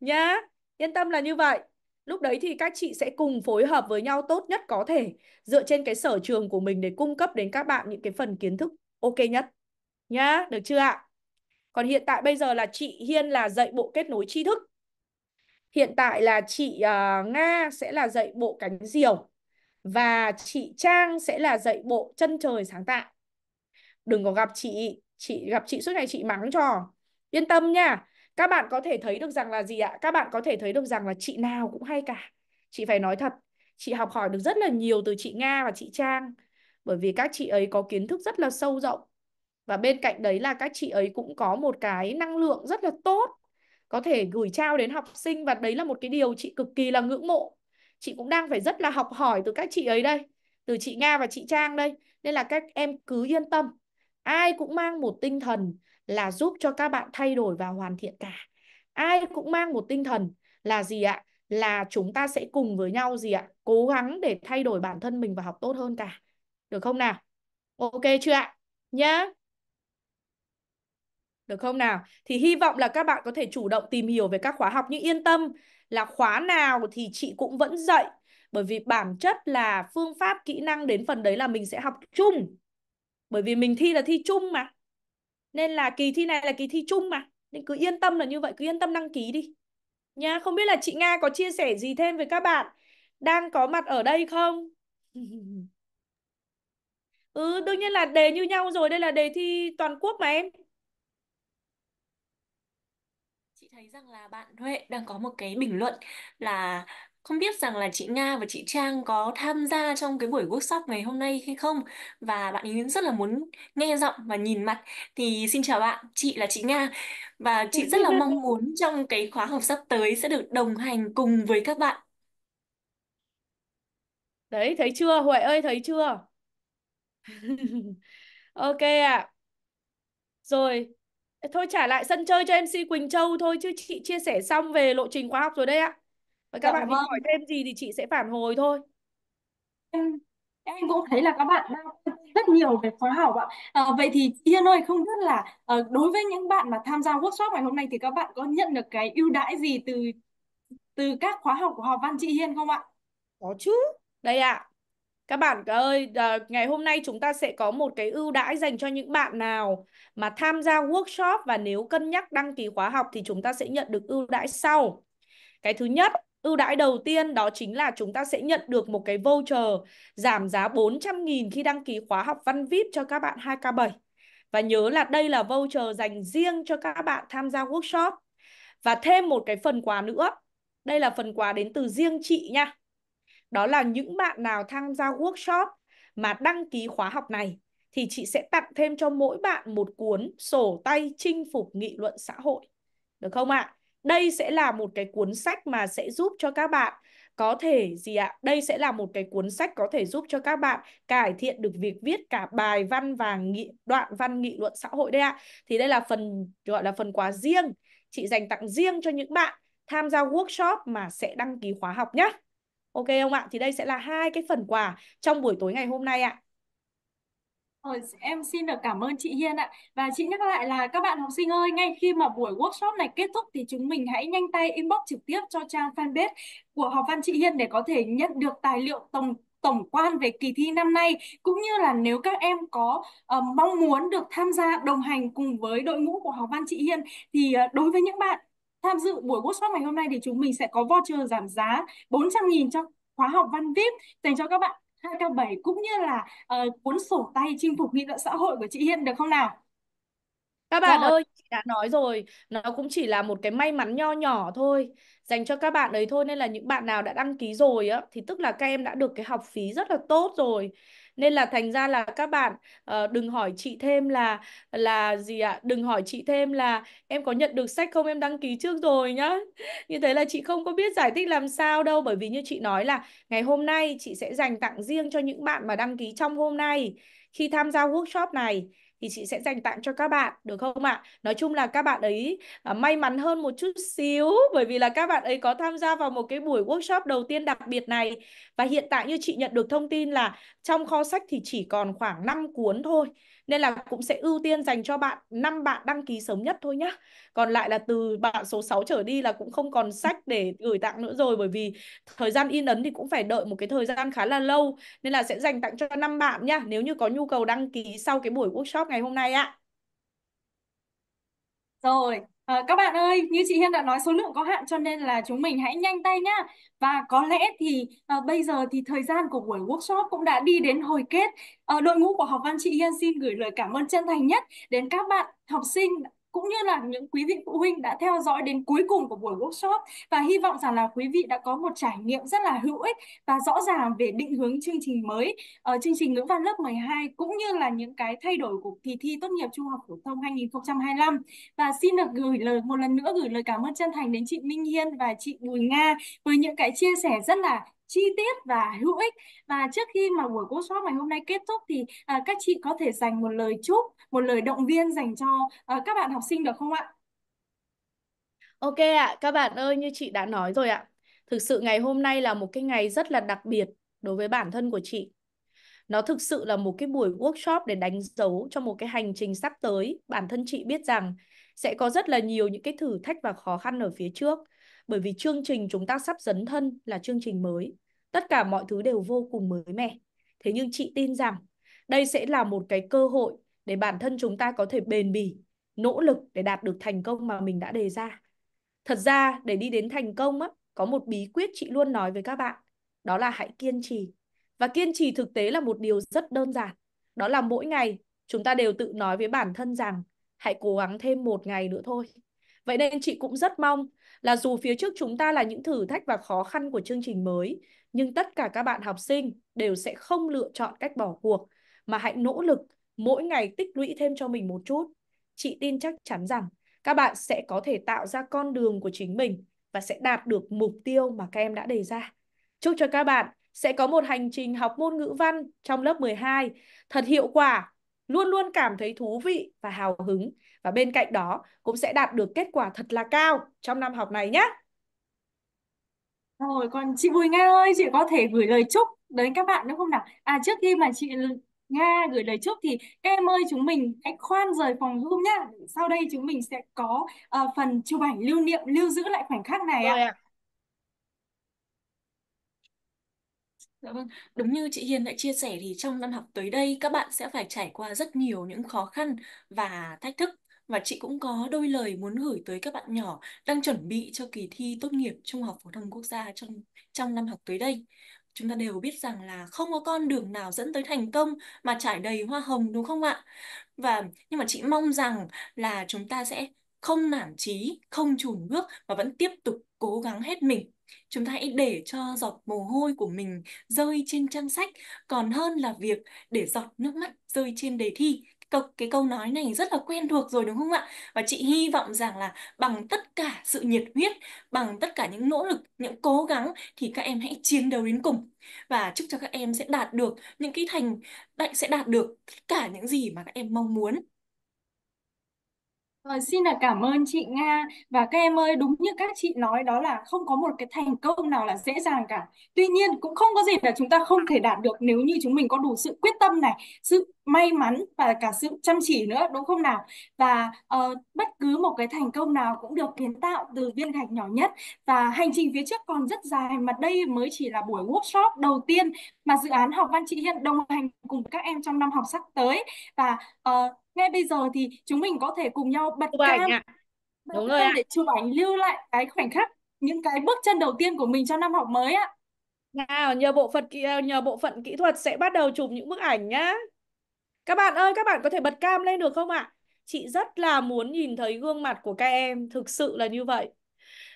nhá yên tâm là như vậy Lúc đấy thì các chị sẽ cùng phối hợp với nhau tốt nhất có thể dựa trên cái sở trường của mình để cung cấp đến các bạn những cái phần kiến thức ok nhất. Nhá, được chưa ạ? Còn hiện tại bây giờ là chị Hiên là dạy bộ kết nối tri thức. Hiện tại là chị uh, Nga sẽ là dạy bộ cánh diều và chị Trang sẽ là dạy bộ chân trời sáng tạo. Đừng có gặp chị, chị gặp chị suốt ngày chị mắng trò Yên tâm nha, các bạn có thể thấy được rằng là gì ạ các bạn có thể thấy được rằng là chị nào cũng hay cả chị phải nói thật chị học hỏi được rất là nhiều từ chị nga và chị trang bởi vì các chị ấy có kiến thức rất là sâu rộng và bên cạnh đấy là các chị ấy cũng có một cái năng lượng rất là tốt có thể gửi trao đến học sinh và đấy là một cái điều chị cực kỳ là ngưỡng mộ chị cũng đang phải rất là học hỏi từ các chị ấy đây từ chị nga và chị trang đây nên là các em cứ yên tâm ai cũng mang một tinh thần là giúp cho các bạn thay đổi và hoàn thiện cả ai cũng mang một tinh thần là gì ạ là chúng ta sẽ cùng với nhau gì ạ cố gắng để thay đổi bản thân mình và học tốt hơn cả được không nào ok chưa ạ nhá được không nào thì hy vọng là các bạn có thể chủ động tìm hiểu về các khóa học nhưng yên tâm là khóa nào thì chị cũng vẫn dạy bởi vì bản chất là phương pháp kỹ năng đến phần đấy là mình sẽ học chung bởi vì mình thi là thi chung mà nên là kỳ thi này là kỳ thi chung mà nên cứ yên tâm là như vậy cứ yên tâm đăng ký đi nha không biết là chị nga có chia sẻ gì thêm với các bạn đang có mặt ở đây không ừ đương nhiên là đề như nhau rồi đây là đề thi toàn quốc mà em chị thấy rằng là bạn Huệ đang có một cái bình luận là không biết rằng là chị Nga và chị Trang có tham gia trong cái buổi workshop ngày hôm nay hay không? Và bạn ấy rất là muốn nghe giọng và nhìn mặt. Thì xin chào bạn, chị là chị Nga và chị rất là mong muốn trong cái khóa học sắp tới sẽ được đồng hành cùng với các bạn. Đấy, thấy chưa? Huệ ơi, thấy chưa? ok ạ. À. Rồi, thôi trả lại sân chơi cho MC Quỳnh Châu thôi chứ chị chia sẻ xong về lộ trình khóa học rồi đấy ạ và các dạ, bạn vâng. hỏi thêm gì thì chị sẽ phản hồi thôi em em cũng thấy là các bạn đang rất nhiều về khóa học ạ à, vậy thì chị Hiên ơi không biết là ờ, đối với những bạn mà tham gia workshop ngày hôm nay thì các bạn có nhận được cái ưu đãi gì từ từ các khóa học của Hòa Văn chị Hiên không ạ có chứ đây ạ à. Các bạn ơi, ngày hôm nay chúng ta sẽ có một cái ưu đãi dành cho những bạn nào mà tham gia workshop và nếu cân nhắc đăng ký khóa học thì chúng ta sẽ nhận được ưu đãi sau. Cái thứ nhất Ưu đãi đầu tiên đó chính là chúng ta sẽ nhận được một cái voucher giảm giá 400.000 khi đăng ký khóa học văn VIP cho các bạn 2K7. Và nhớ là đây là voucher dành riêng cho các bạn tham gia workshop. Và thêm một cái phần quà nữa. Đây là phần quà đến từ riêng chị nha. Đó là những bạn nào tham gia workshop mà đăng ký khóa học này thì chị sẽ tặng thêm cho mỗi bạn một cuốn sổ tay chinh phục nghị luận xã hội. Được không ạ? À? đây sẽ là một cái cuốn sách mà sẽ giúp cho các bạn có thể gì ạ? Đây sẽ là một cái cuốn sách có thể giúp cho các bạn cải thiện được việc viết cả bài văn và nghị, đoạn văn nghị luận xã hội đây ạ. Thì đây là phần gọi là phần quà riêng chị dành tặng riêng cho những bạn tham gia workshop mà sẽ đăng ký khóa học nhé. Ok không ạ? Thì đây sẽ là hai cái phần quà trong buổi tối ngày hôm nay ạ em xin được cảm ơn chị Hiên ạ. Và chị nhắc lại là các bạn học sinh ơi, ngay khi mà buổi workshop này kết thúc thì chúng mình hãy nhanh tay inbox trực tiếp cho trang fanpage của học văn chị Hiên để có thể nhận được tài liệu tổng tổng quan về kỳ thi năm nay cũng như là nếu các em có uh, mong muốn được tham gia đồng hành cùng với đội ngũ của học văn chị Hiên thì uh, đối với những bạn tham dự buổi workshop ngày hôm nay thì chúng mình sẽ có voucher giảm giá 400.000 cho khóa học văn VIP dành cho các bạn 2K7 cũng như là uh, cuốn sổ tay chinh phục nghị luận xã hội của chị Hiên được không nào? Các dạ bạn rồi. Vâng. ơi, chị đã nói rồi, nó cũng chỉ là một cái may mắn nho nhỏ thôi, dành cho các bạn ấy thôi nên là những bạn nào đã đăng ký rồi á thì tức là các em đã được cái học phí rất là tốt rồi nên là thành ra là các bạn uh, đừng hỏi chị thêm là là gì ạ à? đừng hỏi chị thêm là em có nhận được sách không em đăng ký trước rồi nhá như thế là chị không có biết giải thích làm sao đâu bởi vì như chị nói là ngày hôm nay chị sẽ dành tặng riêng cho những bạn mà đăng ký trong hôm nay khi tham gia workshop này thì chị sẽ dành tặng cho các bạn được không ạ? Nói chung là các bạn ấy uh, may mắn hơn một chút xíu bởi vì là các bạn ấy có tham gia vào một cái buổi workshop đầu tiên đặc biệt này và hiện tại như chị nhận được thông tin là trong kho sách thì chỉ còn khoảng 5 cuốn thôi nên là cũng sẽ ưu tiên dành cho bạn năm bạn đăng ký sớm nhất thôi nhá còn lại là từ bạn số 6 trở đi là cũng không còn sách để gửi tặng nữa rồi bởi vì thời gian in ấn thì cũng phải đợi một cái thời gian khá là lâu nên là sẽ dành tặng cho năm bạn nhá nếu như có nhu cầu đăng ký sau cái buổi workshop ngày hôm nay ạ rồi À, các bạn ơi, như chị Hiên đã nói số lượng có hạn cho nên là chúng mình hãy nhanh tay nhá. Và có lẽ thì à, bây giờ thì thời gian của buổi workshop cũng đã đi đến hồi kết. À, đội ngũ của học văn chị Hiên xin gửi lời cảm ơn chân thành nhất đến các bạn học sinh cũng như là những quý vị phụ huynh đã theo dõi đến cuối cùng của buổi workshop và hy vọng rằng là quý vị đã có một trải nghiệm rất là hữu ích và rõ ràng về định hướng chương trình mới ở ờ, chương trình ngữ văn lớp 12 cũng như là những cái thay đổi của kỳ thi tốt nghiệp trung học phổ thông 2025 và xin được gửi lời một lần nữa gửi lời cảm ơn chân thành đến chị Minh Hiên và chị Bùi Nga với những cái chia sẻ rất là chi tiết và hữu ích và trước khi mà buổi workshop ngày hôm nay kết thúc thì à, các chị có thể dành một lời chúc một lời động viên dành cho à, các bạn học sinh được không ạ ok ạ các bạn ơi như chị đã nói rồi ạ thực sự ngày hôm nay là một cái ngày rất là đặc biệt đối với bản thân của chị nó thực sự là một cái buổi workshop để đánh dấu cho một cái hành trình sắp tới bản thân chị biết rằng sẽ có rất là nhiều những cái thử thách và khó khăn ở phía trước bởi vì chương trình chúng ta sắp dấn thân là chương trình mới tất cả mọi thứ đều vô cùng mới mẻ thế nhưng chị tin rằng đây sẽ là một cái cơ hội để bản thân chúng ta có thể bền bỉ nỗ lực để đạt được thành công mà mình đã đề ra thật ra để đi đến thành công á, có một bí quyết chị luôn nói với các bạn đó là hãy kiên trì và kiên trì thực tế là một điều rất đơn giản đó là mỗi ngày chúng ta đều tự nói với bản thân rằng hãy cố gắng thêm một ngày nữa thôi Vậy nên chị cũng rất mong là dù phía trước chúng ta là những thử thách và khó khăn của chương trình mới, nhưng tất cả các bạn học sinh đều sẽ không lựa chọn cách bỏ cuộc, mà hãy nỗ lực mỗi ngày tích lũy thêm cho mình một chút. Chị tin chắc chắn rằng các bạn sẽ có thể tạo ra con đường của chính mình và sẽ đạt được mục tiêu mà các em đã đề ra. Chúc cho các bạn sẽ có một hành trình học môn ngữ văn trong lớp 12 thật hiệu quả, luôn luôn cảm thấy thú vị và hào hứng và bên cạnh đó cũng sẽ đạt được kết quả thật là cao trong năm học này nhé. Rồi còn chị Bùi Nga ơi, chị có thể gửi lời chúc đến các bạn nữa không nào? À trước khi mà chị Nga gửi lời chúc thì em ơi chúng mình hãy khoan rời phòng Zoom nhá. Sau đây chúng mình sẽ có uh, phần chụp ảnh lưu niệm lưu giữ lại khoảnh khắc này ạ. À. Dạ vâng, đúng như chị Hiền đã chia sẻ thì trong năm học tới đây các bạn sẽ phải trải qua rất nhiều những khó khăn và thách thức và chị cũng có đôi lời muốn gửi tới các bạn nhỏ đang chuẩn bị cho kỳ thi tốt nghiệp trung học phổ thông quốc gia trong trong năm học tới đây. Chúng ta đều biết rằng là không có con đường nào dẫn tới thành công mà trải đầy hoa hồng đúng không ạ? Và nhưng mà chị mong rằng là chúng ta sẽ không nản chí, không chùn bước mà vẫn tiếp tục cố gắng hết mình. Chúng ta hãy để cho giọt mồ hôi của mình rơi trên trang sách còn hơn là việc để giọt nước mắt rơi trên đề thi Câu, cái câu nói này rất là quen thuộc rồi đúng không ạ? Và chị hy vọng rằng là bằng tất cả sự nhiệt huyết, bằng tất cả những nỗ lực, những cố gắng thì các em hãy chiến đấu đến cùng và chúc cho các em sẽ đạt được những cái thành sẽ đạt được tất cả những gì mà các em mong muốn. Ờ, xin là cảm ơn chị Nga và các em ơi đúng như các chị nói đó là không có một cái thành công nào là dễ dàng cả. Tuy nhiên cũng không có gì là chúng ta không thể đạt được nếu như chúng mình có đủ sự quyết tâm này, sự may mắn và cả sự chăm chỉ nữa đúng không nào? Và uh, bất cứ một cái thành công nào cũng được kiến tạo từ viên gạch nhỏ nhất và hành trình phía trước còn rất dài mà đây mới chỉ là buổi workshop đầu tiên mà dự án học văn chị hiện đồng hành cùng các em trong năm học sắp tới và uh, ngay bây giờ thì chúng mình có thể cùng nhau bật chụp cam ảnh bật đúng cam rồi ạ. để chụp ảnh lưu lại cái khoảnh khắc những cái bước chân đầu tiên của mình cho năm học mới ạ nào nhờ bộ phận à, nhờ bộ phận kỹ thuật sẽ bắt đầu chụp những bức ảnh nhá các bạn ơi các bạn có thể bật cam lên được không ạ chị rất là muốn nhìn thấy gương mặt của các em thực sự là như vậy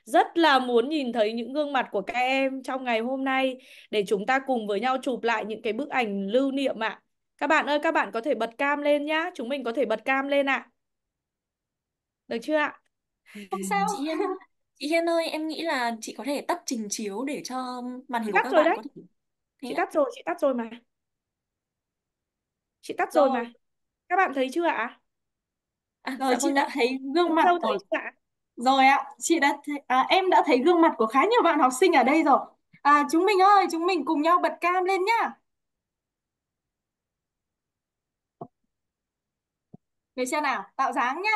rất là muốn nhìn thấy những gương mặt của các em trong ngày hôm nay để chúng ta cùng với nhau chụp lại những cái bức ảnh lưu niệm ạ. À. Các bạn ơi, các bạn có thể bật cam lên nhá. Chúng mình có thể bật cam lên ạ. À. Được chưa ạ? Không sao. Chị Hiên, chị Hiên ơi, em nghĩ là chị có thể tắt trình chiếu để cho màn hình của các rồi bạn đấy. có thể... chị tắt rồi, chị tắt rồi mà. Chị tắt rồi, rồi mà. Các bạn thấy chưa ạ? À, rồi dạ chị vâng đã thấy gương mặt Sâu ạ? rồi ạ chị đã thấy... à, em đã thấy gương mặt của khá nhiều bạn học sinh ở đây rồi à, chúng mình ơi chúng mình cùng nhau bật cam lên nhá Về xem nào, tạo dáng nhá.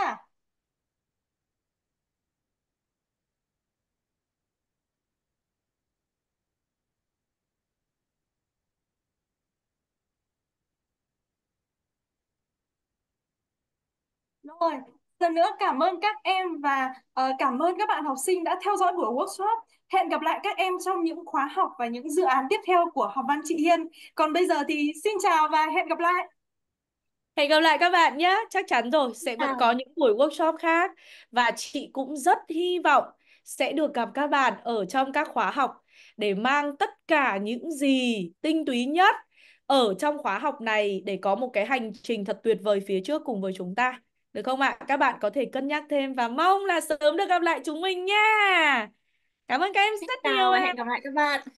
Rồi, lần nữa cảm ơn các em và uh, cảm ơn các bạn học sinh đã theo dõi buổi workshop. Hẹn gặp lại các em trong những khóa học và những dự án tiếp theo của học văn chị Hiên. Còn bây giờ thì xin chào và hẹn gặp lại. Hẹn gặp lại các bạn nhé. Chắc chắn rồi, sẽ vẫn có những buổi workshop khác và chị cũng rất hy vọng sẽ được gặp các bạn ở trong các khóa học để mang tất cả những gì tinh túy nhất ở trong khóa học này để có một cái hành trình thật tuyệt vời phía trước cùng với chúng ta. Được không ạ? Các bạn có thể cân nhắc thêm và mong là sớm được gặp lại chúng mình nha. Cảm ơn các em rất Chào, nhiều Hẹn gặp lại các bạn.